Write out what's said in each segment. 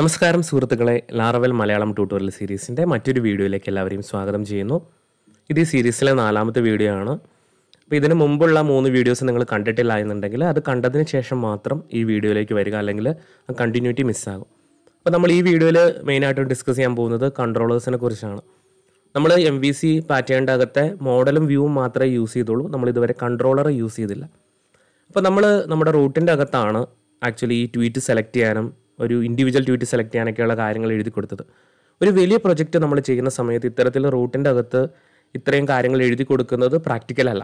നമസ്കാരം സുഹൃത്തുക്കളെ ലാറവൽ മലയാളം ട്യൂട്ടോറിയൽ സീരീസിൻ്റെ മറ്റൊരു വീഡിയോയിലേക്ക് എല്ലാവരെയും സ്വാഗതം ചെയ്യുന്നു ഇത് ഈ സീരീസിലെ നാലാമത്തെ വീഡിയോ ആണ് അപ്പോൾ ഇതിന് മുമ്പുള്ള മൂന്ന് വീഡിയോസ് നിങ്ങൾ കണ്ടിട്ടില്ല എന്നുണ്ടെങ്കിൽ അത് കണ്ടതിന് ശേഷം മാത്രം ഈ വീഡിയോയിലേക്ക് വരിക അല്ലെങ്കിൽ ആ കണ്ടിന്യൂറ്റി മിസ്സാകും അപ്പോൾ നമ്മൾ ഈ വീഡിയോയിൽ മെയിനായിട്ടും ഡിസ്കസ് ചെയ്യാൻ പോകുന്നത് കൺട്രോളേഴ്സിനെ കുറിച്ചാണ് നമ്മൾ എം വി സി പാറ്റേണിൻ്റെ അകത്തെ മോഡലും വ്യൂവും മാത്രമേ യൂസ് ചെയ്തുള്ളൂ നമ്മൾ ഇതുവരെ കൺട്രോളർ യൂസ് ചെയ്തില്ല അപ്പോൾ നമ്മൾ നമ്മുടെ റൂട്ടിൻ്റെ അകത്താണ് ആക്ച്വലി ഈ ട്വീറ്റ് സെലക്ട് ചെയ്യാനും ഒരു ഇൻഡിവിജ്വൽ ഡ്യൂട്ടി സെലക്ട് ചെയ്യാനൊക്കെയുള്ള കാര്യങ്ങൾ എഴുതി കൊടുത്തത് ഒരു വലിയ പ്രൊജക്റ്റ് നമ്മൾ ചെയ്യുന്ന സമയത്ത് ഇത്തരത്തിൽ റൂട്ടിൻ്റെ അകത്ത് ഇത്രയും കാര്യങ്ങൾ എഴുതി കൊടുക്കുന്നത് പ്രാക്ടിക്കൽ അല്ല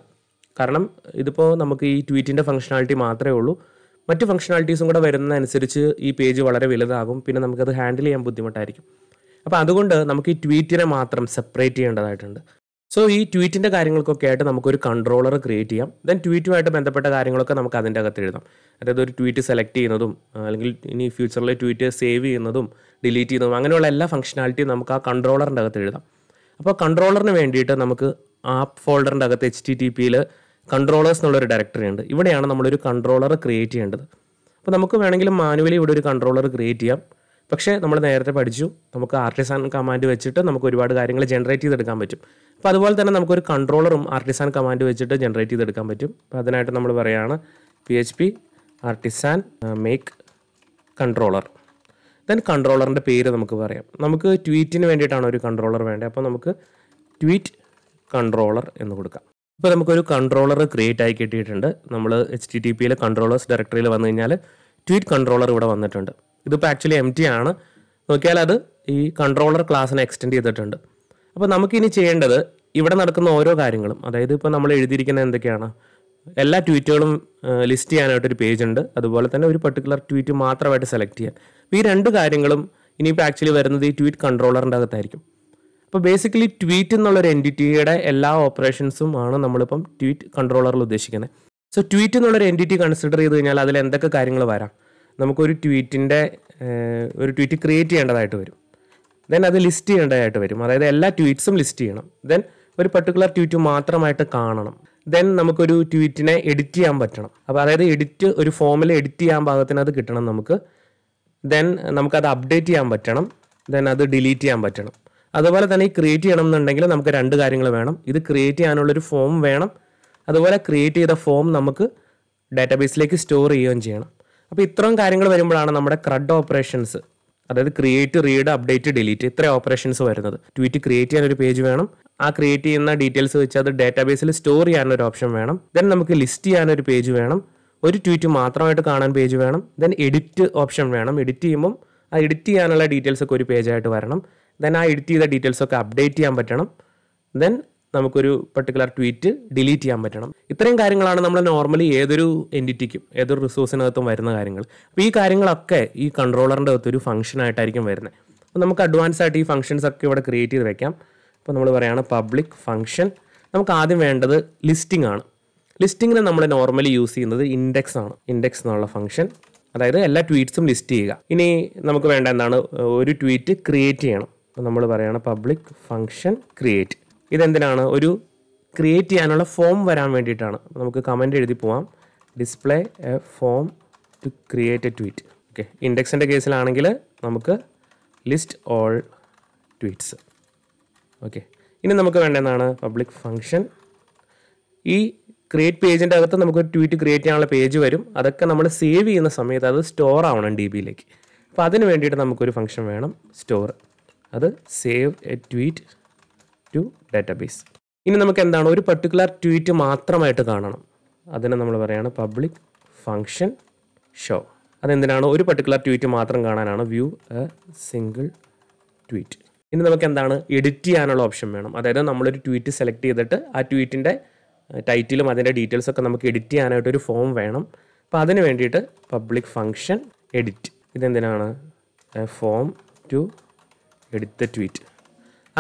കാരണം ഇതിപ്പോൾ നമുക്ക് ഈ ട്വീറ്റിൻ്റെ ഫംഗ്ഷനാലിറ്റി മാത്രമേ ഉള്ളൂ മറ്റ് ഫംഗ്ഷനാലിറ്റീസും കൂടെ വരുന്നതനുസരിച്ച് ഈ പേജ് വളരെ വലുതാകും പിന്നെ നമുക്കത് ഹാൻഡിൽ ചെയ്യാൻ ബുദ്ധിമുട്ടായിരിക്കും അപ്പോൾ അതുകൊണ്ട് നമുക്ക് ഈ ട്വീറ്റിനെ മാത്രം സെപ്പറേറ്റ് ചെയ്യേണ്ടതായിട്ടുണ്ട് സോ ഈ ട്വീറ്റിൻ്റെ കാര്യങ്ങൾക്കൊക്കെ ആയിട്ട് നമുക്കൊരു കൺട്രോളർ ക്രിയേറ്റ് ചെയ്യാം ദെൻ ട്വീറ്റുമായിട്ട് ബന്ധപ്പെട്ട കാര്യങ്ങളൊക്കെ നമുക്ക് അതിൻ്റെ അകത്ത് എഴുതാം അതായത് ഒരു ട്വീറ്റ് സെലക്ട് ചെയ്യുന്നതും അല്ലെങ്കിൽ ഇനി ഫ്യൂച്ചറിലെ ട്വീറ്റ് സേവ് ചെയ്യുന്നതും ഡിലീറ്റ് ചെയ്യുന്നതും അങ്ങനെയുള്ള എല്ലാ ഫംഗ്ഷനാലിറ്റിയും നമുക്ക് ആ കൺട്രോളറിൻ്റെ അകത്ത് എഴുതാം അപ്പോൾ കൺട്രോളറിന് വേണ്ടിയിട്ട് നമുക്ക് ആപ്പ് ഫോൾഡറിൻ്റെ അകത്ത് എച്ച് ടി ടി പിയിൽ കൺട്രോളേഴ്സ് എന്നുള്ളൊരു ഡയറക്ടറി ഉണ്ട് ഇവിടെയാണ് നമ്മളൊരു കൺട്രോളർ ക്രിയേറ്റ് ചെയ്യേണ്ടത് അപ്പോൾ നമുക്ക് വേണമെങ്കിലും മാനുവലി ഇവിടെ ഒരു കൺട്രോളർ ക്രിയേറ്റ് ചെയ്യാം പക്ഷേ നമ്മൾ നേരത്തെ പഠിച്ചു നമുക്ക് ആർട്ടിസാൻ കമാൻഡ് വെച്ചിട്ട് നമുക്ക് ഒരുപാട് കാര്യങ്ങൾ ജനറേറ്റ് ചെയ്തെടുക്കാൻ പറ്റും അപ്പോൾ അതുപോലെ തന്നെ നമുക്കൊരു കൺട്രോളറും ആർട്ടിസാൻ കമാൻഡ് വെച്ചിട്ട് ജനറേറ്റ് ചെയ്തെടുക്കാൻ പറ്റും അപ്പോൾ അതിനായിട്ട് നമ്മൾ പറയുകയാണ് P H P artisan make controller then കൺട്രോളറിൻ്റെ പേര് നമുക്ക് പറയാം നമുക്ക് ട്വീറ്റിന് വേണ്ടിയിട്ടാണ് ഒരു കൺട്രോളർ വേണ്ടത് അപ്പോൾ നമുക്ക് ട്വീറ്റ് കൺട്രോളർ എന്ന് കൊടുക്കാം ഇപ്പോൾ നമുക്കൊരു കൺട്രോളർ ക്രിയേറ്റ് ആയി കിട്ടിയിട്ടുണ്ട് നമ്മൾ എച്ച് ടി ടി പിയിലെ കൺട്രോളേഴ്സ് ഡയറക്ടറിയിൽ വന്നു കഴിഞ്ഞാൽ ട്വീറ്റ് കൺട്രോളർ ഇവിടെ വന്നിട്ടുണ്ട് ഇതിപ്പോൾ ആക്ച്വലി എം ടി ആണ് നോക്കിയാൽ അത് ഈ കൺട്രോളർ ക്ലാസ്സിനെ എക്സ്റ്റെൻഡ് ചെയ്തിട്ടുണ്ട് അപ്പോൾ നമുക്കിനി ചെയ്യേണ്ടത് ഇവിടെ നടക്കുന്ന ഓരോ കാര്യങ്ങളും അതായത് ഇപ്പോൾ നമ്മൾ എഴുതിയിരിക്കുന്ന എന്തൊക്കെയാണ് എല്ലാ ട്വീറ്റുകളും ലിസ്റ്റ് ചെയ്യാനായിട്ടൊരു പേജ് ഉണ്ട് അതുപോലെ തന്നെ ഒരു പർട്ടിക്കുലർ ട്വീറ്റ് മാത്രമായിട്ട് സെലക്ട് ചെയ്യാൻ അപ്പോൾ ഈ രണ്ട് കാര്യങ്ങളും ഇനിയിപ്പോൾ ആക്ച്വലി വരുന്നത് ഈ ട്വീറ്റ് കൺട്രോളറിൻ്റെ അകത്തായിരിക്കും അപ്പോൾ ബേസിക്കലി ട്വീറ്റ് എന്നുള്ളൊരു എൻറ്റിറ്റിയുടെ എല്ലാ ഓപ്പറേഷൻസും ആണ് നമ്മളിപ്പം ട്വീറ്റ് കൺട്രോളറിൽ ഉദ്ദേശിക്കുന്നത് സോ ട്വീറ്റ് എന്നുള്ളൊരു എൻറ്റിറ്റി കൺസിഡർ ചെയ്ത് കഴിഞ്ഞാൽ അതിൽ എന്തൊക്കെ കാര്യങ്ങൾ വരാം നമുക്കൊരു ട്വീറ്റിൻ്റെ ഒരു ട്വീറ്റ് ക്രിയേറ്റ് ചെയ്യേണ്ടതായിട്ട് വരും ദെൻ അത് ലിസ്റ്റ് ചെയ്യേണ്ടതായിട്ട് വരും അതായത് എല്ലാ ട്വീറ്റ്സും ലിസ്റ്റ് ചെയ്യണം ദെൻ ഒരു പർട്ടിക്കുലർ ട്വീറ്റ് മാത്രമായിട്ട് കാണണം ദെൻ നമുക്കൊരു ട്വീറ്റിനെ എഡിറ്റ് ചെയ്യാൻ പറ്റണം അപ്പോൾ അതായത് എഡിറ്റ് ഒരു ഫോമിൽ എഡിറ്റ് ചെയ്യാൻ ഭാഗത്തിന് അത് കിട്ടണം നമുക്ക് ദെൻ നമുക്കത് അപ്ഡേറ്റ് ചെയ്യാൻ പറ്റണം ദെൻ അത് ഡിലീറ്റ് ചെയ്യാൻ പറ്റണം അതുപോലെ തന്നെ ഈ ക്രിയേറ്റ് ചെയ്യണം എന്നുണ്ടെങ്കിൽ നമുക്ക് രണ്ട് കാര്യങ്ങൾ വേണം ഇത് ക്രിയേറ്റ് ചെയ്യാനുള്ളൊരു ഫോം വേണം അതുപോലെ ക്രിയേറ്റ് ചെയ്ത ഫോം നമുക്ക് ഡാറ്റാബേസിലേക്ക് സ്റ്റോർ ചെയ്യുകയും ചെയ്യണം അപ്പോൾ ഇത്രയും കാര്യങ്ങൾ വരുമ്പോഴാണ് നമ്മുടെ ക്രഡ് ഓപ്പറേഷൻസ് അതായത് ക്രിയേറ്റ് റീഡ് അപ്ഡേറ്റ് ഡിലീറ്റ് ഇത്ര ഓപ്പറേഷൻസ് വരുന്നത് ട്വീറ്റ് ക്രിയേറ്റ് ചെയ്യാൻ ഒരു പേജ് വേണം ആ ക്രിയേറ്റ് ചെയ്യുന്ന ഡീറ്റെയിൽസ് വെച്ച് അത് ഡാറ്റാബേസിൽ സ്റ്റോർ ചെയ്യാനൊരു ഒരു ഓപ്ഷൻ വേണം ദെൻ നമുക്ക് ലിസ്റ്റ് ചെയ്യാൻ ഒരു പേജ് വേണം ഒരു ട്വീറ്റ് മാത്രമായിട്ട് കാണാൻ പേജ് വേണം ദെൻ എഡിറ്റ് ഓപ്ഷൻ വേണം എഡിറ്റ് ചെയ്യുമ്പം ആ എഡിറ്റ് ചെയ്യാനുള്ള ഡീറ്റെയിൽസ് ഒക്കെ ഒരു പേജായിട്ട് വരണം ദെൻ ആ എഡിറ്റ് ചെയ്ത ഡീറ്റെയിൽസ് ഒക്കെ അപ്ഡേറ്റ് ചെയ്യാൻ പറ്റണം ദെൻ നമുക്കൊരു പർട്ടിക്കുലർ ട്വീറ്റ് ഡിലീറ്റ് ചെയ്യാൻ പറ്റണം ഇത്രയും കാര്യങ്ങളാണ് നമ്മൾ നോർമലി ഏതൊരു എൻറ്റിറ്റിക്കും ഏതൊരു റിസോഴ്സിനകത്തും വരുന്ന കാര്യങ്ങൾ അപ്പോൾ ഈ കാര്യങ്ങളൊക്കെ ഈ കൺട്രോളറിൻ്റെ അകത്ത് ഒരു ഫംഗ്ഷൻ ആയിട്ടായിരിക്കും വരുന്നത് അപ്പോൾ നമുക്ക് അഡ്വാൻസ് ആയിട്ട് ഈ ഫംഗ്ഷൻസ് ഒക്കെ ഇവിടെ ക്രിയേറ്റ് ചെയ്ത് വെക്കാം അപ്പോൾ നമ്മൾ പറയുകയാണ് പബ്ലിക് ഫംഗ്ഷൻ നമുക്ക് ആദ്യം വേണ്ടത് ലിസ്റ്റിംഗ് ആണ് ലിസ്റ്റിങ്ങിന് നമ്മൾ നോർമലി യൂസ് ചെയ്യുന്നത് ഇൻഡെക്സ് ആണ് ഇൻഡെക്സ് എന്നുള്ള ഫംഗ്ഷൻ അതായത് എല്ലാ ട്വീറ്റ്സും ലിസ്റ്റ് ചെയ്യുക ഇനി നമുക്ക് വേണ്ട എന്താണ് ഒരു ട്വീറ്റ് ക്രിയേറ്റ് ചെയ്യണം അപ്പോൾ നമ്മൾ പറയുകയാണ് പബ്ലിക് ഫംഗ്ഷൻ ക്രിയേറ്റ് ഇതെന്തിനാണ് ഒരു ക്രിയേറ്റ് ചെയ്യാനുള്ള ഫോം വരാൻ വേണ്ടിയിട്ടാണ് നമുക്ക് കമൻ്റ് എഴുതി പോവാം display a form to create a tweet okay ഇൻഡെക്സിൻ്റെ കേസിലാണെങ്കിൽ നമുക്ക് ലിസ്റ്റ് ഓൾ ട്വീറ്റ്സ് ഓക്കെ ഇനി നമുക്ക് വേണ്ടതെന്നാണ് പബ്ലിക് ഫങ്ഷൻ ഈ ക്രിയേറ്റ് പേജിൻ്റെ അകത്ത് നമുക്ക് ട്വീറ്റ് ക്രിയേറ്റ് ചെയ്യാനുള്ള പേജ് വരും അതൊക്കെ നമ്മൾ സേവ് ചെയ്യുന്ന സമയത്ത് അത് സ്റ്റോർ ആവണം ഡി ബിയിലേക്ക് അപ്പോൾ അതിന് വേണ്ടിയിട്ട് നമുക്കൊരു ഫംഗ്ഷൻ വേണം സ്റ്റോർ അത് save a tweet to database ഇനി നമുക്ക് എന്താണ് ഒരു പെർട്ടിക്കുലർ ട്വീറ്റ് മാത്രമായിട്ട് കാണണം അതിനെ നമ്മൾ പറയുകയാണ് പബ്ലിക് ഫങ്ഷൻ ഷോ അതെന്തിനാണ് ഒരു പെർട്ടിക്കുലർ ട്വീറ്റ് മാത്രം കാണാനാണ് വ്യൂ എ സിംഗിൾ ട്വീറ്റ് ഇനി നമുക്ക് എന്താണ് എഡിറ്റ് ചെയ്യാനുള്ള ഓപ്ഷൻ വേണം അതായത് നമ്മളൊരു ട്വീറ്റ് സെലക്ട് ചെയ്തിട്ട് ആ ട്വീറ്റിൻ്റെ ടൈറ്റിലും അതിൻ്റെ ഡീറ്റെയിൽസ് ഒക്കെ നമുക്ക് എഡിറ്റ് ചെയ്യാനായിട്ട് ഒരു ഫോം വേണം അപ്പോൾ അതിന് വേണ്ടിയിട്ട് പബ്ലിക് ഫങ്ഷൻ എഡിറ്റ് ഇതെന്തിനാണ് form to edit the tweet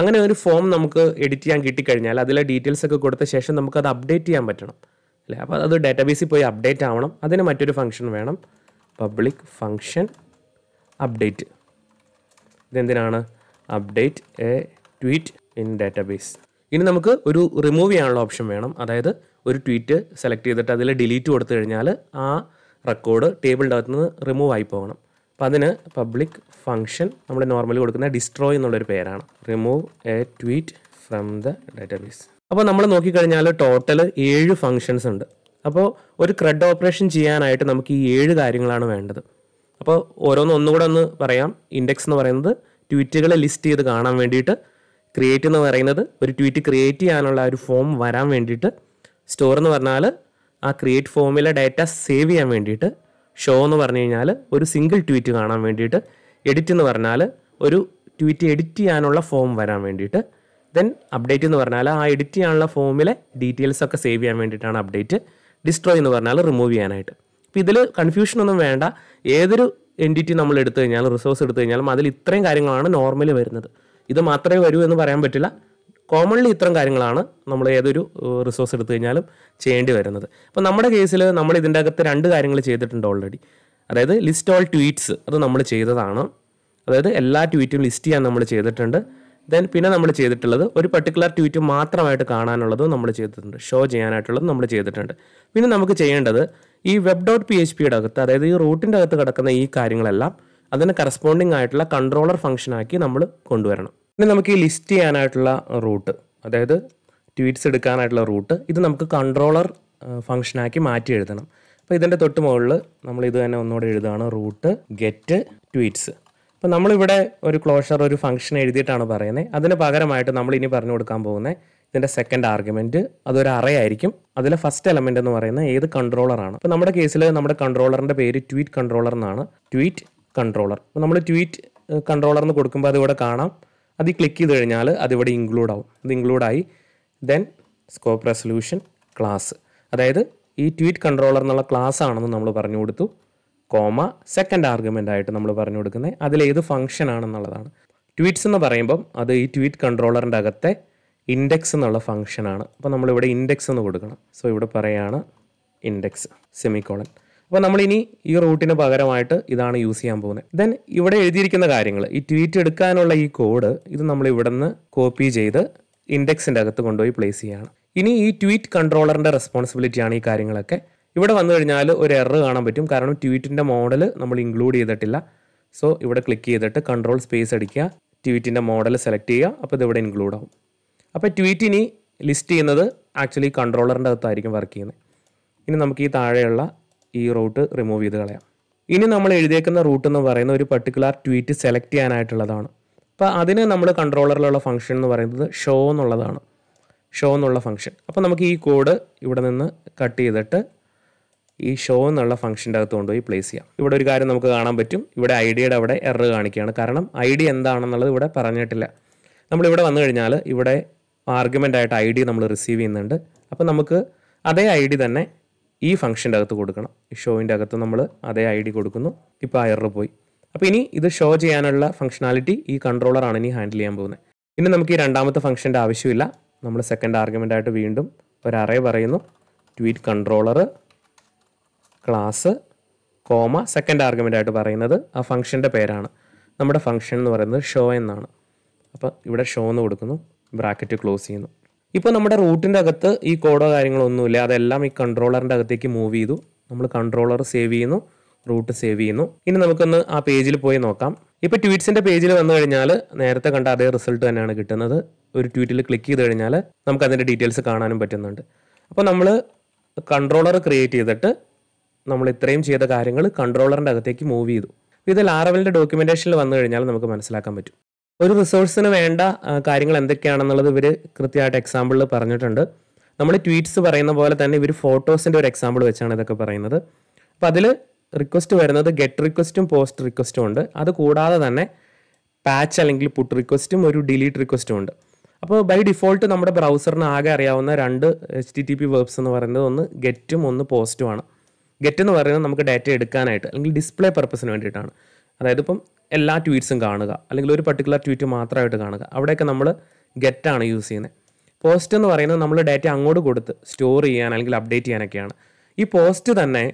അങ്ങനെ ഒരു ഫോം നമുക്ക് എഡിറ്റ് ചെയ്യാൻ കിട്ടിക്കഴിഞ്ഞാൽ അതിലെ ഡീറ്റെയിൽസ് ഒക്കെ കൊടുത്ത ശേഷം നമുക്ക് അത് അപ്ഡേറ്റ് ചെയ്യാൻ പറ്റണം അല്ലേ അപ്പോൾ അത് ഡാറ്റാബേസിൽ പോയി അപ്ഡേറ്റ് ആവണം അതിന് മറ്റൊരു ഫംഗ്ഷൻ വേണം പബ്ലിക് ഫംഗ്ഷൻ അപ്ഡേറ്റ് ഇതെന്തിനാണ് update a tweet in database ഇനി നമുക്ക് ഒരു റിമൂവ് ചെയ്യാനുള്ള ഓപ്ഷൻ വേണം അതായത് ഒരു ട്വീറ്റ് സെലക്ട് ചെയ്തിട്ട് അതിൽ ഡിലീറ്റ് കൊടുത്തു കഴിഞ്ഞാൽ ആ റെക്കോർഡ് ടേബിളിൻ്റെ അകത്ത് നിന്ന് റിമൂവ് ആയി പോകണം അപ്പം അതിന് പബ്ലിക് ഫംഗ്ഷൻ നമ്മൾ നോർമലി കൊടുക്കുന്ന ഡിസ്ട്രോ എന്നുള്ളൊരു പേരാണ് remove a tweet from the database അപ്പോൾ നമ്മൾ നോക്കിക്കഴിഞ്ഞാൽ ടോട്ടൽ ഏഴ് ഫങ്ഷൻസ് ഉണ്ട് അപ്പോൾ ഒരു ക്രെഡ് ഓപ്പറേഷൻ ചെയ്യാനായിട്ട് നമുക്ക് ഈ ഏഴ് കാര്യങ്ങളാണ് വേണ്ടത് അപ്പോൾ ഓരോന്ന് ഒന്നുകൂടെ ഒന്ന് പറയാം ഇൻഡെക്സ് എന്ന് പറയുന്നത് ട്വീറ്റുകളെ ലിസ്റ്റ് ചെയ്ത് കാണാൻ വേണ്ടിയിട്ട് ക്രിയേറ്റ് എന്ന് പറയുന്നത് ഒരു ട്വീറ്റ് ക്രിയേറ്റ് ചെയ്യാനുള്ള ഒരു ഫോം വരാൻ വേണ്ടിയിട്ട് സ്റ്റോർ എന്ന് പറഞ്ഞാൽ ആ ക്രിയേറ്റ് ഫോമിലെ ഡാറ്റ സേവ് ചെയ്യാൻ വേണ്ടിയിട്ട് ഷോ എന്ന് പറഞ്ഞു കഴിഞ്ഞാൽ ഒരു സിംഗിൾ ട്വീറ്റ് കാണാൻ വേണ്ടിയിട്ട് എഡിറ്റ് എന്ന് പറഞ്ഞാൽ ഒരു ട്വീറ്റ് എഡിറ്റ് ചെയ്യാനുള്ള ഫോം വരാൻ വേണ്ടിയിട്ട് ദെൻ അപ്ഡേറ്റ് എന്ന് പറഞ്ഞാൽ ആ എഡിറ്റ് ചെയ്യാനുള്ള ഫോമിലെ ഡീറ്റെയിൽസ് ഒക്കെ സേവ് ചെയ്യാൻ വേണ്ടിയിട്ടാണ് അപ്ഡേറ്റ് ഡിസ്ട്രോയ് എന്ന് പറഞ്ഞാൽ റിമൂവ് ചെയ്യാനായിട്ട് അപ്പോൾ ഇതിൽ കൺഫ്യൂഷനൊന്നും വേണ്ട ഏതൊരു എൻറ്റിറ്റി നമ്മൾ എടുത്തു കഴിഞ്ഞാൽ റിസോഴ്സ് എടുത്തു കഴിഞ്ഞാലും അതിൽ ഇത്രയും കാര്യങ്ങളാണ് നോർമലി വരുന്നത് ഇത് മാത്രമേ വരൂ എന്ന് പറയാൻ പറ്റില്ല കോമൺലി ഇത്തരം കാര്യങ്ങളാണ് നമ്മൾ ഏതൊരു റിസോഴ്സ് എടുത്തു കഴിഞ്ഞാലും ചെയ്യേണ്ടി വരുന്നത് അപ്പോൾ നമ്മുടെ കേസിൽ നമ്മൾ ഇതിൻ്റെ അകത്ത് രണ്ട് കാര്യങ്ങൾ ചെയ്തിട്ടുണ്ട് ഓൾറെഡി അതായത് ലിസ്റ്റ് ഓൾ ട്വീറ്റ്സ് അത് നമ്മൾ ചെയ്തതാണ് അതായത് എല്ലാ ട്വീറ്റും ലിസ്റ്റ് ചെയ്യാൻ നമ്മൾ ചെയ്തിട്ടുണ്ട് ദെൻ പിന്നെ നമ്മൾ ചെയ്തിട്ടുള്ളത് ഒരു പർട്ടിക്കുലർ ട്വീറ്റ് മാത്രമായിട്ട് കാണാനുള്ളത് നമ്മൾ ചെയ്തിട്ടുണ്ട് ഷോ ചെയ്യാനായിട്ടുള്ളത് നമ്മൾ ചെയ്തിട്ടുണ്ട് പിന്നെ നമുക്ക് ചെയ്യേണ്ടത് ഈ വെബ് ഡോട്ട് പി എച്ച് പിയുടെ അകത്ത് അതായത് ഈ റൂട്ടിൻ്റെ അകത്ത് കിടക്കുന്ന ഈ കാര്യങ്ങളെല്ലാം അതിന് കറസ്പോണ്ടിങ് ആയിട്ടുള്ള കൺട്രോളർ ഫംഗ്ഷനാക്കി നമ്മൾ കൊണ്ടുവരണം പിന്നെ നമുക്ക് ഈ ലിസ്റ്റ് ചെയ്യാനായിട്ടുള്ള റൂട്ട് അതായത് ട്വീറ്റ്സ് എടുക്കാനായിട്ടുള്ള റൂട്ട് ഇത് നമുക്ക് കൺട്രോളർ ഫംഗ്ഷനാക്കി മാറ്റി എഴുതണം അപ്പോൾ ഇതിൻ്റെ തൊട്ട് മുകളിൽ നമ്മൾ ഇത് തന്നെ ഒന്നുകൂടെ എഴുതുകയാണ് റൂട്ട് ഗെറ്റ് ട്വീറ്റ്സ് അപ്പോൾ നമ്മളിവിടെ ഒരു ക്ലോഷർ ഒരു ഫംഗ്ഷൻ എഴുതിയിട്ടാണ് പറയുന്നത് അതിന് പകരമായിട്ട് നമ്മൾ ഇനി പറഞ്ഞു കൊടുക്കാൻ പോകുന്നത് ഇതിൻ്റെ സെക്കൻഡ് ആർഗ്യുമെൻറ്റ് അതൊരു അറേ ആയിരിക്കും അതിലെ ഫസ്റ്റ് എലമെൻ്റ് എന്ന് പറയുന്നത് ഏത് കൺട്രോളറാണ് അപ്പോൾ നമ്മുടെ കേസിൽ നമ്മുടെ കൺട്രോളറിൻ്റെ പേര് ട്വീറ്റ് കൺട്രോളർ എന്നാണ് ട്വീറ്റ് കൺട്രോളർ അപ്പോൾ നമ്മൾ ട്വീറ്റ് കൺട്രോളർ എന്ന് കൊടുക്കുമ്പോൾ അതിവിടെ കാണാം അത് ക്ലിക്ക് ചെയ്ത് കഴിഞ്ഞാൽ അതിവിടെ ഇൻക്ലൂഡ് ആവും അത് ഇൻക്ലൂഡായി ദെൻ സ്കോപ്പ് റെസൊല്യൂഷൻ ക്ലാസ് അതായത് ഈ ട്വീറ്റ് കൺട്രോളർ എന്നുള്ള ക്ലാസ് ആണെന്ന് നമ്മൾ പറഞ്ഞു കൊടുത്തു കോമ സെക്കൻഡ് ആർഗ്യുമെൻ്റ് ആയിട്ട് നമ്മൾ പറഞ്ഞു കൊടുക്കുന്നത് അതിലേത് ഫംഗ്ഷൻ ആണെന്നുള്ളതാണ് ട്വീറ്റ്സ് എന്ന് പറയുമ്പം അത് ഈ ട്വീറ്റ് കൺട്രോളറിൻ്റെ അകത്തെ ഇൻഡെക്സ് എന്നുള്ള ആണ് അപ്പോൾ നമ്മളിവിടെ ഇൻഡെക്സ് എന്ന് കൊടുക്കണം സോ ഇവിടെ പറയുകയാണ് ഇൻഡെക്സ് സെമിക്കോളൻ അപ്പോൾ നമ്മളിനി ഈ റൂട്ടിന് പകരമായിട്ട് ഇതാണ് യൂസ് ചെയ്യാൻ പോകുന്നത് ദെൻ ഇവിടെ എഴുതിയിരിക്കുന്ന കാര്യങ്ങൾ ഈ ട്വീറ്റ് എടുക്കാനുള്ള ഈ കോഡ് ഇത് നമ്മൾ ഇവിടെ നിന്ന് കോപ്പി ചെയ്ത് ഇൻഡെക്സിൻ്റെ അകത്ത് കൊണ്ടുപോയി പ്ലേസ് ചെയ്യുകയാണ് ഇനി ഈ ട്വീറ്റ് കൺട്രോളറിൻ്റെ റെസ്പോൺസിബിലിറ്റിയാണ് ഈ കാര്യങ്ങളൊക്കെ ഇവിടെ വന്നു കഴിഞ്ഞാൽ ഒരു എറർ കാണാൻ പറ്റും കാരണം ട്വീറ്റിൻ്റെ മോഡൽ നമ്മൾ ഇൻക്ലൂഡ് ചെയ്തിട്ടില്ല സോ ഇവിടെ ക്ലിക്ക് ചെയ്തിട്ട് കൺട്രോൾ സ്പേസ് അടിക്കുക ട്വീറ്റിൻ്റെ മോഡൽ സെലക്ട് ചെയ്യുക അപ്പോൾ ഇതിവിടെ ഇൻക്ലൂഡ് ആവും അപ്പോൾ ട്വീറ്റ് ഇനി ലിസ്റ്റ് ചെയ്യുന്നത് ആക്ച്വലി കൺട്രോളറിൻ്റെ അകത്തായിരിക്കും വർക്ക് ചെയ്യുന്നത് ഇനി നമുക്ക് ഈ താഴെയുള്ള ഈ റൂട്ട് റിമൂവ് ചെയ്ത് കളയാം ഇനി നമ്മൾ എഴുതിയേക്കുന്ന റൂട്ട് എന്ന് പറയുന്ന ഒരു പർട്ടിക്കുലർ ട്വീറ്റ് സെലക്ട് ചെയ്യാനായിട്ടുള്ളതാണ് അപ്പോൾ അതിന് നമ്മൾ കൺട്രോളറിലുള്ള ഫംഗ്ഷൻ എന്ന് പറയുന്നത് ഷോ എന്നുള്ളതാണ് ഷോ എന്നുള്ള ഫംഗ്ഷൻ അപ്പോൾ നമുക്ക് ഈ കോഡ് ഇവിടെ നിന്ന് കട്ട് ചെയ്തിട്ട് ഈ ഷോ എന്നുള്ള ഫംഗ്ഷൻ്റെ അകത്ത് കൊണ്ടുപോയി പ്ലേസ് ചെയ്യാം ഇവിടെ ഒരു കാര്യം നമുക്ക് കാണാൻ പറ്റും ഇവിടെ ഡിയുടെ അവിടെ എറർ കാണിക്കുകയാണ് കാരണം ഐ ഡി എന്താണെന്നുള്ളത് ഇവിടെ പറഞ്ഞിട്ടില്ല നമ്മളിവിടെ വന്നു കഴിഞ്ഞാൽ ഇവിടെ ആർഗ്യുമെൻ്റ് ആയിട്ട് ഐ ഡി നമ്മൾ റിസീവ് ചെയ്യുന്നുണ്ട് അപ്പോൾ നമുക്ക് അതേ ഐ ഡി തന്നെ ഈ ഫംഗ്ഷൻ്റെ അകത്ത് കൊടുക്കണം ഈ ഷോയിൻ്റെ അകത്ത് നമ്മൾ അതേ ഐ ഡി കൊടുക്കുന്നു ഇപ്പോൾ ആ എറർ പോയി അപ്പോൾ ഇനി ഇത് ഷോ ചെയ്യാനുള്ള ഫംഗ്ഷനാലിറ്റി ഈ കൺട്രോളറാണ് ഇനി ഹാൻഡിൽ ചെയ്യാൻ പോകുന്നത് ഇനി നമുക്ക് ഈ രണ്ടാമത്തെ ഫംഗ്ഷൻ്റെ ആവശ്യമില്ല നമ്മൾ സെക്കൻഡ് ആയിട്ട് വീണ്ടും ഒരു അറേ പറയുന്നു tweet controller class comma second ആയിട്ട് പറയുന്നത് ആ ഫംഗ്ഷൻ്റെ പേരാണ് നമ്മുടെ ഫംഗ്ഷൻ എന്ന് പറയുന്നത് ഷോ എന്നാണ് അപ്പോൾ ഇവിടെ ഷോ എന്ന് കൊടുക്കുന്നു ബ്രാക്കറ്റ് ക്ലോസ് ചെയ്യുന്നു ഇപ്പോൾ നമ്മുടെ റൂട്ടിൻ്റെ അകത്ത് ഈ കോഡോ കാര്യങ്ങളോ ഒന്നുമില്ല അതെല്ലാം ഈ കൺട്രോളറിൻ്റെ അകത്തേക്ക് മൂവ് ചെയ്തു നമ്മൾ കൺട്രോളർ സേവ് ചെയ്യുന്നു റൂട്ട് സേവ് ചെയ്യുന്നു ഇനി നമുക്കൊന്ന് ആ പേജിൽ പോയി നോക്കാം ഇപ്പോൾ ട്വീറ്റ്സിൻ്റെ പേജിൽ വന്നു കഴിഞ്ഞാൽ നേരത്തെ കണ്ട അതേ റിസൾട്ട് തന്നെയാണ് കിട്ടുന്നത് ഒരു ട്വീറ്റിൽ ക്ലിക്ക് ചെയ്ത് കഴിഞ്ഞാൽ നമുക്ക് അതിൻ്റെ ഡീറ്റെയിൽസ് കാണാനും പറ്റുന്നുണ്ട് അപ്പോൾ നമ്മൾ കൺട്രോളർ ക്രിയേറ്റ് ചെയ്തിട്ട് നമ്മൾ ഇത്രയും ചെയ്ത കാര്യങ്ങൾ കൺട്രോളറിൻ്റെ അകത്തേക്ക് മൂവ് ചെയ്തു ഇത് ലാറവലിൻ്റെ ഡോക്യുമെൻറ്റേഷനിൽ വന്നു കഴിഞ്ഞാൽ നമുക്ക് മനസ്സിലാക്കാൻ പറ്റും ഒരു റിസോഴ്സിന് വേണ്ട കാര്യങ്ങൾ എന്തൊക്കെയാണെന്നുള്ളത് ഇവർ കൃത്യമായിട്ട് എക്സാമ്പിളിൽ പറഞ്ഞിട്ടുണ്ട് നമ്മൾ ട്വീറ്റ്സ് പറയുന്ന പോലെ തന്നെ ഇവർ ഫോട്ടോസിൻ്റെ ഒരു എക്സാമ്പിൾ വെച്ചാണ് ഇതൊക്കെ പറയുന്നത് അപ്പോൾ അതിൽ റിക്വസ്റ്റ് വരുന്നത് ഗെറ്റ് റിക്വസ്റ്റും പോസ്റ്റ് റിക്വസ്റ്റും ഉണ്ട് അത് കൂടാതെ തന്നെ പാച്ച് അല്ലെങ്കിൽ പുട്ട് റിക്വസ്റ്റും ഒരു ഡിലീറ്റ് റിക്വസ്റ്റും ഉണ്ട് അപ്പോൾ ബൈ ഡിഫോൾട്ട് നമ്മുടെ ബ്രൗസറിന് ആകെ അറിയാവുന്ന രണ്ട് H T T P verbs എന്ന് പറയുന്നത് ഒന്ന് ഗെറ്റും ഒന്ന് പോസ്റ്റുമാണ് ഗെറ്റ് എന്ന് പറയുന്നത് നമുക്ക് ഡാറ്റ എടുക്കാനായിട്ട് അല്ലെങ്കിൽ ഡിസ്പ്ലേ പർപ്പസിന് വേണ്ടിയിട്ടാണ് അതായത് ഇപ്പം എല്ലാ ട്വീറ്റ്സും കാണുക അല്ലെങ്കിൽ ഒരു പർട്ടിക്കുലർ ട്വീറ്റ് മാത്രമായിട്ട് കാണുക അവിടെയൊക്കെ നമ്മൾ ഗെറ്റാണ് യൂസ് ചെയ്യുന്നത് പോസ്റ്റ് എന്ന് പറയുന്നത് നമ്മൾ ഡാറ്റ അങ്ങോട്ട് കൊടുത്ത് സ്റ്റോർ ചെയ്യാൻ അല്ലെങ്കിൽ അപ്ഡേറ്റ് ചെയ്യാനൊക്കെയാണ് ഈ പോസ്റ്റ് തന്നെ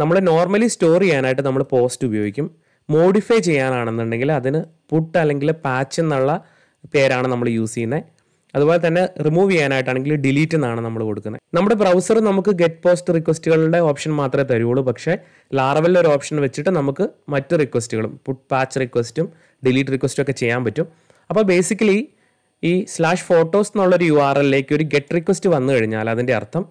നമ്മൾ നോർമലി സ്റ്റോർ ചെയ്യാനായിട്ട് നമ്മൾ പോസ്റ്റ് ഉപയോഗിക്കും മോഡിഫൈ ചെയ്യാനാണെന്നുണ്ടെങ്കിൽ അതിന് പുട്ട് അല്ലെങ്കിൽ പാച്ച് എന്നുള്ള പേരാണ് നമ്മൾ യൂസ് ചെയ്യുന്നത് അതുപോലെ തന്നെ റിമൂവ് ചെയ്യാനായിട്ടാണെങ്കിൽ ഡിലീറ്റ് എന്നാണ് നമ്മൾ കൊടുക്കുന്നത് നമ്മുടെ ബ്രൗസർ നമുക്ക് ഗെറ്റ് പോസ്റ്റ് റിക്വസ്റ്റുകളുടെ ഓപ്ഷൻ മാത്രമേ തരുള്ളൂ പക്ഷേ ലാർവലിൻ്റെ ഒരു ഓപ്ഷൻ വെച്ചിട്ട് നമുക്ക് മറ്റ് റിക്വസ്റ്റുകളും പുട്ട് പാച്ച് റിക്വസ്റ്റും ഡിലീറ്റ് റിക്വസ്റ്റും ഒക്കെ ചെയ്യാൻ പറ്റും അപ്പോൾ ബേസിക്കലി ഈ സ്ലാഷ് ഫോട്ടോസ് എന്നുള്ളൊരു യു ആർ എല്ലിലേക്ക് ഒരു ഗെറ്റ് റിക്വസ്റ്റ് വന്നു കഴിഞ്ഞാൽ അതിൻ്റെ അർത്ഥം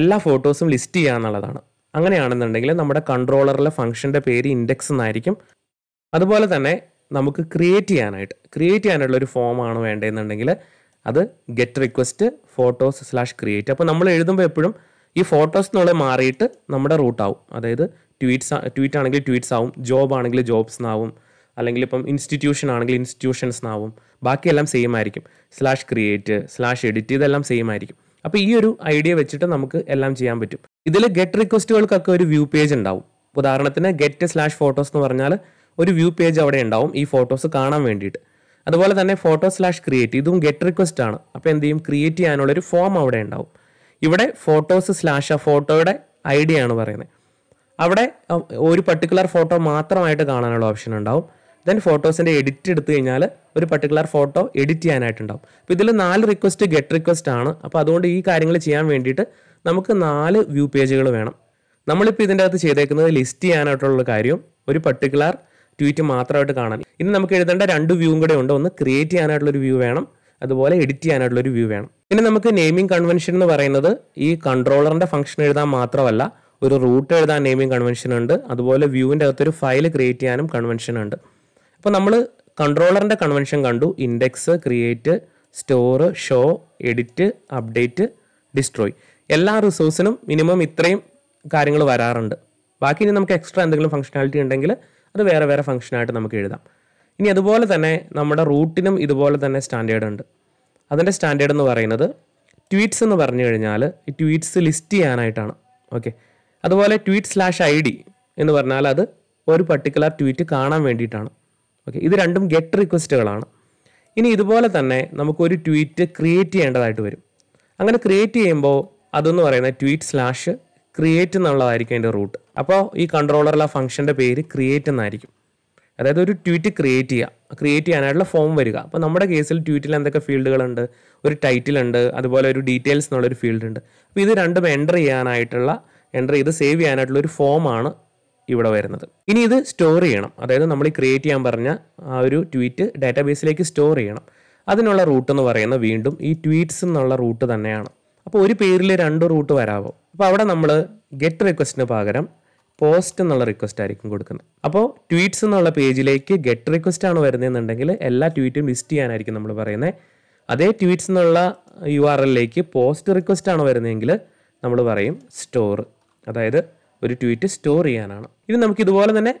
എല്ലാ ഫോട്ടോസും ലിസ്റ്റ് ചെയ്യുക എന്നുള്ളതാണ് അങ്ങനെയാണെന്നുണ്ടെങ്കിൽ നമ്മുടെ കൺട്രോളറിലെ ഫംഗ്ഷൻ്റെ പേര് ഇൻഡെക്സ് എന്നായിരിക്കും അതുപോലെ തന്നെ നമുക്ക് ക്രിയേറ്റ് ചെയ്യാനായിട്ട് ക്രിയേറ്റ് ചെയ്യാനുള്ള ഒരു ഫോമാണ് വേണ്ടതെന്നുണ്ടെങ്കിൽ അത് get request photos slash create അപ്പോൾ നമ്മൾ എഴുതുമ്പോൾ എപ്പോഴും ഈ ഫോട്ടോസ് എന്നുള്ളത് മാറിയിട്ട് നമ്മുടെ ആവും അതായത് ട്വീറ്റ്സ് ട്വീറ്റ് ആണെങ്കിൽ ട്വീറ്റ്സ് ആവും ജോബ് ആണെങ്കിൽ ജോബ്സ് എന്നാവും അല്ലെങ്കിൽ ഇപ്പം ഇൻസ്റ്റിറ്റ്യൂഷൻ ആണെങ്കിൽ ഇൻസ്റ്റിറ്റ്യൂഷൻസ് എന്നാവും ബാക്കിയെല്ലാം സെയിം ആയിരിക്കും സ്ലാഷ് ക്രിയേറ്റ് സ്ലാഷ് എഡിറ്റ് ഇതെല്ലാം സെയിം ആയിരിക്കും അപ്പോൾ ഈ ഒരു ഐഡിയ വെച്ചിട്ട് നമുക്ക് എല്ലാം ചെയ്യാൻ പറ്റും ഇതിൽ ഗെറ്റ് റിക്വസ്റ്റുകൾക്കൊക്കെ ഒരു വ്യൂ പേജ് ഉണ്ടാവും ഉദാഹരണത്തിന് ഗെറ്റ് സ്ലാഷ് ഫോട്ടോസ് എന്ന് പറഞ്ഞാൽ ഒരു വ്യൂ പേജ് അവിടെ ഉണ്ടാവും ഈ ഫോട്ടോസ് കാണാൻ വേണ്ടിയിട്ട് അതുപോലെ തന്നെ ഫോട്ടോ സ്ലാഷ് ക്രിയേറ്റ് ഇതും ഗെറ്റ് റിക്വസ്റ്റ് ആണ് അപ്പോൾ എന്ത് ചെയ്യും ക്രിയേറ്റ് ചെയ്യാനുള്ളൊരു ഫോം അവിടെ ഉണ്ടാവും ഇവിടെ ഫോട്ടോസ് സ്ലാഷ് ആ ഫോട്ടോയുടെ ഐഡിയ ആണ് പറയുന്നത് അവിടെ ഒരു പർട്ടിക്കുലർ ഫോട്ടോ മാത്രമായിട്ട് കാണാനുള്ള ഓപ്ഷൻ ഉണ്ടാവും ദെൻ ഫോട്ടോസിൻ്റെ എഡിറ്റ് എടുത്തു കഴിഞ്ഞാൽ ഒരു പർട്ടിക്കുലർ ഫോട്ടോ എഡിറ്റ് ചെയ്യാനായിട്ടുണ്ടാവും അപ്പോൾ ഇതിൽ നാല് റിക്വസ്റ്റ് ഗെറ്റ് റിക്വസ്റ്റ് ആണ് അപ്പോൾ അതുകൊണ്ട് ഈ കാര്യങ്ങൾ ചെയ്യാൻ വേണ്ടിയിട്ട് നമുക്ക് നാല് വ്യൂ പേജുകൾ വേണം നമ്മളിപ്പോൾ ഇതിൻ്റെ അകത്ത് ചെയ്തേക്കുന്നത് ലിസ്റ്റ് ചെയ്യാനായിട്ടുള്ള കാര്യം ഒരു പർട്ടിക്കുലർ ട്വീറ്റ് മാത്രമായിട്ട് കാണാൻ ഇനി നമുക്ക് എഴുതേണ്ട രണ്ട് വ്യൂവും കൂടെ ഉണ്ട് ഒന്ന് ക്രിയേറ്റ് ചെയ്യാനായിട്ടുള്ളൊരു വ്യൂ വേണം അതുപോലെ എഡിറ്റ് ചെയ്യാനായിട്ടുള്ള ഒരു വ്യൂ വേണം പിന്നെ നമുക്ക് നെയിമിംഗ് കൺവെൻഷൻ എന്ന് പറയുന്നത് ഈ കൺട്രോളറിൻ്റെ ഫംഗ്ഷൻ എഴുതാൻ മാത്രമല്ല ഒരു റൂട്ട് എഴുതാൻ നെയിമിംഗ് കൺവെൻഷൻ ഉണ്ട് അതുപോലെ വ്യൂവിൻ്റെ അകത്തൊരു ഫയൽ ക്രിയേറ്റ് ചെയ്യാനും കൺവെൻഷൻ ഉണ്ട് അപ്പോൾ നമ്മൾ കൺട്രോളറിൻ്റെ കൺവെൻഷൻ കണ്ടു index create store show edit update destroy എല്ലാ റിസോഴ്സിനും മിനിമം ഇത്രയും കാര്യങ്ങൾ വരാറുണ്ട് ബാക്കി ഇനി നമുക്ക് എക്സ്ട്രാ എന്തെങ്കിലും ഫംഗ്ഷനാലിറ്റി ഉണ്ടെങ്കിൽ അത് വേറെ വേറെ ഫംഗ്ഷനായിട്ട് നമുക്ക് എഴുതാം ഇനി അതുപോലെ തന്നെ നമ്മുടെ റൂട്ടിനും ഇതുപോലെ തന്നെ സ്റ്റാൻഡേർഡ് ഉണ്ട് അതിൻ്റെ സ്റ്റാൻഡേർഡ് എന്ന് പറയുന്നത് ട്വീറ്റ്സ് എന്ന് പറഞ്ഞു കഴിഞ്ഞാൽ ഈ ട്വീറ്റ്സ് ലിസ്റ്റ് ചെയ്യാനായിട്ടാണ് ഓക്കെ അതുപോലെ ട്വീറ്റ് സ്ലാഷ് ഐ ഡി എന്ന് പറഞ്ഞാൽ അത് ഒരു പർട്ടിക്കുലർ ട്വീറ്റ് കാണാൻ വേണ്ടിയിട്ടാണ് ഓക്കെ ഇത് രണ്ടും ഗെറ്റ് റിക്വസ്റ്റുകളാണ് ഇനി ഇതുപോലെ തന്നെ നമുക്കൊരു ട്വീറ്റ് ക്രിയേറ്റ് ചെയ്യേണ്ടതായിട്ട് വരും അങ്ങനെ ക്രിയേറ്റ് ചെയ്യുമ്പോൾ അതെന്ന് പറയുന്നത് ട്വീറ്റ് സ്ലാഷ് ക്രിയേറ്റ് എന്നുള്ളതായിരിക്കും അതിൻ്റെ റൂട്ട് അപ്പോൾ ഈ കൺട്രോളറിലെ ഫംഗ്ഷൻ്റെ പേര് ക്രിയേറ്റ് എന്നായിരിക്കും അതായത് ഒരു ട്വീറ്റ് ക്രിയേറ്റ് ചെയ്യുക ക്രിയേറ്റ് ചെയ്യാനായിട്ടുള്ള ഫോം വരിക അപ്പോൾ നമ്മുടെ കേസിൽ ട്വീറ്റിൽ എന്തൊക്കെ ഫീൽഡുകളുണ്ട് ഒരു ടൈറ്റിൽ ഉണ്ട് അതുപോലെ ഒരു ഡീറ്റെയിൽസ് എന്നുള്ളൊരു ഫീൽഡ് ഉണ്ട് അപ്പോൾ ഇത് രണ്ടും എൻ്റർ ചെയ്യാനായിട്ടുള്ള എൻ്റർ ചെയ്ത് സേവ് ചെയ്യാനായിട്ടുള്ള ഒരു ഫോമാണ് ഇവിടെ വരുന്നത് ഇനി ഇത് സ്റ്റോർ ചെയ്യണം അതായത് നമ്മൾ ഈ ക്രിയേറ്റ് ചെയ്യാൻ പറഞ്ഞ ആ ഒരു ട്വീറ്റ് ഡാറ്റാബേസിലേക്ക് സ്റ്റോർ ചെയ്യണം അതിനുള്ള റൂട്ട് എന്ന് പറയുന്നത് വീണ്ടും ഈ ട്വീറ്റ്സ് എന്നുള്ള റൂട്ട് തന്നെയാണ് അപ്പോൾ ഒരു പേരിൽ രണ്ട് റൂട്ട് വരാമോ അപ്പോൾ അവിടെ നമ്മൾ ഗെറ്റ് റിക്വസ്റ്റിന് പകരം പോസ്റ്റ് എന്നുള്ള റിക്വസ്റ്റ് ആയിരിക്കും കൊടുക്കുന്നത് അപ്പോൾ ട്വീറ്റ്സ് എന്നുള്ള പേജിലേക്ക് ഗെറ്റ് റിക്വസ്റ്റ് ആണ് വരുന്നതെന്നുണ്ടെങ്കിൽ എല്ലാ ട്വീറ്റും ലിസ്റ്റ് ചെയ്യാനായിരിക്കും നമ്മൾ പറയുന്നത് അതേ ട്വീറ്റ്സ് എന്നുള്ള യു ആർ എല്ലിലേക്ക് പോസ്റ്റ് റിക്വസ്റ്റ് ആണ് വരുന്നതെങ്കിൽ നമ്മൾ പറയും സ്റ്റോർ അതായത് ഒരു ട്വീറ്റ് സ്റ്റോർ ചെയ്യാനാണ് ഇനി നമുക്ക് ഇതുപോലെ തന്നെ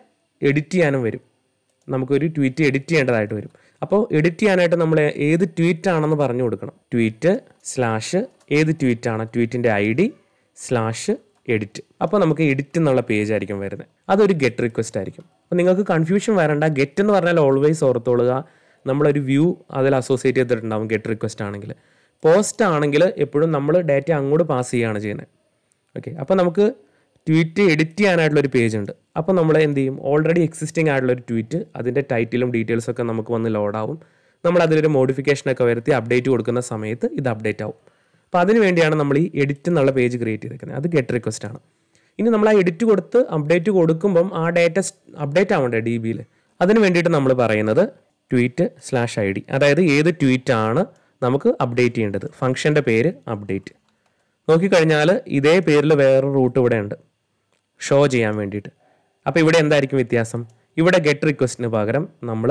എഡിറ്റ് ചെയ്യാനും വരും നമുക്കൊരു ട്വീറ്റ് എഡിറ്റ് ചെയ്യേണ്ടതായിട്ട് വരും അപ്പോൾ എഡിറ്റ് ചെയ്യാനായിട്ട് നമ്മൾ ഏത് ട്വീറ്റ് ആണെന്ന് പറഞ്ഞു കൊടുക്കണം ട്വീറ്റ് സ്ലാഷ് ഏത് ട്വീറ്റ് ആണ് ട്വീറ്റിൻ്റെ ഐ ഡി സ്ലാഷ് എഡിറ്റ് അപ്പോൾ നമുക്ക് എഡിറ്റ് എന്നുള്ള പേജ് ആയിരിക്കും വരുന്നത് അതൊരു ഗെറ്റ് റിക്വസ്റ്റ് ആയിരിക്കും അപ്പോൾ നിങ്ങൾക്ക് കൺഫ്യൂഷൻ വരണ്ട ഗെറ്റ് എന്ന് പറഞ്ഞാൽ ഓൾവേസ് ഓർത്തോളുക നമ്മളൊരു വ്യൂ അതിൽ അസോസിയേറ്റ് ചെയ്തിട്ടുണ്ടാവും ഗെറ്റ് റിക്വസ്റ്റ് ആണെങ്കിൽ പോസ്റ്റ് ആണെങ്കിൽ എപ്പോഴും നമ്മൾ ഡാറ്റ അങ്ങോട്ട് പാസ് ചെയ്യുകയാണ് ചെയ്യുന്നത് ഓക്കെ അപ്പോൾ നമുക്ക് ട്വീറ്റ് എഡിറ്റ് ചെയ്യാനായിട്ടുള്ള ഒരു പേജ് ഉണ്ട് അപ്പോൾ നമ്മൾ എന്ത് ചെയ്യും ഓൾറെഡി എക്സിസ്റ്റിംഗ് ആയിട്ടുള്ള ഒരു ട്വീറ്റ് അതിൻ്റെ ടൈറ്റിലും ഡീറ്റെയിൽസും ഒക്കെ നമുക്ക് വന്ന് ലോഡാവും നമ്മൾ അതിലൊരു മോഡിഫിക്കേഷനൊക്കെ വരുത്തി അപ്ഡേറ്റ് കൊടുക്കുന്ന സമയത്ത് ഇത് അപ്ഡേറ്റ് ആവും അപ്പോൾ അതിന് വേണ്ടിയാണ് നമ്മൾ ഈ എഡിറ്റ് എന്നുള്ള പേജ് ക്രിയേറ്റ് ചെയ്തേക്കുന്നത് അത് ഗെറ്റ് റിക്വസ്റ്റ് ആണ് ഇനി നമ്മൾ ആ എഡിറ്റ് കൊടുത്ത് അപ്ഡേറ്റ് കൊടുക്കുമ്പം ആ ഡേറ്റ അപ്ഡേറ്റ് ആവണ്ടേ ഡി ബിയിൽ അതിന് വേണ്ടിയിട്ട് നമ്മൾ പറയുന്നത് ട്വീറ്റ് സ്ലാഷ് ഐ ഡി അതായത് ഏത് ട്വീറ്റാണ് നമുക്ക് അപ്ഡേറ്റ് ചെയ്യേണ്ടത് ഫംഗ്ഷൻ്റെ പേര് അപ്ഡേറ്റ് നോക്കിക്കഴിഞ്ഞാൽ ഇതേ പേരിൽ വേറൊരു റൂട്ട് ഇവിടെ ഉണ്ട് ഷോ ചെയ്യാൻ വേണ്ടിയിട്ട് അപ്പോൾ ഇവിടെ എന്തായിരിക്കും വ്യത്യാസം ഇവിടെ ഗെറ്റ് റിക്വസ്റ്റിന് പകരം നമ്മൾ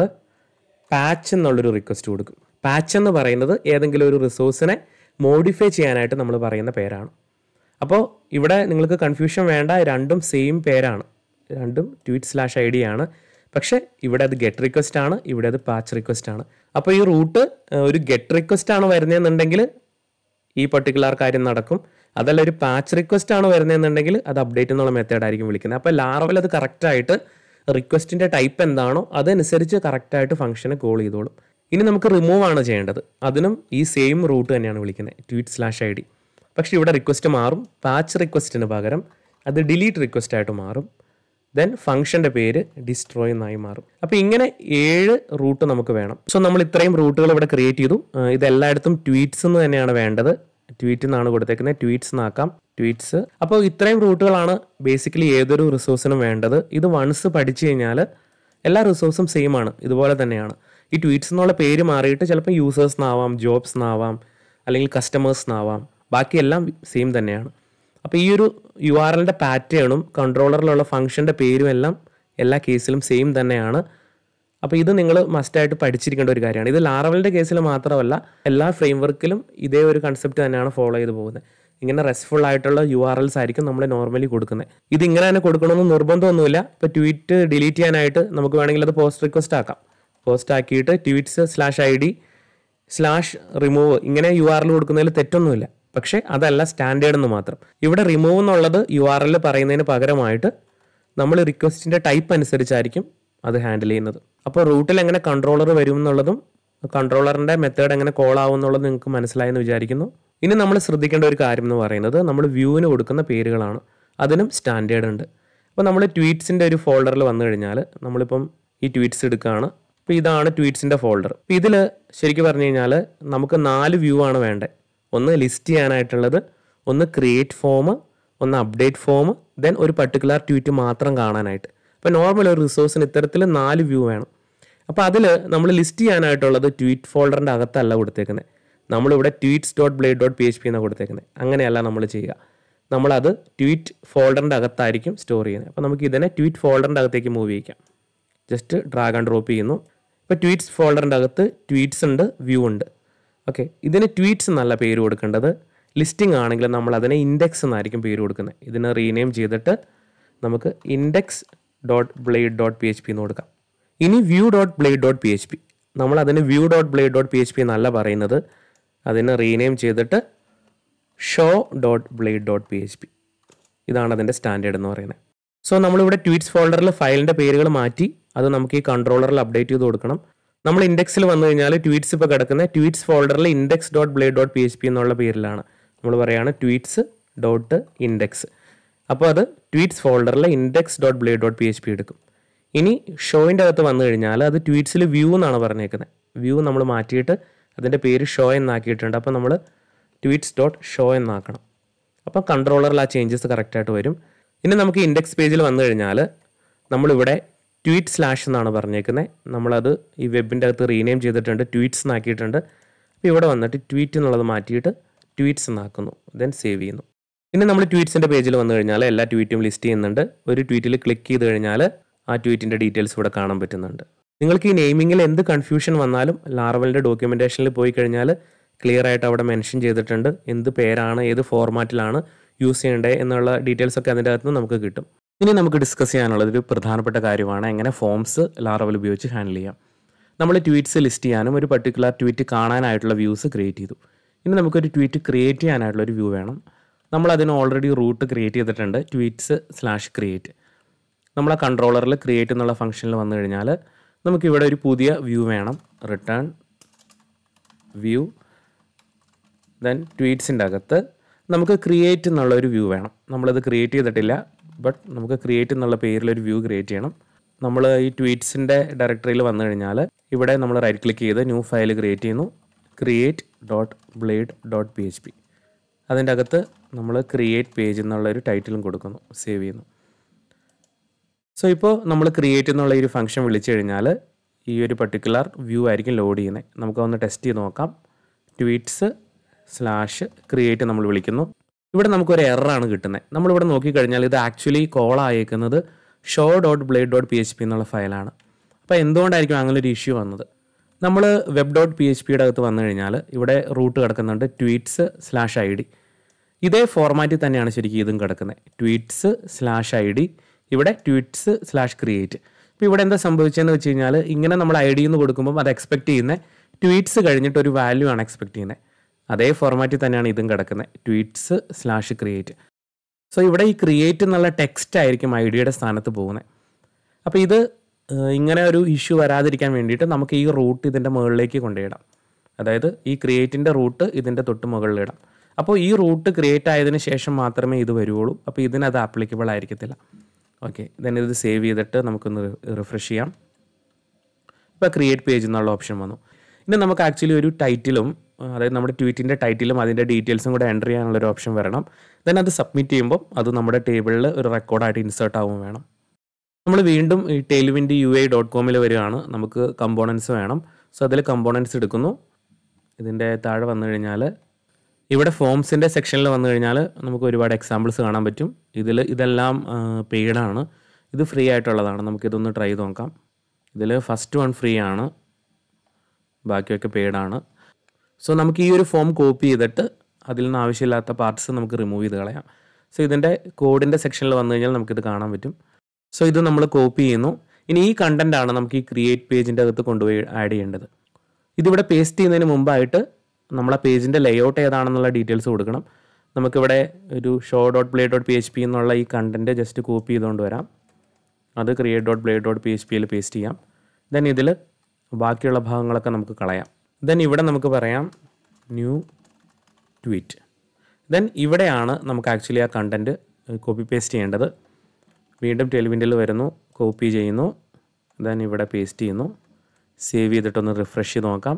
പാച്ച് എന്നുള്ളൊരു റിക്വസ്റ്റ് കൊടുക്കും പാച്ച് എന്ന് പറയുന്നത് ഏതെങ്കിലും ഒരു റിസോഴ്സിനെ മോഡിഫൈ ചെയ്യാനായിട്ട് നമ്മൾ പറയുന്ന പേരാണ് അപ്പോൾ ഇവിടെ നിങ്ങൾക്ക് കൺഫ്യൂഷൻ വേണ്ട രണ്ടും സെയിം പേരാണ് രണ്ടും ട്വീറ്റ് സ്ലാഷ് ഐ ഡി ആണ് പക്ഷേ ഇവിടെ അത് ഗെറ്റ് റിക്വസ്റ്റ് ആണ് ഇവിടെ അത് പാച്ച് റിക്വസ്റ്റ് ആണ് അപ്പോൾ ഈ റൂട്ട് ഒരു ഗെറ്റ് റിക്വസ്റ്റ് ആണ് വരുന്നതെന്നുണ്ടെങ്കിൽ ഈ പർട്ടിക്കുലർ കാര്യം നടക്കും അതല്ല ഒരു പാച്ച് റിക്വസ്റ്റ് ആണ് വരുന്നതെന്നുണ്ടെങ്കിൽ അത് അപ്ഡേറ്റ് എന്നുള്ള മെത്തേഡ് ആയിരിക്കും വിളിക്കുന്നത് അപ്പോൾ ലാർവൽ അത് കറക്റ്റായിട്ട് റിക്വസ്റ്റിൻ്റെ ടൈപ്പ് എന്താണോ അതനുസരിച്ച് കറക്റ്റായിട്ട് ഫംഗ്ഷനെ കോൾ ചെയ്തോളും ഇനി നമുക്ക് റിമൂവ് ആണ് ചെയ്യേണ്ടത് അതിനും ഈ സെയിം റൂട്ട് തന്നെയാണ് വിളിക്കുന്നത് ട്വീറ്റ് സ്ലാഷ് ഐ ഡി പക്ഷേ ഇവിടെ റിക്വസ്റ്റ് മാറും പാച്ച് റിക്വസ്റ്റിന് പകരം അത് ഡിലീറ്റ് റിക്വസ്റ്റ് ആയിട്ട് മാറും ദെൻ ഫംഗ്ഷൻ്റെ പേര് ഡിസ്ട്രോയ് എന്നായി മാറും അപ്പോൾ ഇങ്ങനെ ഏഴ് റൂട്ട് നമുക്ക് വേണം സോ നമ്മൾ ഇത്രയും റൂട്ടുകൾ ഇവിടെ ക്രിയേറ്റ് ചെയ്തു ഇതെല്ലായിടത്തും ട്വീറ്റ്സ് എന്ന് തന്നെയാണ് വേണ്ടത് ട്വീറ്റ് എന്നാണ് കൊടുത്തേക്കുന്നത് ട്വീറ്റ്സ് എന്നാക്കാം ട്വീറ്റ്സ് അപ്പോൾ ഇത്രയും റൂട്ടുകളാണ് ബേസിക്കലി ഏതൊരു റിസോഴ്സിനും വേണ്ടത് ഇത് വൺസ് പഠിച്ചു കഴിഞ്ഞാൽ എല്ലാ റിസോഴ്സും സെയിം ആണ് ഇതുപോലെ തന്നെയാണ് ഈ ട്വീറ്റ്സ് എന്നുള്ള പേര് മാറിയിട്ട് ചിലപ്പോൾ യൂസേഴ്സ് എന്നാവാം ജോബ്സ് എന്നാവാം അല്ലെങ്കിൽ കസ്റ്റമേഴ്സ് എന്നാവാം ബാക്കിയെല്ലാം സെയിം തന്നെയാണ് അപ്പോൾ ഈ ഒരു യു ആർ എല്ലിൻ്റെ പാറ്റേണും കൺട്രോളറിലുള്ള ഫംഗ്ഷൻ്റെ പേരും എല്ലാം എല്ലാ കേസിലും സെയിം തന്നെയാണ് അപ്പോൾ ഇത് നിങ്ങൾ മസ്റ്റായിട്ട് പഠിച്ചിരിക്കേണ്ട ഒരു കാര്യമാണ് ഇത് ലാറവലിൻ്റെ കേസിൽ മാത്രമല്ല എല്ലാ ഫ്രെയിം വർക്കിലും ഇതേ ഒരു കൺസെപ്റ്റ് തന്നെയാണ് ഫോളോ ചെയ്ത് പോകുന്നത് ഇങ്ങനെ റെസ്റ്റ്ഫുൾ ആയിട്ടുള്ള യു ആർ എൽസ് ആയിരിക്കും നമ്മൾ നോർമലി കൊടുക്കുന്നത് ഇത് ഇങ്ങനെ തന്നെ കൊടുക്കണമെന്ന് നിർബന്ധമൊന്നുമില്ല ഇപ്പോൾ ട്വീറ്റ് ഡിലീറ്റ് ചെയ്യാനായിട്ട് നമുക്ക് വേണമെങ്കിൽ അത് പോസ്റ്റ് റിക്വസ്റ്റ് ആക്കാം പോസ്റ്റ് ആക്കിയിട്ട് tweets slash I D slash remove ഇങ്ങനെ യു ആർ എൽ കൊടുക്കുന്നതിൽ തെറ്റൊന്നുമില്ല പക്ഷേ അതല്ല സ്റ്റാൻഡേർഡ് എന്ന് മാത്രം ഇവിടെ റിമൂവ് എന്നുള്ളത് യു ആർ എൽ പറയുന്നതിന് പകരമായിട്ട് നമ്മൾ റിക്വസ്റ്റിൻ്റെ ടൈപ്പ് അനുസരിച്ചായിരിക്കും അത് ഹാൻഡിൽ ചെയ്യുന്നത് അപ്പോൾ റൂട്ടിൽ എങ്ങനെ കൺട്രോളർ വരും എന്നുള്ളതും കൺട്രോളറിൻ്റെ മെത്തേഡ് എങ്ങനെ കോൾ ആവും എന്നുള്ളത് നിങ്ങൾക്ക് മനസ്സിലായെന്ന് വിചാരിക്കുന്നു ഇനി നമ്മൾ ശ്രദ്ധിക്കേണ്ട ഒരു കാര്യം എന്ന് പറയുന്നത് നമ്മൾ വ്യൂവിന് കൊടുക്കുന്ന പേരുകളാണ് അതിനും സ്റ്റാൻഡേർഡ് ഉണ്ട് അപ്പോൾ നമ്മൾ ട്വീറ്റ്സിൻ്റെ ഒരു ഫോൾഡറിൽ വന്നു കഴിഞ്ഞാൽ നമ്മളിപ്പം ഈ ട്വീറ്റ്സ് എടുക്കുകയാണ് അപ്പോൾ ഇതാണ് ട്വീറ്റ്സിൻ്റെ ഫോൾഡർ അപ്പോൾ ഇതിൽ ശരിക്കും പറഞ്ഞു കഴിഞ്ഞാൽ നമുക്ക് നാല് വ്യൂ ആണ് വേണ്ടത് ഒന്ന് ലിസ്റ്റ് ചെയ്യാനായിട്ടുള്ളത് ഒന്ന് ക്രിയേറ്റ് ഫോം ഒന്ന് അപ്ഡേറ്റ് ഫോം ദെൻ ഒരു പർട്ടിക്കുലർ ട്വീറ്റ് മാത്രം കാണാനായിട്ട് അപ്പോൾ നോർമൽ ഒരു റിസോഴ്സിന് ഇത്തരത്തിൽ നാല് വ്യൂ വേണം അപ്പോൾ അതിൽ നമ്മൾ ലിസ്റ്റ് ചെയ്യാനായിട്ടുള്ളത് ട്വീറ്റ് ഫോൾഡറിൻ്റെ അകത്തല്ല കൊടുത്തേക്കുന്നത് നമ്മളിവിടെ tweets dot blade dot P H P എന്നാണ് കൊടുത്തേക്കുന്നത് അങ്ങനെയല്ല നമ്മൾ ചെയ്യുക നമ്മളത് ട്വീറ്റ് ഫോൾഡറിൻ്റെ അകത്തായിരിക്കും സ്റ്റോർ ചെയ്യുന്നത് അപ്പോൾ നമുക്ക് ഇതിനെ ട്വീറ്റ് ഫോൾഡറിൻ്റെ അകത്തേക്ക് മൂവ് ചെയ്യിക്കാം ജസ്റ്റ് ഡ്രാഗ് ആൻഡ് ഡ്രോപ്പ് ചെയ്യുന്നു ഇപ്പോൾ ട്വീറ്റ്സ് ഫോൾഡറിൻ്റെ അകത്ത് ട്വീറ്റ്സ് ഉണ്ട് വ്യൂ ഉണ്ട് ഓക്കെ ഇതിന് ട്വീറ്റ്സ് എന്നല്ല പേര് കൊടുക്കേണ്ടത് ലിസ്റ്റിംഗ് ആണെങ്കിൽ നമ്മൾ അതിനെ ഇൻഡെക്സ് എന്നായിരിക്കും പേര് കൊടുക്കുന്നത് ഇതിനെ റീനെയിം ചെയ്തിട്ട് നമുക്ക് index dot blade dot P H P എന്ന് കൊടുക്കാം ഇനി view dot blade dot P H P നമ്മൾ അതിന് view dot blade dot P H P എന്നല്ല പറയുന്നത് അതിന് റീനെയിം ചെയ്തിട്ട് show dot blade dot P H P ഇതാണ് അതിൻ്റെ സ്റ്റാൻഡേർഡ് എന്ന് പറയുന്നത് സോ നമ്മളിവിടെ ട്വീറ്റ്സ് ഫോൾഡറിൽ ഫയലിൻ്റെ പേരുകൾ മാറ്റി അത് നമുക്ക് ഈ കൺട്രോളറിൽ അപ്ഡേറ്റ് ചെയ്ത് കൊടുക്കണം നമ്മൾ ഇൻഡെക്സിൽ വന്നു കഴിഞ്ഞാൽ ട്വീറ്റ്സ് ഇപ്പോൾ കിടക്കുന്ന ട്വീറ്റ്സ് ഫോൾഡറിൽ index dot blade dot P H P എന്നുള്ള പേരിലാണ് നമ്മൾ പറയുകയാണ് ട്വീറ്റ്സ് ഡോട്ട് ഇൻഡെക്സ് അപ്പോൾ അത് ട്വീറ്റ്സ് ഫോൾഡറിലെ index dot blade dot P H P എടുക്കും ഇനി ഷോയിൻ്റെ അകത്ത് വന്നു കഴിഞ്ഞാൽ അത് ട്വീറ്റ്സിൽ വ്യൂ എന്നാണ് പറഞ്ഞേക്കുന്നത് വ്യൂ നമ്മൾ മാറ്റിയിട്ട് അതിൻ്റെ പേര് ഷോ എന്നാക്കിയിട്ടുണ്ട് അപ്പോൾ നമ്മൾ ട്വീറ്റ്സ് ഡോട്ട് ഷോ എന്നാക്കണം അപ്പോൾ കൺട്രോളറിൽ ആ ചേഞ്ചസ് കറക്റ്റായിട്ട് വരും ഇനി നമുക്ക് ഇൻഡെക്സ് പേജിൽ വന്നു കഴിഞ്ഞാൽ നമ്മളിവിടെ ട്വീറ്റ് സ്ലാഷ് എന്നാണ് പറഞ്ഞേക്കുന്നത് നമ്മളത് ഈ വെബിൻ്റെ അകത്ത് റീനെയിം ചെയ്തിട്ടുണ്ട് ട്വീറ്റ്സ് എന്നാക്കിയിട്ടുണ്ട് അപ്പോൾ ഇവിടെ വന്നിട്ട് ട്വീറ്റ് എന്നുള്ളത് മാറ്റിയിട്ട് ട്വീറ്റ്സ് എന്നാക്കുന്നു ദെൻ സേവ് ചെയ്യുന്നു പിന്നെ നമ്മൾ ട്വീറ്റ്സിൻ്റെ പേജിൽ വന്നു കഴിഞ്ഞാൽ എല്ലാ ട്വീറ്റും ലിസ്റ്റ് ചെയ്യുന്നുണ്ട് ഒരു ട്വീറ്റിൽ ക്ലിക്ക് ചെയ്ത് കഴിഞ്ഞാൽ ആ ട്വീറ്റിൻ്റെ ഡീറ്റെയിൽസ് ഇവിടെ കാണാൻ പറ്റുന്നുണ്ട് നിങ്ങൾക്ക് ഈ നെയിമിങ്ങിൽ എന്ത് കൺഫ്യൂഷൻ വന്നാലും ലാർവലിൻ്റെ ഡോക്യുമെൻറ്റേഷനിൽ പോയി കഴിഞ്ഞാൽ ക്ലിയർ ആയിട്ട് അവിടെ മെൻഷൻ ചെയ്തിട്ടുണ്ട് എന്ത് പേരാണ് ഏത് ഫോർമാറ്റിലാണ് യൂസ് ചെയ്യേണ്ടത് എന്നുള്ള ഡീറ്റെയിൽസ് ഒക്കെ അതിൻ്റെ അകത്ത് നമുക്ക് കിട്ടും ഇനി നമുക്ക് ഡിസ്കസ് ചെയ്യാനുള്ളത് ഒരു പ്രധാനപ്പെട്ട കാര്യമാണ് എങ്ങനെ ഫോംസ് ലാർവൽ ഉപയോഗിച്ച് ഹാൻഡിൽ ചെയ്യാം നമ്മൾ ട്വീറ്റ്സ് ലിസ്റ്റ് ചെയ്യാനും ഒരു പർട്ടിക്കുലർ ട്വീറ്റ് കാണാനായിട്ടുള്ള വ്യൂസ് ക്രിയേറ്റ് ചെയ്തു ഇനി നമുക്കൊരു ട്വീറ്റ് ക്രിയേറ്റ് ചെയ്യാനായിട്ടുള്ള ഒരു വ്യൂ വേണം നമ്മൾ അതിന് ഓൾറെഡി റൂട്ട് ക്രിയേറ്റ് ചെയ്തിട്ടുണ്ട് ട്വീറ്റ്സ് സ്ലാഷ് ക്രിയേറ്റ് നമ്മളെ കൺട്രോളറിൽ ക്രിയേറ്റ് എന്നുള്ള ഫംഗ്ഷനിൽ വന്നു കഴിഞ്ഞാൽ നമുക്കിവിടെ ഒരു പുതിയ വ്യൂ വേണം റിട്ടേൺ വ്യൂ ദെൻ ട്വീറ്റ്സിൻ്റെ അകത്ത് നമുക്ക് ക്രിയേറ്റ് എന്നുള്ള ഒരു വ്യൂ വേണം നമ്മളത് ക്രിയേറ്റ് ചെയ്തിട്ടില്ല ബട്ട് നമുക്ക് ക്രിയേറ്റ് എന്നുള്ള പേരിലൊരു വ്യൂ ക്രിയേറ്റ് ചെയ്യണം നമ്മൾ ഈ ട്വീറ്റ്സിൻ്റെ ഡയറക്ടറിയിൽ വന്നു കഴിഞ്ഞാൽ ഇവിടെ നമ്മൾ റൈറ്റ് ക്ലിക്ക് ചെയ്ത് ന്യൂ ഫയൽ ക്രിയേറ്റ് ചെയ്യുന്നു create dot blade dot P H P അതിൻ്റെ അകത്ത് നമ്മൾ ക്രിയേറ്റ് പേജ് എന്നുള്ളൊരു ടൈറ്റിലും കൊടുക്കുന്നു സേവ് ചെയ്യുന്നു സോ ഇപ്പോൾ നമ്മൾ ക്രിയേറ്റ് എന്നുള്ള ഒരു ഫംഗ്ഷൻ വിളിച്ചു കഴിഞ്ഞാൽ ഈ ഒരു പർട്ടിക്കുലർ വ്യൂ ആയിരിക്കും ലോഡ് ചെയ്യുന്നത് നമുക്കൊന്ന് ടെസ്റ്റ് ചെയ്ത് നോക്കാം ട്വീറ്റ്സ് സ്ലാഷ് ക്രിയേറ്റ് നമ്മൾ വിളിക്കുന്നു ഇവിടെ നമുക്കൊരു എററാണ് കിട്ടുന്നത് നമ്മളിവിടെ നോക്കിക്കഴിഞ്ഞാൽ ഇത് ആക്ച്വലി കോൾ ആയേക്കുന്നത് show dot blade dot P H P എന്നുള്ള ഫയലാണ് അപ്പോൾ എന്തുകൊണ്ടായിരിക്കും അങ്ങനെ ഒരു ഇഷ്യൂ വന്നത് നമ്മൾ വെബ് ഡോട്ട് പി എച്ച് പിയുടെ അകത്ത് വന്നു കഴിഞ്ഞാൽ ഇവിടെ റൂട്ട് കിടക്കുന്നുണ്ട് ട്വീറ്റ്സ് സ്ലാഷ് ഐ ഡി ഇതേ ഫോർമാറ്റിൽ തന്നെയാണ് ശരിക്കും ഇതും കിടക്കുന്നത് ട്വീറ്റ്സ് സ്ലാഷ് ഐ ഡി ഇവിടെ ട്വീറ്റ്സ് സ്ലാഷ് ക്രിയേറ്റ് അപ്പോൾ ഇവിടെ എന്താ സംഭവിച്ചതെന്ന് വെച്ച് കഴിഞ്ഞാൽ ഇങ്ങനെ നമ്മൾ ഐ ഡി എന്ന് കൊടുക്കുമ്പോൾ അത് എക്സ്പെക്ട് ചെയ്യുന്ന ട്വീറ്റ്സ് കഴിഞ്ഞിട്ട് ഒരു വാല്യൂ ആണ് എക്സ്പെക്ട് ചെയ്യുന്നത് അതേ ഫോർമാറ്റിൽ തന്നെയാണ് ഇതും കിടക്കുന്നത് ട്വീറ്റ്സ് സ്ലാഷ് ക്രിയേറ്റ് സോ ഇവിടെ ഈ ക്രിയേറ്റ് എന്നുള്ള ടെക്സ്റ്റ് ആയിരിക്കും ഐ ഡിയുടെ സ്ഥാനത്ത് പോകുന്നത് അപ്പോൾ ഇത് ഇങ്ങനെ ഒരു ഇഷ്യൂ വരാതിരിക്കാൻ വേണ്ടിയിട്ട് നമുക്ക് ഈ റൂട്ട് ഇതിൻ്റെ മുകളിലേക്ക് കൊണ്ടുപോയിടാം അതായത് ഈ ക്രിയേറ്റിൻ്റെ റൂട്ട് ഇതിൻ്റെ തൊട്ട് മുകളിലിടാം അപ്പോൾ ഈ റൂട്ട് ക്രിയേറ്റ് ആയതിനു ശേഷം മാത്രമേ ഇത് വരുവുള്ളൂ അപ്പോൾ ഇതിനത് ആപ്ലിക്കബിൾ ആയിരിക്കത്തില്ല ഓക്കെ ദെൻ ഇത് സേവ് ചെയ്തിട്ട് നമുക്കൊന്ന് റിഫ്രഷ് ചെയ്യാം ഇപ്പോൾ ക്രിയേറ്റ് പേജ് എന്നുള്ള ഓപ്ഷൻ വന്നു ഇനി നമുക്ക് ആക്ച്വലി ഒരു ടൈറ്റിലും അതായത് നമ്മുടെ ട്വീറ്റിൻ്റെ ടൈറ്റിലും അതിൻ്റെ ഡീറ്റെയിൽസും കൂടെ എൻ്റർ ചെയ്യാനുള്ളൊരു ഓപ്ഷൻ വരണം ദെൻ അത് സബ്മിറ്റ് ചെയ്യുമ്പോൾ അത് നമ്മുടെ ടേബിളിൽ ഒരു റെക്കോർഡായിട്ട് ഇൻസേർട്ട് ആവും വേണം നമ്മൾ വീണ്ടും ഈ ടെയിൽവിൻഡ് യു ഐ ഡോട്ട് കോമിൽ വരികയാണ് നമുക്ക് കമ്പോണൻസ് വേണം സോ അതിൽ കമ്പോണൻസ് എടുക്കുന്നു ഇതിൻ്റെ താഴെ വന്നു കഴിഞ്ഞാൽ ഇവിടെ ഫോംസിൻ്റെ സെക്ഷനിൽ വന്നു കഴിഞ്ഞാൽ നമുക്ക് ഒരുപാട് എക്സാമ്പിൾസ് കാണാൻ പറ്റും ഇതിൽ ഇതെല്ലാം പെയ്ഡാണ് ഇത് ഫ്രീ ആയിട്ടുള്ളതാണ് നമുക്കിതൊന്ന് ട്രൈ ചെയ്ത് നോക്കാം ഇതിൽ ഫസ്റ്റ് വൺ ഫ്രീ ആണ് ബാക്കിയൊക്കെ പെയ്ഡാണ് സോ നമുക്ക് ഈ ഒരു ഫോം കോപ്പി ചെയ്തിട്ട് അതിൽ നിന്ന് ആവശ്യമില്ലാത്ത പാർട്സ് നമുക്ക് റിമൂവ് ചെയ്ത് കളയാം സോ ഇതിൻ്റെ കോഡിൻ്റെ സെക്ഷനിൽ വന്നു കഴിഞ്ഞാൽ നമുക്കിത് കാണാൻ പറ്റും സോ ഇത് നമ്മൾ കോപ്പി ചെയ്യുന്നു ഇനി ഈ കണ്ടൻ്റ് ആണ് നമുക്ക് ഈ ക്രിയേറ്റ് പേജിൻ്റെ അകത്ത് കൊണ്ടുപോയി ആഡ് ചെയ്യേണ്ടത് ഇതിവിടെ പേസ്റ്റ് ചെയ്യുന്നതിന് മുമ്പായിട്ട് നമ്മളെ പേജിൻ്റെ ലേഔട്ട് ഏതാണെന്നുള്ള ഡീറ്റെയിൽസ് കൊടുക്കണം നമുക്കിവിടെ ഒരു show dot blade dot P H P എന്നുള്ള ഈ കണ്ടൻറ്റ് ജസ്റ്റ് കോപ്പി ചെയ്തുകൊണ്ട് വരാം അത് create dot blade dot P H പിയിൽ പേസ്റ്റ് ചെയ്യാം ദെൻ ഇതിൽ ബാക്കിയുള്ള ഭാഗങ്ങളൊക്കെ നമുക്ക് കളയാം ദെൻ ഇവിടെ നമുക്ക് പറയാം ന്യൂ ട്വീറ്റ് ദെൻ ഇവിടെയാണ് നമുക്ക് ആക്ച്വലി ആ കണ്ടൻറ്റ് കോപ്പി പേസ്റ്റ് ചെയ്യേണ്ടത് വീണ്ടും ടെലിവിൻ്റിൽ വരുന്നു കോപ്പി ചെയ്യുന്നു ദൻ ഇവിടെ പേസ്റ്റ് ചെയ്യുന്നു സേവ് ചെയ്തിട്ടൊന്ന് റിഫ്രഷ് ചെയ്ത് നോക്കാം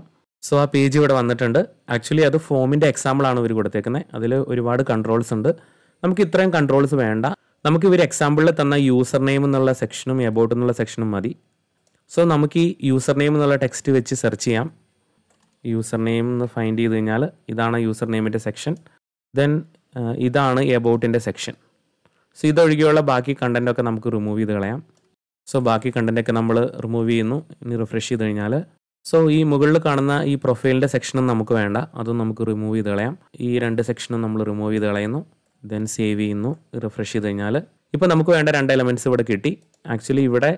സോ ആ പേജ് ഇവിടെ വന്നിട്ടുണ്ട് ആക്ച്വലി അത് ഫോമിൻ്റെ എക്സാമ്പിളാണ് ഇവർ കൊടുത്തേക്കുന്നത് അതിൽ ഒരുപാട് കൺട്രോൾസ് ഉണ്ട് നമുക്ക് ഇത്രയും കൺട്രോൾസ് വേണ്ട നമുക്ക് ഇവർ എക്സാമ്പിളിൽ തന്ന യൂസർ നെയിം എന്നുള്ള സെക്ഷനും എബൌട്ട് എന്നുള്ള സെക്ഷനും മതി സോ നമുക്ക് ഈ യൂസർ നെയിം എന്നുള്ള ടെക്സ്റ്റ് വെച്ച് സെർച്ച് ചെയ്യാം യൂസർ നെയിം എന്ന് ഫൈൻഡ് ചെയ്ത് കഴിഞ്ഞാൽ ഇതാണ് യൂസർ നെയിമിൻ്റെ സെക്ഷൻ ദെൻ ഇതാണ് എബൌട്ടിൻ്റെ സെക്ഷൻ സോ ഇതൊഴികെയുള്ള ബാക്കി കണ്ടൻറ്റൊക്കെ നമുക്ക് റിമൂവ് ചെയ്ത് കളയാം സോ ബാക്കി കണ്ടൻറ്റൊക്കെ നമ്മൾ റിമൂവ് ചെയ്യുന്നു ഇനി റിഫ്രഷ് ചെയ്ത് കഴിഞ്ഞാൽ സോ ഈ മുകളിൽ കാണുന്ന ഈ പ്രൊഫൈലിൻ്റെ സെക്ഷനും നമുക്ക് വേണ്ട അതും നമുക്ക് റിമൂവ് ചെയ്ത് കളയാം ഈ രണ്ട് സെക്ഷനും നമ്മൾ റിമൂവ് ചെയ്ത് കളയുന്നു ദെൻ സേവ് ചെയ്യുന്നു റിഫ്രഷ് ചെയ്ത് കഴിഞ്ഞാൽ ഇപ്പോൾ നമുക്ക് വേണ്ട രണ്ട് എലമെൻറ്റ്സ് ഇവിടെ കിട്ടി ആക്ച്വലി ഇവിടെ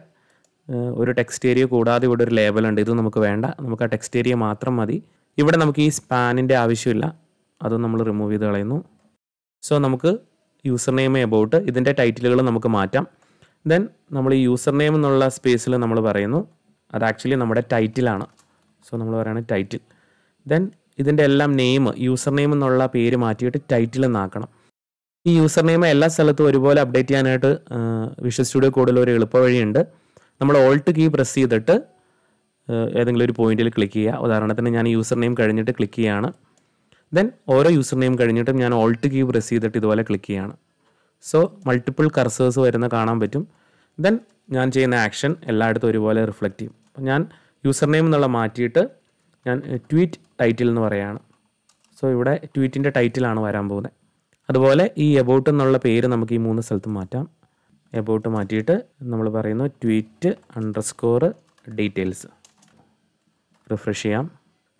ഒരു ടെക്സ്റ്റ് ഏരിയ കൂടാതെ ഇവിടെ ഒരു ലേബൽ ഉണ്ട് ഇത് നമുക്ക് വേണ്ട നമുക്ക് ആ ടെക്സ്റ്റ് ഏരിയ മാത്രം മതി ഇവിടെ നമുക്ക് ഈ സ്പാനിൻ്റെ ആവശ്യമില്ല അതും നമ്മൾ റിമൂവ് ചെയ്ത് കളയുന്നു സോ നമുക്ക് യൂസർ നെയിം എബൌട്ട് ഇതിൻ്റെ ടൈറ്റിലുകൾ നമുക്ക് മാറ്റാം ദെൻ നമ്മൾ ഈ യൂസർ നെയിം എന്നുള്ള സ്പേസിൽ നമ്മൾ പറയുന്നു അത് ആക്ച്വലി നമ്മുടെ ടൈറ്റിലാണ് സോ നമ്മൾ പറയുന്നത് ടൈറ്റിൽ ദെൻ ഇതിൻ്റെ എല്ലാം നെയിം യൂസർ നെയിം എന്നുള്ള പേര് മാറ്റിയിട്ട് ടൈറ്റിൽ എന്നാക്കണം ഈ യൂസർ നെയിം എല്ലാ സ്ഥലത്തും ഒരുപോലെ അപ്ഡേറ്റ് ചെയ്യാനായിട്ട് വിഷ്വൽ സ്റ്റുഡിയോ കോഡിൽ ഒരു എളുപ്പ വഴിയുണ്ട് നമ്മൾ ഓൾട്ട് കീ പ്രസ് ചെയ്തിട്ട് ഏതെങ്കിലും ഒരു പോയിന്റിൽ ക്ലിക്ക് ചെയ്യുക ഉദാഹരണത്തിന് ഞാൻ യൂസർ നെയിം കഴിഞ്ഞിട്ട് ക്ലിക്ക് ചെയ്യുകയാണ് ദെൻ ഓരോ യൂസർ നെയിം കഴിഞ്ഞിട്ടും ഞാൻ ഓൾട്ട് കീ പ്രസ് ചെയ്തിട്ട് ഇതുപോലെ ക്ലിക്ക് ചെയ്യുകയാണ് സോ മൾട്ടിപ്പിൾ കർസേഴ്സ് വരുന്ന കാണാൻ പറ്റും ദെൻ ഞാൻ ചെയ്യുന്ന ആക്ഷൻ എല്ലായിടത്തും ഒരുപോലെ റിഫ്ലക്റ്റ് ചെയ്യും അപ്പം ഞാൻ യൂസർ നെയിം എന്നുള്ള മാറ്റിയിട്ട് ഞാൻ ട്വീറ്റ് ടൈറ്റിൽ എന്ന് പറയുകയാണ് സോ ഇവിടെ ട്വീറ്റിൻ്റെ ടൈറ്റിലാണ് വരാൻ പോകുന്നത് അതുപോലെ ഈ എബൌട്ട് എന്നുള്ള പേര് നമുക്ക് ഈ മൂന്ന് സ്ഥലത്തും മാറ്റാം എബൌട്ട് മാറ്റിയിട്ട് നമ്മൾ പറയുന്നു ട്വീറ്റ് അണ്ടർസ്കോർ ഡീറ്റെയിൽസ് റിഫ്രഷ് ചെയ്യാം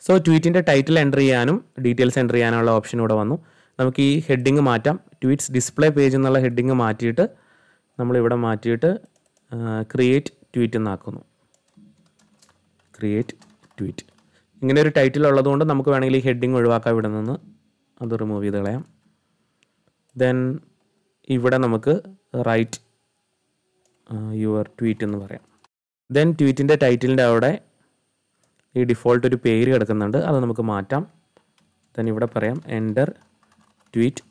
സോ ട്വീറ്റിൻ്റെ ടൈറ്റിൽ എൻ്റർ ചെയ്യാനും ഡീറ്റെയിൽസ് എൻ്റർ ചെയ്യാനുള്ള ഓപ്ഷൻ ഇവിടെ വന്നു നമുക്ക് ഈ ഹെഡിങ് മാറ്റാം ട്വീറ്റ്സ് ഡിസ്പ്ലേ പേജ് എന്നുള്ള ഹെഡിങ് മാറ്റിയിട്ട് നമ്മളിവിടെ മാറ്റിയിട്ട് ക്രിയേറ്റ് ട്വീറ്റ് എന്നാക്കുന്നു ക്രിയേറ്റ് ട്വീറ്റ് ഇങ്ങനെ ഒരു ടൈറ്റിൽ ഉള്ളതുകൊണ്ട് നമുക്ക് വേണമെങ്കിൽ ഈ ഹെഡിങ് ഒഴിവാക്കാൻ ഇവിടെ നിന്ന് അത് റിമൂവ് ചെയ്ത് കളയാം ദെൻ ഇവിടെ നമുക്ക് റൈറ്റ് യുവർ ട്വീറ്റ് എന്ന് പറയാം ദെൻ ട്വീറ്റിൻ്റെ ടൈറ്റിലിൻ്റെ അവിടെ ഈ ഡിഫോൾട്ട് ഒരു പേര് കിടക്കുന്നുണ്ട് അത് നമുക്ക് മാറ്റാം തന്നെ ഇവിടെ പറയാം enter tweet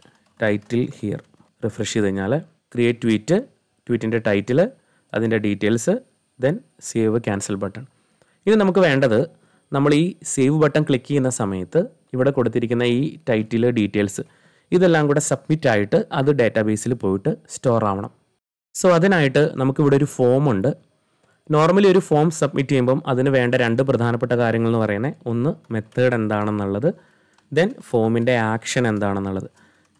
title here refresh ചെയ്ത് കഴിഞ്ഞാൽ ക്രിയേറ്റ് ട്വീറ്റ് ട്വീറ്റിൻ്റെ ടൈറ്റിൽ അതിൻ്റെ details then save cancel button ഇനി നമുക്ക് വേണ്ടത് നമ്മൾ ഈ സേവ് ബട്ടൺ ക്ലിക്ക് ചെയ്യുന്ന സമയത്ത് ഇവിടെ കൊടുത്തിരിക്കുന്ന ഈ ടൈറ്റിൽ ഡീറ്റെയിൽസ് ഇതെല്ലാം കൂടെ സബ്മിറ്റ് ആയിട്ട് അത് ഡാറ്റാബേസിൽ പോയിട്ട് സ്റ്റോർ ആവണം സോ അതിനായിട്ട് നമുക്കിവിടെ ഒരു ഫോമുണ്ട് നോർമലി ഒരു ഫോം സബ്മിറ്റ് ചെയ്യുമ്പം അതിന് വേണ്ട രണ്ട് പ്രധാനപ്പെട്ട കാര്യങ്ങൾ എന്ന് പറയുന്നത് ഒന്ന് മെത്തേഡ് എന്താണെന്നുള്ളത് ദെൻ ഫോമിൻ്റെ ആക്ഷൻ എന്താണെന്നുള്ളത്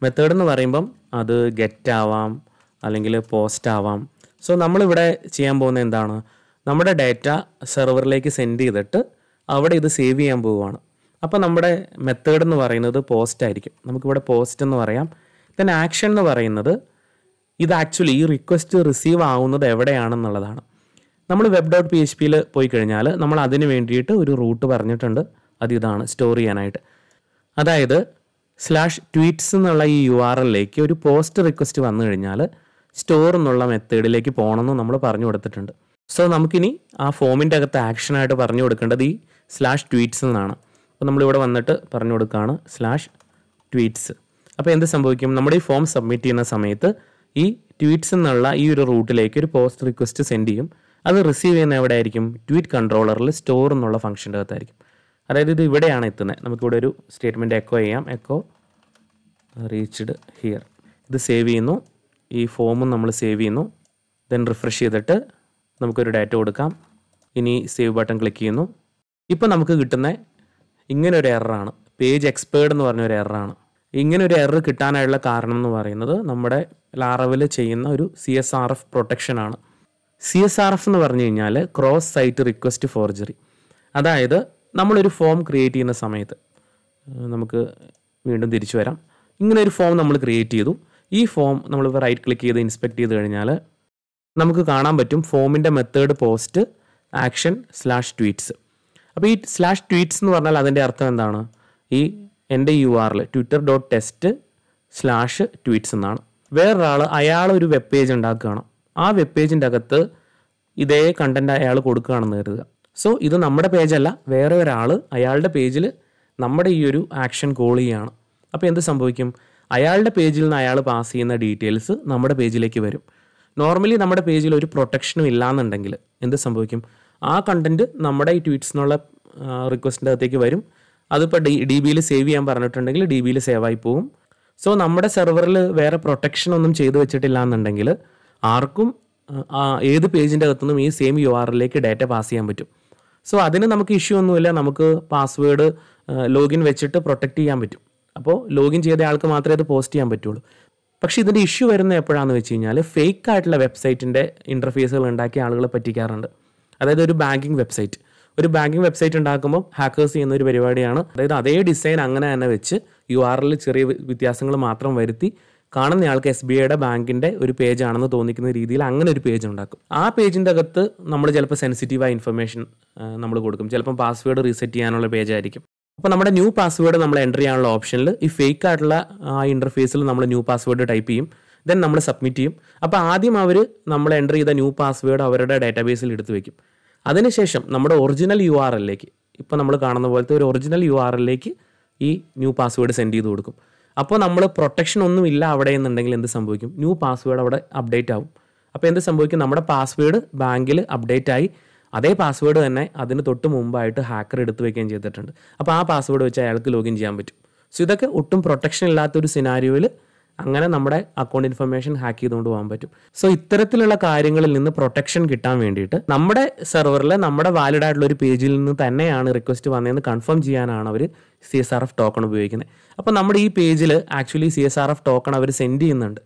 മെത്തേഡ് എന്ന് പറയുമ്പം അത് ഗെറ്റ് ആവാം അല്ലെങ്കിൽ പോസ്റ്റ് ആവാം സോ നമ്മളിവിടെ ചെയ്യാൻ പോകുന്നത് എന്താണ് നമ്മുടെ ഡാറ്റ സെർവറിലേക്ക് സെൻഡ് ചെയ്തിട്ട് അവിടെ ഇത് സേവ് ചെയ്യാൻ പോവുകയാണ് അപ്പോൾ നമ്മുടെ മെത്തേഡ് എന്ന് പറയുന്നത് പോസ്റ്റ് ആയിരിക്കും നമുക്കിവിടെ പോസ്റ്റ് എന്ന് പറയാം ദെൻ ആക്ഷൻ എന്ന് പറയുന്നത് ഇത് ആക്ച്വലി ഈ റിക്വസ്റ്റ് റിസീവ് ആവുന്നത് എവിടെയാണെന്നുള്ളതാണ് നമ്മൾ വെബ് ഡോട്ട് പി എച്ച് പിയിൽ പോയി കഴിഞ്ഞാൽ നമ്മൾ അതിന് വേണ്ടിയിട്ട് ഒരു റൂട്ട് പറഞ്ഞിട്ടുണ്ട് അത് ഇതാണ് സ്റ്റോർ ചെയ്യാനായിട്ട് അതായത് സ്ലാഷ് ട്വീറ്റ്സ് എന്നുള്ള ഈ യു ആർ എല്ലിലേക്ക് ഒരു പോസ്റ്റ് റിക്വസ്റ്റ് വന്നു കഴിഞ്ഞാൽ സ്റ്റോർ എന്നുള്ള മെത്തേഡിലേക്ക് പോകണമെന്ന് നമ്മൾ പറഞ്ഞു കൊടുത്തിട്ടുണ്ട് സോ നമുക്കിനി ആ ഫോമിൻ്റെ അകത്ത് ആക്ഷനായിട്ട് പറഞ്ഞു കൊടുക്കേണ്ടത് ഈ സ്ലാഷ് ട്വീറ്റ്സ് എന്നാണ് അപ്പോൾ നമ്മളിവിടെ വന്നിട്ട് പറഞ്ഞു കൊടുക്കുകയാണ് സ്ലാഷ് ട്വീറ്റ്സ് അപ്പോൾ എന്ത് സംഭവിക്കും നമ്മുടെ ഈ ഫോം സബ്മിറ്റ് ചെയ്യുന്ന സമയത്ത് ഈ ട്വീറ്റ്സ് എന്നുള്ള ഈ ഒരു റൂട്ടിലേക്ക് ഒരു പോസ്റ്റ് റിക്വസ്റ്റ് സെൻഡ് ചെയ്യും അത് റിസീവ് ചെയ്യുന്ന എവിടെ ആയിരിക്കും ട്വീറ്റ് കൺട്രോളറിൽ സ്റ്റോർ എന്നുള്ള ഫംഗ്ഷൻ്റെ അകത്തായിരിക്കും അതായത് ഇത് ഇവിടെയാണ് എത്തുന്നത് നമുക്കിവിടെ ഒരു സ്റ്റേറ്റ്മെൻറ്റ് എക്കോ ചെയ്യാം എക്കോ റീച്ച്ഡ് ഹിയർ ഇത് സേവ് ചെയ്യുന്നു ഈ ഫോമും നമ്മൾ സേവ് ചെയ്യുന്നു ദെൻ റിഫ്രഷ് ചെയ്തിട്ട് നമുക്കൊരു ഡാറ്റ കൊടുക്കാം ഇനി സേവ് ബട്ടൺ ക്ലിക്ക് ചെയ്യുന്നു ഇപ്പോൾ നമുക്ക് കിട്ടുന്ന ഇങ്ങനെ ഒരു എററാണ് പേജ് എക്സ്പേർഡ് എന്ന് പറഞ്ഞൊരു എററാണ് ഇങ്ങനെ ഒരു എറർ കിട്ടാനായുള്ള കാരണം എന്ന് പറയുന്നത് നമ്മുടെ ലാറവിൽ ചെയ്യുന്ന ഒരു സി എസ് ആർ എഫ് പ്രൊട്ടക്ഷനാണ് സി എസ് ആർ എഫ് എന്ന് പറഞ്ഞു കഴിഞ്ഞാൽ ക്രോസ് സൈറ്റ് റിക്വസ്റ്റ് ഫോർജറി അതായത് നമ്മളൊരു ഫോം ക്രിയേറ്റ് ചെയ്യുന്ന സമയത്ത് നമുക്ക് വീണ്ടും തിരിച്ചു വരാം ഇങ്ങനെ ഒരു ഫോം നമ്മൾ ക്രിയേറ്റ് ചെയ്തു ഈ ഫോം നമ്മൾ റൈറ്റ് ക്ലിക്ക് ചെയ്ത് ഇൻസ്പെക്ട് ചെയ്ത് കഴിഞ്ഞാൽ നമുക്ക് കാണാൻ പറ്റും ഫോമിൻ്റെ method post action slash tweets അപ്പോൾ ഈ സ്ലാഷ് ട്വീറ്റ്സ് എന്ന് പറഞ്ഞാൽ അതിൻ്റെ അർത്ഥം എന്താണ് ഈ എൻ്റെ യു ആറിൽ Twitter dot test slash tweets എന്നാണ് വേറൊരാൾ അയാൾ ഒരു വെബ് പേജ് ഉണ്ടാക്കുകയാണ് ആ വെബ് പേജിൻ്റെ അകത്ത് ഇതേ കണ്ടൻറ്റ് അയാൾ കൊടുക്കുകയാണെന്ന് കരുതുക സോ ഇത് നമ്മുടെ പേജല്ല വേറെ ഒരാൾ അയാളുടെ പേജിൽ നമ്മുടെ ഈ ഒരു ആക്ഷൻ കോൾ ചെയ്യുകയാണ് അപ്പോൾ എന്ത് സംഭവിക്കും അയാളുടെ പേജിൽ നിന്ന് അയാൾ പാസ് ചെയ്യുന്ന ഡീറ്റെയിൽസ് നമ്മുടെ പേജിലേക്ക് വരും നോർമലി നമ്മുടെ പേജിൽ ഒരു പ്രൊട്ടക്ഷനും ഇല്ലാന്നുണ്ടെങ്കിൽ എന്ത് സംഭവിക്കും ആ കണ്ടൻറ്റ് നമ്മുടെ ഈ ട്വീറ്റ്സിനുള്ള റിക്വസ്റ്റിൻ്റെ അകത്തേക്ക് വരും അതിപ്പോൾ ഡി ഡി ബിയിൽ സേവ് ചെയ്യാൻ പറഞ്ഞിട്ടുണ്ടെങ്കിൽ ഡി ബിയിൽ സേവ് ആയി പോവും സോ നമ്മുടെ സെർവറിൽ വേറെ പ്രൊട്ടക്ഷൻ ഒന്നും ചെയ്തു വെച്ചിട്ടില്ല എന്നുണ്ടെങ്കിൽ ആർക്കും ഏത് പേജിൻ്റെ അകത്തുനിന്നും ഈ സെയിം യു ആറിലേക്ക് ഡാറ്റ പാസ് ചെയ്യാൻ പറ്റും സോ അതിന് നമുക്ക് ഇഷ്യൂ ഒന്നുമില്ല നമുക്ക് പാസ്വേഡ് ലോഗിൻ വെച്ചിട്ട് പ്രൊട്ടക്റ്റ് ചെയ്യാൻ പറ്റും അപ്പോൾ ലോഗിൻ ചെയ്ത ആൾക്ക് മാത്രമേ അത് പോസ്റ്റ് ചെയ്യാൻ പറ്റുള്ളൂ പക്ഷേ ഇതിൻ്റെ ഇഷ്യൂ വരുന്ന എപ്പോഴാണെന്ന് വെച്ച് കഴിഞ്ഞാൽ ഫേക്ക് ആയിട്ടുള്ള വെബ്സൈറ്റിൻ്റെ ഇൻ്റർഫേസുകൾ ഉണ്ടാക്കിയ ആളുകളെ പറ്റിക്കാറുണ്ട് അതായത് ഒരു ബാങ്കിങ് വെബ്സൈറ്റ് ഒരു ബാങ്കിങ് വെബ്സൈറ്റ് ഉണ്ടാക്കുമ്പോൾ ഹാക്കേഴ്സ് ചെയ്യുന്ന ഒരു പരിപാടിയാണ് അതായത് അതേ ഡിസൈൻ അങ്ങനെ തന്നെ വെച്ച് യു ആറിൽ ചെറിയ വ്യത്യാസങ്ങൾ മാത്രം വരുത്തി കാണുന്നയാൾക്ക് എസ് ബി ഐയുടെ ബാങ്കിൻ്റെ ഒരു പേജ് ആണെന്ന് തോന്നിക്കുന്ന രീതിയിൽ അങ്ങനെ ഒരു പേജ് ഉണ്ടാക്കും ആ പേജിൻ്റെ അകത്ത് നമ്മൾ ചിലപ്പോൾ സെൻസിറ്റീവായ ഇൻഫർമേഷൻ നമ്മൾ കൊടുക്കും ചിലപ്പം പാസ്വേഡ് റീസെറ്റ് ചെയ്യാനുള്ള പേജ് ആയിരിക്കും അപ്പോൾ നമ്മുടെ ന്യൂ പാസ്വേഡ് നമ്മൾ എൻ്റർ ചെയ്യാനുള്ള ഓപ്ഷനിൽ ഈ ഫേക്ക് ആയിട്ടുള്ള ആ ഇൻ്റർഫേസിൽ നമ്മൾ ന്യൂ പാസ്വേഡ് ടൈപ്പ് ചെയ്യും ദെൻ നമ്മൾ സബ്മിറ്റ് ചെയ്യും അപ്പോൾ ആദ്യം അവർ നമ്മൾ എൻ്റർ ചെയ്ത ന്യൂ പാസ്വേഡ് അവരുടെ ഡാറ്റാബേസിൽ എടുത്തു വയ്ക്കും അതിനുശേഷം നമ്മുടെ ഒറിജിനൽ യു ആർ എല്ലേക്ക് ഇപ്പോൾ നമ്മൾ കാണുന്ന പോലത്തെ ഒരു ഒറിജിനൽ യു ആർ എല്ലേക്ക് ഈ ന്യൂ പാസ്വേഡ് സെൻഡ് ചെയ്ത് കൊടുക്കും അപ്പോൾ നമ്മൾ പ്രൊട്ടക്ഷൻ ഒന്നും ഇല്ല അവിടെ എന്നുണ്ടെങ്കിൽ എന്ത് സംഭവിക്കും ന്യൂ പാസ്വേഡ് അവിടെ അപ്ഡേറ്റ് ആവും അപ്പോൾ എന്ത് സംഭവിക്കും നമ്മുടെ പാസ്വേഡ് ബാങ്കിൽ അപ്ഡേറ്റ് ആയി അതേ പാസ്വേഡ് തന്നെ അതിന് തൊട്ട് മുമ്പായിട്ട് ഹാക്കർ എടുത്തു വയ്ക്കുകയും ചെയ്തിട്ടുണ്ട് അപ്പോൾ ആ പാസ്വേഡ് വെച്ച് അയാൾക്ക് ലോഗിൻ ചെയ്യാൻ പറ്റും സോ ഇതൊക്കെ ഒട്ടും പ്രൊട്ടക്ഷൻ ഇല്ലാത്തൊരു സിനാരിയോയിൽ അങ്ങനെ നമ്മുടെ അക്കൗണ്ട് ഇൻഫർമേഷൻ ഹാക്ക് ചെയ്തുകൊണ്ട് പോകാൻ പറ്റും സോ ഇത്തരത്തിലുള്ള കാര്യങ്ങളിൽ നിന്ന് പ്രൊട്ടക്ഷൻ കിട്ടാൻ വേണ്ടിയിട്ട് നമ്മുടെ സെർവറിൽ നമ്മുടെ വാലിഡ് ആയിട്ടുള്ള ഒരു പേജിൽ നിന്ന് തന്നെയാണ് റിക്വസ്റ്റ് വന്നതെന്ന് കൺഫേം ചെയ്യാനാണ് അവർ C S R F token ഉപയോഗിക്കുന്നത് അപ്പോൾ നമ്മുടെ ഈ പേജിൽ actually C S R F token അവർ സെൻഡ് ചെയ്യുന്നുണ്ട്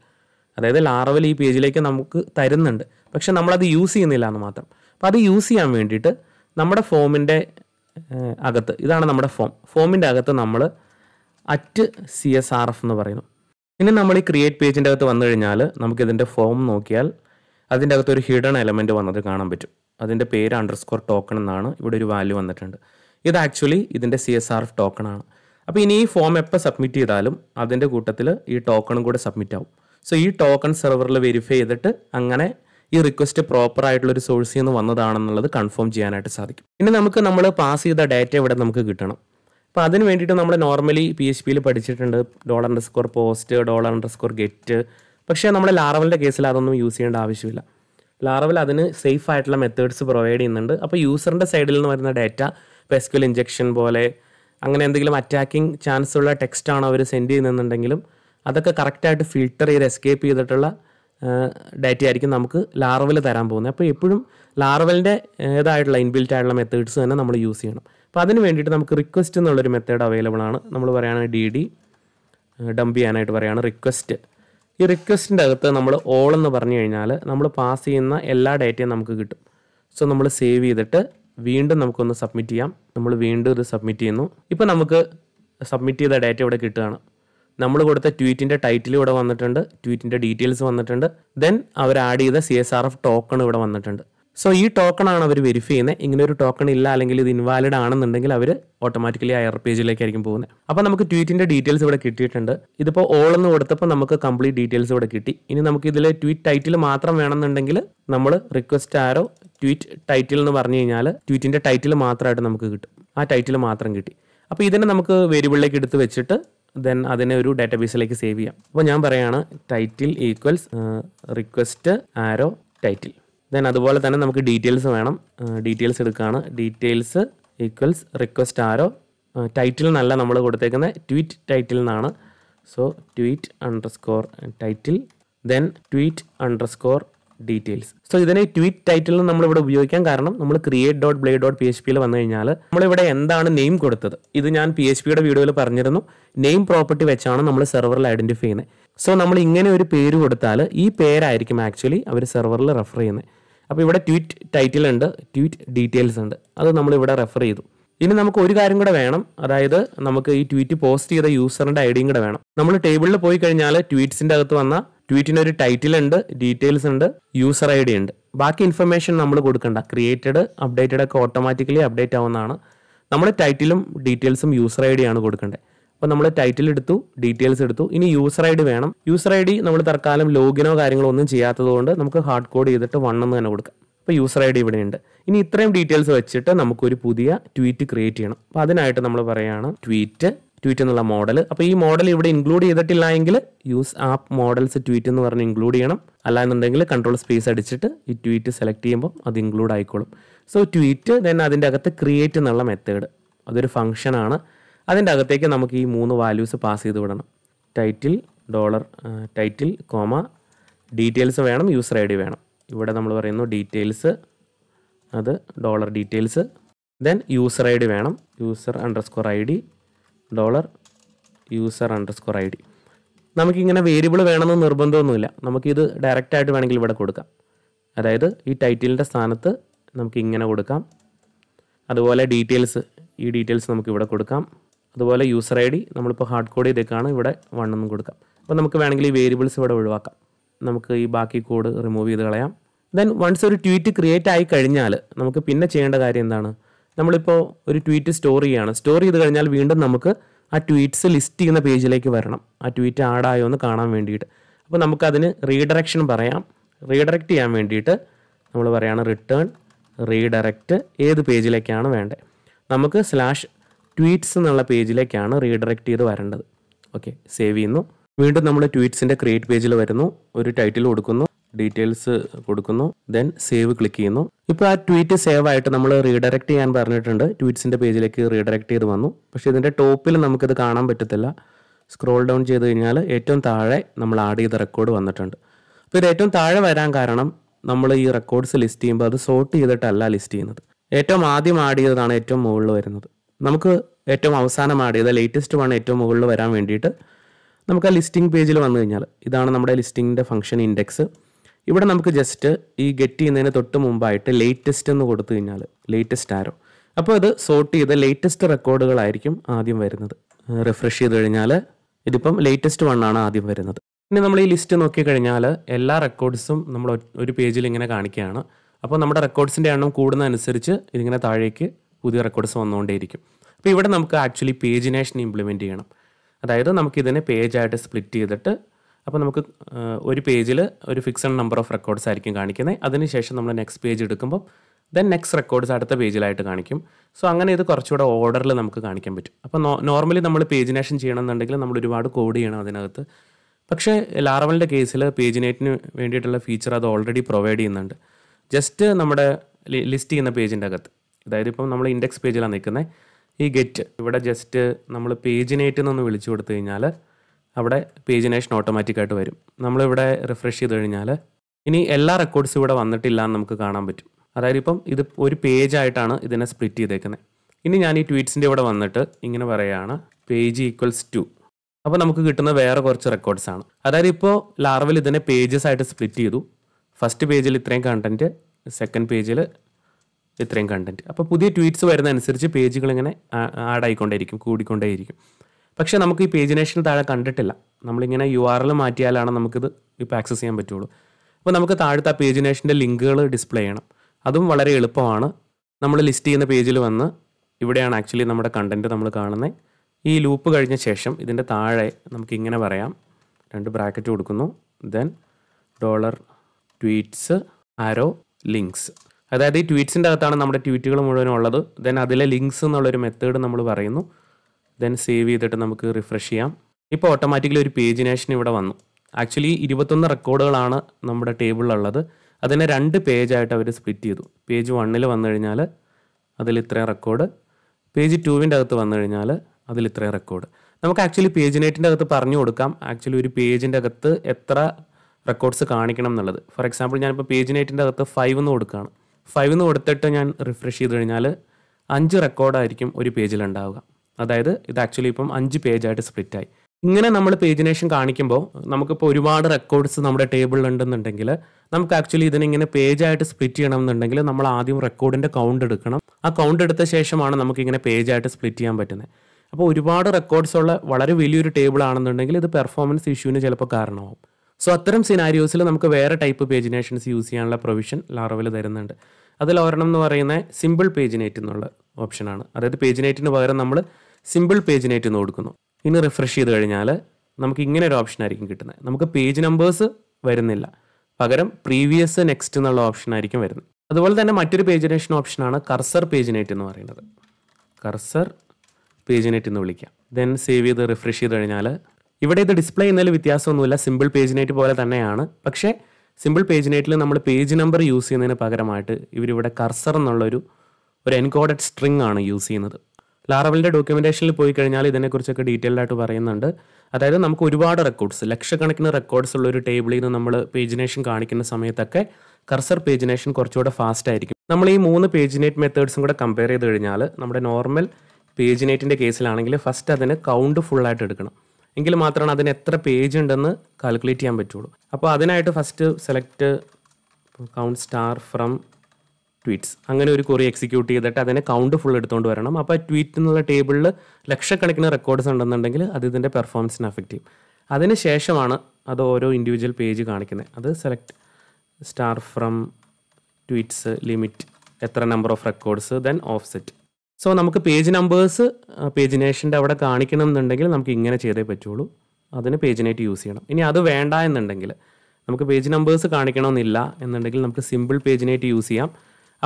അതായത് ലാറവൽ ഈ പേജിലേക്ക് നമുക്ക് തരുന്നുണ്ട് പക്ഷെ നമ്മളത് യൂസ് ചെയ്യുന്നില്ല എന്ന് മാത്രം അപ്പോൾ അത് യൂസ് ചെയ്യാൻ വേണ്ടിയിട്ട് നമ്മുടെ ഫോമിൻ്റെ അകത്ത് ഇതാണ് നമ്മുടെ ഫോം ഫോമിൻ്റെ അകത്ത് നമ്മൾ at C S R F എന്ന് പറയുന്നു ഇനി നമ്മൾ ഈ ക്രിയേറ്റ് പേജിൻ്റെ അകത്ത് വന്നു കഴിഞ്ഞാൽ നമുക്കിതിൻ്റെ ഫോം നോക്കിയാൽ അതിൻ്റെ അകത്ത് ഒരു ഹിഡൺ എലമെൻറ്റ് വന്നത് കാണാൻ പറ്റും അതിൻ്റെ പേര് അണ്ടർസ്കോർ ടോക്കൺ എന്നാണ് ഇവിടെ ഒരു വാല്യൂ വന്നിട്ടുണ്ട് ഇത് ആക്ച്വലി ഇതിൻ്റെ സി എസ് ആർ എഫ് ടോക്കണാണ് അപ്പോൾ ഇനി ഈ ഫോം എപ്പോൾ സബ്മിറ്റ് ചെയ്താലും അതിൻ്റെ കൂട്ടത്തിൽ ഈ ടോക്കണും കൂടെ സബ്മിറ്റ് ആവും സോ ഈ ടോക്കൺ സെർവറിൽ വെരിഫൈ ചെയ്തിട്ട് അങ്ങനെ ഈ റിക്വസ്റ്റ് പ്രോപ്പർ ആയിട്ടുള്ള ഒരു സോഴ്സിൽ നിന്ന് വന്നതാണെന്നുള്ളത് കൺഫേം ചെയ്യാനായിട്ട് സാധിക്കും ഇനി നമുക്ക് നമ്മൾ പാസ് ചെയ്ത ഡാറ്റ ഇവിടെ നമുക്ക് കിട്ടണം അപ്പോൾ അതിന് വേണ്ടിയിട്ട് നമ്മൾ നോർമലി പി എച്ച് പിയിൽ പഠിച്ചിട്ടുണ്ട് dollar underscore post dollar underscore get പക്ഷേ നമ്മുടെ ലാറവലിൻ്റെ കേസിൽ അതൊന്നും യൂസ് ചെയ്യേണ്ട ആവശ്യമില്ല ലാറവൽ അതിന് സേഫ് ആയിട്ടുള്ള മെത്തേഡ്സ് പ്രൊവൈഡ് ചെയ്യുന്നുണ്ട് അപ്പോൾ യൂസറിൻ്റെ സൈഡിൽ നിന്ന് വരുന്ന ഡാറ്റ പെസ്ക്വൽ ഇഞ്ചക്ഷൻ പോലെ അങ്ങനെ എന്തെങ്കിലും അറ്റാക്കിംഗ് ചാൻസ് ഉള്ള ടെക്സ്റ്റാണ് അവർ സെൻഡ് ചെയ്യുന്നതെന്നുണ്ടെങ്കിലും അതൊക്കെ കറക്റ്റായിട്ട് ഫിൽട്ടർ ചെയ്ത് എസ്കേപ്പ് ചെയ്തിട്ടുള്ള ഡാറ്റ ആയിരിക്കും നമുക്ക് ലാർവൽ തരാൻ പോകുന്നത് അപ്പോൾ എപ്പോഴും ലാർവലിൻ്റെ ഏതായിട്ടുള്ള ഇൻബിൽറ്റ് ആയിട്ടുള്ള മെത്തേഡ്സ് തന്നെ നമ്മൾ യൂസ് ചെയ്യണം അപ്പോൾ അതിന് വേണ്ടിയിട്ട് നമുക്ക് റിക്വസ്റ്റ് എന്നുള്ളൊരു മെത്തേഡ് അവൈലബിൾ ആണ് നമ്മൾ പറയുകയാണെങ്കിൽ ഡി ഡി ഡംപ് ചെയ്യാനായിട്ട് പറയുകയാണ് റിക്വസ്റ്റ് ഈ റിക്വസ്റ്റിൻ്റെ അകത്ത് നമ്മൾ ഓൾ എന്ന് പറഞ്ഞു കഴിഞ്ഞാൽ നമ്മൾ പാസ് ചെയ്യുന്ന എല്ലാ ഡേറ്റയും നമുക്ക് കിട്ടും സോ നമ്മൾ സേവ് ചെയ്തിട്ട് വീണ്ടും നമുക്കൊന്ന് സബ്മിറ്റ് ചെയ്യാം നമ്മൾ വീണ്ടും ഇത് സബ്മിറ്റ് ചെയ്യുന്നു ഇപ്പോൾ നമുക്ക് സബ്മിറ്റ് ചെയ്ത ഡാറ്റ ഇവിടെ കിട്ടുകയാണ് നമ്മൾ കൊടുത്ത ട്വീറ്റിൻ്റെ ടൈറ്റിൽ ഇവിടെ വന്നിട്ടുണ്ട് ട്വീറ്റിൻ്റെ ഡീറ്റെയിൽസ് വന്നിട്ടുണ്ട് ദെൻ അവർ ആഡ് ചെയ്ത C S R F token ഇവിടെ വന്നിട്ടുണ്ട് സോ ഈ ടോക്കൺ ആണ് അവർ വെരിഫൈ ചെയ്യുന്നത് ഇങ്ങനെ ഒരു ടോക്കൺ ഇല്ല അല്ലെങ്കിൽ ഇത് ഇൻവാലിഡ് ആണെന്നുണ്ടെങ്കിൽ അവർ ഓട്ടോമാറ്റിക്കലി ആ എയർ പേജിലേക്കായിരിക്കും പോകുന്നത് അപ്പോൾ നമുക്ക് ട്വീറ്റിൻ്റെ ഡീറ്റെയിൽസ് ഇവിടെ കിട്ടിയിട്ടുണ്ട് ഇതിപ്പോൾ ഓൾ എന്ന് കൊടുത്തപ്പോൾ നമുക്ക് കംപ്ലീറ്റ് ഡീറ്റെയിൽസ് ഇവിടെ കിട്ടി ഇനി നമുക്ക് ഇതിൽ ട്വീറ്റ് ടൈറ്റിൽ മാത്രം വേണമെന്നുണ്ടെങ്കിൽ നമ്മൾ റിക്വസ്റ്റ് ആരോ ട്വീറ്റ് ടൈറ്റിൽ എന്ന് പറഞ്ഞു കഴിഞ്ഞാൽ ട്വീറ്റിൻ്റെ ടൈറ്റിൽ മാത്രമായിട്ട് നമുക്ക് കിട്ടും ആ ടൈറ്റിൽ മാത്രം കിട്ടി അപ്പോൾ ഇതിനെ നമുക്ക് വേരിയബിളിലേക്ക് എടുത്ത് വെച്ചിട്ട് ദെൻ അതിനെ ഒരു ഡാറ്റാബേസിലേക്ക് സേവ് ചെയ്യാം അപ്പോൾ ഞാൻ പറയുകയാണ് title equals request arrow title then അതുപോലെ തന്നെ നമുക്ക് ഡീറ്റെയിൽസ് വേണം ഡീറ്റെയിൽസ് എടുക്കുകയാണ് details equals request arrow title എന്നല്ല നമ്മൾ കൊടുത്തേക്കുന്നത് ട്വീറ്റ് ടൈറ്റിൽ നിന്നാണ് so tweet underscore title then tweet underscore details so ഇതിനെ ട്വീറ്റ് ടൈറ്റിൽ നിന്ന് നമ്മളിവിടെ ഉപയോഗിക്കാം കാരണം നമ്മൾ create dot blade dot P H പിയിൽ വന്നു കഴിഞ്ഞാൽ നമ്മളിവിടെ എന്താണ് നെയിം കൊടുത്തത് ഇത് ഞാൻ പി എച്ച് പിയുടെ വീഡിയോയിൽ പറഞ്ഞിരുന്നു നെയിം പ്രോപ്പർട്ടി വെച്ചാണ് നമ്മൾ സെർവറിൽ ഐഡൻറ്റിഫൈ ചെയ്യുന്നത് സോ നമ്മൾ ഇങ്ങനെ ഒരു പേര് കൊടുത്താൽ ഈ പേരായിരിക്കും ആക്ച്വലി അവർ സെർവറിൽ റെഫർ ചെയ്യുന്നത് അപ്പോൾ ഇവിടെ ട്വീറ്റ് ടൈറ്റിൽ ഉണ്ട് ട്വീറ്റ് ഡീറ്റെയിൽസ് ഉണ്ട് അത് നമ്മൾ ഇവിടെ റെഫർ ചെയ്തു ഇനി നമുക്ക് ഒരു കാര്യം കൂടെ വേണം അതായത് നമുക്ക് ഈ ട്വീറ്റ് പോസ്റ്റ് ചെയ്ത യൂസറിന്റെ ഐഡിയും കൂടെ വേണം നമ്മൾ ടേബിളിൽ പോയി കഴിഞ്ഞാൽ ട്വീറ്റ്സിന്റെ അകത്ത് വന്ന ട്വീറ്റിന് ഒരു ടൈറ്റിൽ ഉണ്ട് ഡീറ്റെയിൽസ് ഉണ്ട് യൂസർ ഐ ഡി ഉണ്ട് ബാക്കി ഇൻഫർമേഷൻ നമ്മൾ കൊടുക്കണ്ട ക്രിയേറ്റഡ് അപ്ഡേറ്റഡ് ഒക്കെ ഓട്ടോമാറ്റിക്കലി അപ്ഡേറ്റ് ആവുന്നതാണ് നമ്മൾ ടൈറ്റിലും ഡീറ്റെയിൽസും യൂസർ ഐ ഡി ആണ് കൊടുക്കേണ്ടത് അപ്പോൾ നമ്മൾ ടൈറ്റിൽ എടുത്തു ഡീറ്റെയിൽസ് എടുത്തു ഇനി യൂസർ ഐ ഡി വേണം യൂസർ ഐ ഡി നമ്മൾ തൽക്കാലം ലോഗിനോ കാര്യങ്ങളോ ഒന്നും ചെയ്യാത്തതുകൊണ്ട് നമുക്ക് ഹാർഡ് കോഡ് ചെയ്തിട്ട് വൺ എന്ന് തന്നെ കൊടുക്കാം അപ്പോൾ യൂസർ ഐ ഡി ഇവിടെയുണ്ട് ഇനി ഇത്രയും ഡീറ്റെയിൽസ് വെച്ചിട്ട് നമുക്കൊരു പുതിയ ട്വീറ്റ് ക്രിയേറ്റ് ചെയ്യണം അപ്പോൾ അതിനായിട്ട് നമ്മൾ പറയുകയാണ് ട്വീറ്റ് ട്വീറ്റ് എന്നുള്ള മോഡൽ അപ്പോൾ ഈ മോഡൽ ഇവിടെ ഇൻക്ലൂഡ് ചെയ്തിട്ടില്ല എങ്കിൽ യൂസ് ആപ്പ് മോഡൽസ് ട്വീറ്റ് എന്ന് പറഞ്ഞ് ഇൻക്ലൂഡ് ചെയ്യണം അല്ലാന്നുണ്ടെങ്കിൽ കൺട്രോൾ സ്പേസ് അടിച്ചിട്ട് ഈ ട്വീറ്റ് സെലക്ട് ചെയ്യുമ്പോൾ അത് ഇൻക്ലൂഡ് ആയിക്കോളും സോ ട്വീറ്റ് ദെൻ അതിൻ്റെ അകത്ത് ക്രിയേറ്റ് എന്നുള്ള മെത്തേഡ് അതൊരു ഫംഗ്ഷനാണ് അതിൻ്റെ അകത്തേക്ക് നമുക്ക് ഈ മൂന്ന് വാല്യൂസ് പാസ് ചെയ്ത് വിടണം title dollar title comma details വേണം യൂസർ ഐ ഡി വേണം ഇവിടെ നമ്മൾ പറയുന്നു ഡീറ്റെയിൽസ് അത് dollar details then user I D വേണം user underscore I D dollar user underscore I D നമുക്കിങ്ങനെ വേരിയബിൾ വേണമെന്ന് നിർബന്ധമൊന്നുമില്ല നമുക്കിത് ഡയറക്റ്റായിട്ട് വേണമെങ്കിൽ ഇവിടെ കൊടുക്കാം അതായത് ഈ ടൈറ്റിലിൻ്റെ സ്ഥാനത്ത് നമുക്ക് ഇങ്ങനെ കൊടുക്കാം അതുപോലെ ഡീറ്റെയിൽസ് ഈ ഡീറ്റെയിൽസ് നമുക്ക് ഇവിടെ കൊടുക്കാം അതുപോലെ യൂസർ ഐ ഡി നമ്മളിപ്പോൾ ഹാർഡ് കോഡ് ചെയ്തേക്കാണ് ഇവിടെ വൺ എന്നും കൊടുക്കാം അപ്പോൾ നമുക്ക് വേണമെങ്കിൽ ഈ വേരിയബിൾസ് ഇവിടെ ഒഴിവാക്കാം നമുക്ക് ഈ ബാക്കി കോഡ് റിമൂവ് ചെയ്ത് കളയാം ദെൻ വൺസ് ഒരു ട്വീറ്റ് ക്രിയേറ്റ് ആയി കഴിഞ്ഞാൽ നമുക്ക് പിന്നെ ചെയ്യേണ്ട കാര്യം എന്താണ് നമ്മളിപ്പോൾ ഒരു ട്വീറ്റ് സ്റ്റോർ ചെയ്യുകയാണ് സ്റ്റോർ ചെയ്ത് കഴിഞ്ഞാൽ വീണ്ടും നമുക്ക് ആ ട്വീറ്റ്സ് ലിസ്റ്റ് ചെയ്യുന്ന പേജിലേക്ക് വരണം ആ ട്വീറ്റ് ആഡായോ എന്ന് കാണാൻ വേണ്ടിയിട്ട് അപ്പോൾ നമുക്കതിന് റീഡയറക്ഷൻ പറയാം റീഡയറക്റ്റ് ചെയ്യാൻ വേണ്ടിയിട്ട് നമ്മൾ പറയുകയാണ് റിട്ടേൺ റീഡയറക്റ്റ് ഏത് പേജിലേക്കാണ് വേണ്ടത് നമുക്ക് സ്ലാഷ് ട്വീറ്റ്സ് എന്നുള്ള പേജിലേക്കാണ് റീഡയറക്ട് ചെയ്ത് വരേണ്ടത് ഓക്കെ സേവ് ചെയ്യുന്നു വീണ്ടും നമ്മൾ ട്വീറ്റ്സിൻ്റെ ക്രിയേറ്റ് പേജിൽ വരുന്നു ഒരു ടൈറ്റിൽ കൊടുക്കുന്നു ഡീറ്റെയിൽസ് കൊടുക്കുന്നു ദെൻ സേവ് ക്ലിക്ക് ചെയ്യുന്നു ഇപ്പോൾ ആ ട്വീറ്റ് സേവ് ആയിട്ട് നമ്മൾ റീഡയറക്റ്റ് ചെയ്യാൻ പറഞ്ഞിട്ടുണ്ട് ട്വീറ്റ്സിൻ്റെ പേജിലേക്ക് റീഡയറക്റ്റ് ചെയ്ത് വന്നു പക്ഷേ ഇതിൻ്റെ ടോപ്പിൽ നമുക്കിത് കാണാൻ പറ്റത്തില്ല സ്ക്രോൾ ഡൗൺ ചെയ്ത് കഴിഞ്ഞാൽ ഏറ്റവും താഴെ നമ്മൾ ആഡ് ചെയ്ത റെക്കോർഡ് വന്നിട്ടുണ്ട് അപ്പോൾ ഇത് ഏറ്റവും താഴെ വരാൻ കാരണം നമ്മൾ ഈ റെക്കോർഡ്സ് ലിസ്റ്റ് ചെയ്യുമ്പോൾ അത് സോർട്ട് ചെയ്തിട്ടല്ല ലിസ്റ്റ് ചെയ്യുന്നത് ഏറ്റവും ആദ്യം ആഡ് ചെയ്തതാണ് ഏറ്റവും മുകളിൽ വരുന്നത് നമുക്ക് ഏറ്റവും അവസാനമാടിയത് ലേറ്റസ്റ്റ് വൺ ഏറ്റവും മുകളിൽ വരാൻ വേണ്ടിയിട്ട് നമുക്ക് ആ ലിസ്റ്റിംഗ് പേജിൽ വന്നു കഴിഞ്ഞാൽ ഇതാണ് നമ്മുടെ ലിസ്റ്റിങ്ങിൻ്റെ ഫംഗ്ഷൻ ഇൻഡെക്സ് ഇവിടെ നമുക്ക് ജസ്റ്റ് ഈ ഗെറ്റ് ചെയ്യുന്നതിന് തൊട്ട് മുമ്പായിട്ട് ലേറ്റസ്റ്റ് എന്ന് കൊടുത്തു കഴിഞ്ഞാൽ ലേറ്റസ്റ്റ് ആരോ അപ്പോൾ അത് സോർട്ട് ചെയ്ത ലേറ്റസ്റ്റ് റെക്കോർഡുകളായിരിക്കും ആദ്യം വരുന്നത് റിഫ്രഷ് ചെയ്ത് കഴിഞ്ഞാൽ ഇതിപ്പം ലേറ്റസ്റ്റ് വൺ ആണ് ആദ്യം വരുന്നത് പിന്നെ നമ്മൾ ഈ ലിസ്റ്റ് നോക്കിക്കഴിഞ്ഞാൽ എല്ലാ റെക്കോർഡ്സും നമ്മൾ ഒരു പേജിൽ ഇങ്ങനെ കാണിക്കുകയാണ് അപ്പോൾ നമ്മുടെ റെക്കോർഡ്സിൻ്റെ എണ്ണം കൂടുന്നതനുസരിച്ച് ഇതിങ്ങനെ താഴേക്ക് പുതിയ റെക്കോർഡ്സ് വന്നുകൊണ്ടേയിരിക്കും അപ്പോൾ ഇവിടെ നമുക്ക് ആക്ച്വലി പേജിനേഷൻ ഇംപ്ലിമെൻറ്റ് ചെയ്യണം അതായത് നമുക്കിതിനെ പേജായിട്ട് സ്പ്ലിറ്റ് ചെയ്തിട്ട് അപ്പോൾ നമുക്ക് ഒരു പേജിൽ ഒരു ഫിക്സഡ് നമ്പർ ഓഫ് റെക്കോർഡ്സ് ആയിരിക്കും കാണിക്കുന്നത് അതിനുശേഷം നമ്മൾ നെക്സ്റ്റ് പേജ് എടുക്കുമ്പോൾ ദെൻ നെക്സ്റ്റ് റെക്കോർഡ്സ് അടുത്ത പേജിലായിട്ട് കാണിക്കും സോ അങ്ങനെ ഇത് കുറച്ചുകൂടെ ഓർഡറിൽ നമുക്ക് കാണിക്കാൻ പറ്റും അപ്പോൾ നോർമലി നമ്മൾ പേജിനേഷൻ ചെയ്യണമെന്നുണ്ടെങ്കിൽ നമ്മൾ ഒരുപാട് കോഡ് ചെയ്യണം അതിനകത്ത് പക്ഷേ ലാർവലിൻ്റെ കേസിൽ പേജിനേറ്റിന് വേണ്ടിയിട്ടുള്ള ഫീച്ചർ അത് ഓൾറെഡി പ്രൊവൈഡ് ചെയ്യുന്നുണ്ട് ജസ്റ്റ് നമ്മുടെ ലിസ്റ്റ് ചെയ്യുന്ന പേജിൻ്റെ അകത്ത് അതായത് ഇപ്പം നമ്മൾ ഇൻഡെക്സ് പേജിലാണ് നിൽക്കുന്നത് ഈ ഗെറ്റ് ഇവിടെ ജസ്റ്റ് നമ്മൾ പേജിനേറ്റ് എന്നൊന്ന് വിളിച്ചു കൊടുത്തു കഴിഞ്ഞാൽ അവിടെ പേജിനേഷൻ ഓട്ടോമാറ്റിക്കായിട്ട് വരും നമ്മളിവിടെ റിഫ്രഷ് ചെയ്ത് കഴിഞ്ഞാൽ ഇനി എല്ലാ റെക്കോർഡ്സും ഇവിടെ വന്നിട്ടില്ല എന്ന് നമുക്ക് കാണാൻ പറ്റും അതായത് ഇപ്പം ഇത് ഒരു പേജായിട്ടാണ് ഇതിനെ സ്പ്ലിറ്റ് ചെയ്തേക്കുന്നത് ഇനി ഞാൻ ഈ ട്വീറ്റ്സിൻ്റെ ഇവിടെ വന്നിട്ട് ഇങ്ങനെ പറയുകയാണ് പേജ് ഈക്വൽസ് ടു അപ്പോൾ നമുക്ക് കിട്ടുന്ന വേറെ കുറച്ച് ആണ് അതായത് ഇപ്പോൾ ലാർവൽ ഇതിനെ പേജസ് ആയിട്ട് സ്പ്ലിറ്റ് ചെയ്തു ഫസ്റ്റ് പേജിൽ ഇത്രയും കണ്ടൻറ്റ് സെക്കൻഡ് പേജിൽ ഇത്രയും കണ്ടന്റ് അപ്പോൾ പുതിയ ട്വീറ്റ്സ് വരുന്നതനുസരിച്ച് പേജുകൾ ഇങ്ങനെ ആഡ് കൂടിക്കൊണ്ടേയിരിക്കും പക്ഷേ നമുക്ക് ഈ പേജിനേഷൻ താഴെ കണ്ടിട്ടില്ല നമ്മളിങ്ങനെ യു ആർ എൽ മാറ്റിയാലാണ് നമുക്കിത് ഇപ്പോൾ ആക്സസ് ചെയ്യാൻ പറ്റുള്ളൂ അപ്പോൾ നമുക്ക് താഴത്തെ ആ പേജിനേഷൻ്റെ ലിങ്കുകൾ ഡിസ്പ്ലേ ചെയ്യണം അതും വളരെ എളുപ്പമാണ് നമ്മൾ ലിസ്റ്റ് ചെയ്യുന്ന പേജിൽ വന്ന് ഇവിടെയാണ് ആക്ച്വലി നമ്മുടെ കണ്ടൻറ്റ് നമ്മൾ കാണുന്നത് ഈ ലൂപ്പ് കഴിഞ്ഞ ശേഷം ഇതിൻ്റെ താഴെ നമുക്ക് ഇങ്ങനെ പറയാം രണ്ട് ബ്രാക്കറ്റ് കൊടുക്കുന്നു then dollar tweets arrow links അതായത് ഈ ട്വീറ്റ്സിൻ്റെ അകത്താണ് നമ്മുടെ ട്വീറ്റുകൾ മുഴുവനും ഉള്ളത് ദെൻ അതിലെ ലിങ്ക്സ് എന്നുള്ളൊരു മെത്തേഡ് നമ്മൾ പറയുന്നു ദെൻ സേവ് ചെയ്തിട്ട് നമുക്ക് റിഫ്രഷ് ചെയ്യാം ഇപ്പോൾ ഓട്ടോമാറ്റിക്കലി ഒരു പേജിനേഷൻ ഇവിടെ വന്നു ആക്ച്വലി ഇരുപത്തൊന്ന് റെക്കോർഡുകളാണ് നമ്മുടെ ടേബിളിലുള്ളത് അതിനെ രണ്ട് പേജായിട്ട് അവർ സ്പ്ലിറ്റ് ചെയ്തു പേജ് വണ്ണിൽ വന്നു കഴിഞ്ഞാൽ അതിൽ ഇത്രയും റെക്കോർഡ് പേജ് ടുവിൻ്റെ അകത്ത് വന്നു കഴിഞ്ഞാൽ അതിൽ ഇത്രയും റെക്കോർഡ് നമുക്ക് ആക്ച്വലി പേജിനേറ്റിൻ്റെ അകത്ത് പറഞ്ഞു കൊടുക്കാം ആക്ച്വലി ഒരു പേജിൻ്റെ അകത്ത് എത്ര റെക്കോർഡ്സ് കാണിക്കണം എന്നുള്ളത് ഫോർ എക്സാമ്പിൾ ഞാനിപ്പോൾ പേജിനേറ്റിൻ്റെ അകത്ത് ഫൈവ് എന്ന് കൊടുക്കുകയാണ് ഫൈവ് എന്ന് കൊടുത്തിട്ട് ഞാൻ റിഫ്രഷ് ചെയ്ത് കഴിഞ്ഞാൽ അഞ്ച് റെക്കോർഡായിരിക്കും ഒരു പേജിൽ ഉണ്ടാവുക അതായത് ഇത് ആക്ച്വലി ഇപ്പം അഞ്ച് പേജായിട്ട് സ്പ്ലിറ്റായി ഇങ്ങനെ നമ്മൾ പേജിനേഷൻ കാണിക്കുമ്പോൾ നമുക്കിപ്പോൾ ഒരുപാട് റെക്കോർഡ്സ് നമ്മുടെ ടേബിളിൽ ഉണ്ടെന്നുണ്ടെങ്കിൽ നമുക്ക് ആക്ച്വലി ഇതിനിങ്ങനെ പേജായിട്ട് സ്പ്ലിറ്റ് ചെയ്യണം എന്നുണ്ടെങ്കിൽ നമ്മൾ ആദ്യം റെക്കോർഡിൻ്റെ കൗണ്ട് എടുക്കണം ആ കൗണ്ട് എടുത്ത ശേഷമാണ് നമുക്കിങ്ങനെ പേജായിട്ട് സ്പ്ലിറ്റ് ചെയ്യാൻ പറ്റുന്നത് അപ്പോൾ ഒരുപാട് റെക്കോർഡ്സ് ഉള്ള വളരെ വലിയൊരു ടേബിൾ ആണെന്നുണ്ടെങ്കിൽ ഇത് പെർഫോമൻസ് ഇഷ്യൂവിന് ചിലപ്പോൾ കാരണമാവും സോ അത്തരം സിനാരിയോസിൽ നമുക്ക് വേറെ ടൈപ്പ് പേജിനേഷൻസ് യൂസ് ചെയ്യാനുള്ള പ്രൊവിഷൻ ലാറവൽ തരുന്നുണ്ട് അതിൽ ഒരെണ്ണം എന്ന് പറയുന്നത് സിമ്പിൾ പേജിനേറ്റ് എന്നുള്ള ഓപ്ഷനാണ് അതായത് പേജിനേറ്റിന് പകരം നമ്മൾ സിമ്പിൾ പേജിനേറ്റ് എന്ന് കൊടുക്കുന്നു ഇനി റിഫ്രഷ് ചെയ്ത് കഴിഞ്ഞാൽ നമുക്ക് ഇങ്ങനെ ഒരു ഓപ്ഷൻ ആയിരിക്കും കിട്ടുന്നത് നമുക്ക് പേജ് നമ്പേഴ്സ് വരുന്നില്ല പകരം പ്രീവിയസ് നെക്സ്റ്റ് എന്നുള്ള ഓപ്ഷൻ ആയിരിക്കും വരുന്നത് അതുപോലെ തന്നെ മറ്റൊരു പേജിനേഷൻ ഓപ്ഷനാണ് കർസർ പേജിനേറ്റ് എന്ന് പറയുന്നത് കർസർ പേജിനേറ്റ് എന്ന് വിളിക്കാം ദെൻ സേവ് ചെയ്ത് റിഫ്രഷ് ചെയ്ത് കഴിഞ്ഞാൽ ഇവിടെ ഇത് ഡിസ്പ്ലേ ചെയ്യുന്നതിൽ വ്യത്യാസമൊന്നുമില്ല സിമ്പിൾ പേജ് നൈറ്റ് പോലെ തന്നെയാണ് പക്ഷേ സിമ്പിൾ പേജ് നൈറ്റിൽ നമ്മൾ പേജ് നമ്പർ യൂസ് ചെയ്യുന്നതിന് പകരമായിട്ട് ഇവരിവിടെ കർസർ എന്നുള്ളൊരു ഒരു എൻകോഡഡ് സ്ട്രിങ് ആണ് യൂസ് ചെയ്യുന്നത് ലാറവലിൻ്റെ ഡോക്യുമെൻറ്റേഷനിൽ പോയി കഴിഞ്ഞാൽ ഇതിനെക്കുറിച്ചൊക്കെ ഡീറ്റെയിൽഡ് ആയിട്ട് പറയുന്നുണ്ട് അതായത് നമുക്ക് ഒരുപാട് റെക്കോർഡ്സ് ലക്ഷക്കണക്കിന് റെക്കോർഡ്സ് ഉള്ള ഒരു ടേബിളിൽ നിന്ന് നമ്മൾ പേജിനേഷൻ കാണിക്കുന്ന സമയത്തൊക്കെ കർസർ പേജിനേഷൻ കുറച്ചുകൂടെ ഫാസ്റ്റ് ആയിരിക്കും നമ്മൾ ഈ മൂന്ന് പേജിനേറ്റ് മെത്തേഡ്സും കൂടെ കമ്പയർ ചെയ്ത് കഴിഞ്ഞാൽ നമ്മുടെ നോർമൽ പേജിനേറ്റിൻ്റെ കേസിലാണെങ്കിൽ ഫസ്റ്റ് അതിന് കൗണ്ട് ഫുള്ളായിട്ട് എടുക്കണം എങ്കിൽ മാത്രമാണ് അതിന് എത്ര പേജ് ഉണ്ടെന്ന് കാൽക്കുലേറ്റ് ചെയ്യാൻ പറ്റുള്ളൂ അപ്പോൾ അതിനായിട്ട് first select count star from tweets അങ്ങനെ ഒരു കുറി എക്സിക്യൂട്ട് ചെയ്തിട്ട് അതിനെ കൗണ്ട് ഫുൾ എടുത്തുകൊണ്ട് വരണം അപ്പോൾ ട്വീറ്റ് എന്നുള്ള ടേബിളിൽ ലക്ഷക്കണക്കിന് റെക്കോർഡ്സ് ഉണ്ടെന്നുണ്ടെങ്കിൽ അത് ഇതിൻ്റെ പെർഫോമൻസിനെ അഫക്റ്റ് ചെയ്യും അതിന് ശേഷമാണ് അത് ഓരോ ഇൻഡിവിജ്വൽ പേജ് കാണിക്കുന്നത് അത് select star from tweets limit എത്ര number of records then offset so നമുക്ക് പേജ് നമ്പേഴ്സ് പേജിനേഷൻ്റെ അവിടെ കാണിക്കണം എന്നുണ്ടെങ്കിൽ നമുക്ക് ഇങ്ങനെ ചെയ്തേ പറ്റുള്ളൂ അതിന് പേജിനേറ്റ് യൂസ് ചെയ്യണം ഇനി അത് വേണ്ട എന്നുണ്ടെങ്കിൽ നമുക്ക് പേജ് നമ്പേഴ്സ് കാണിക്കണമെന്നില്ല എന്നുണ്ടെങ്കിൽ നമുക്ക് സിമ്പിൾ പേജിനേറ്റ് യൂസ് ചെയ്യാം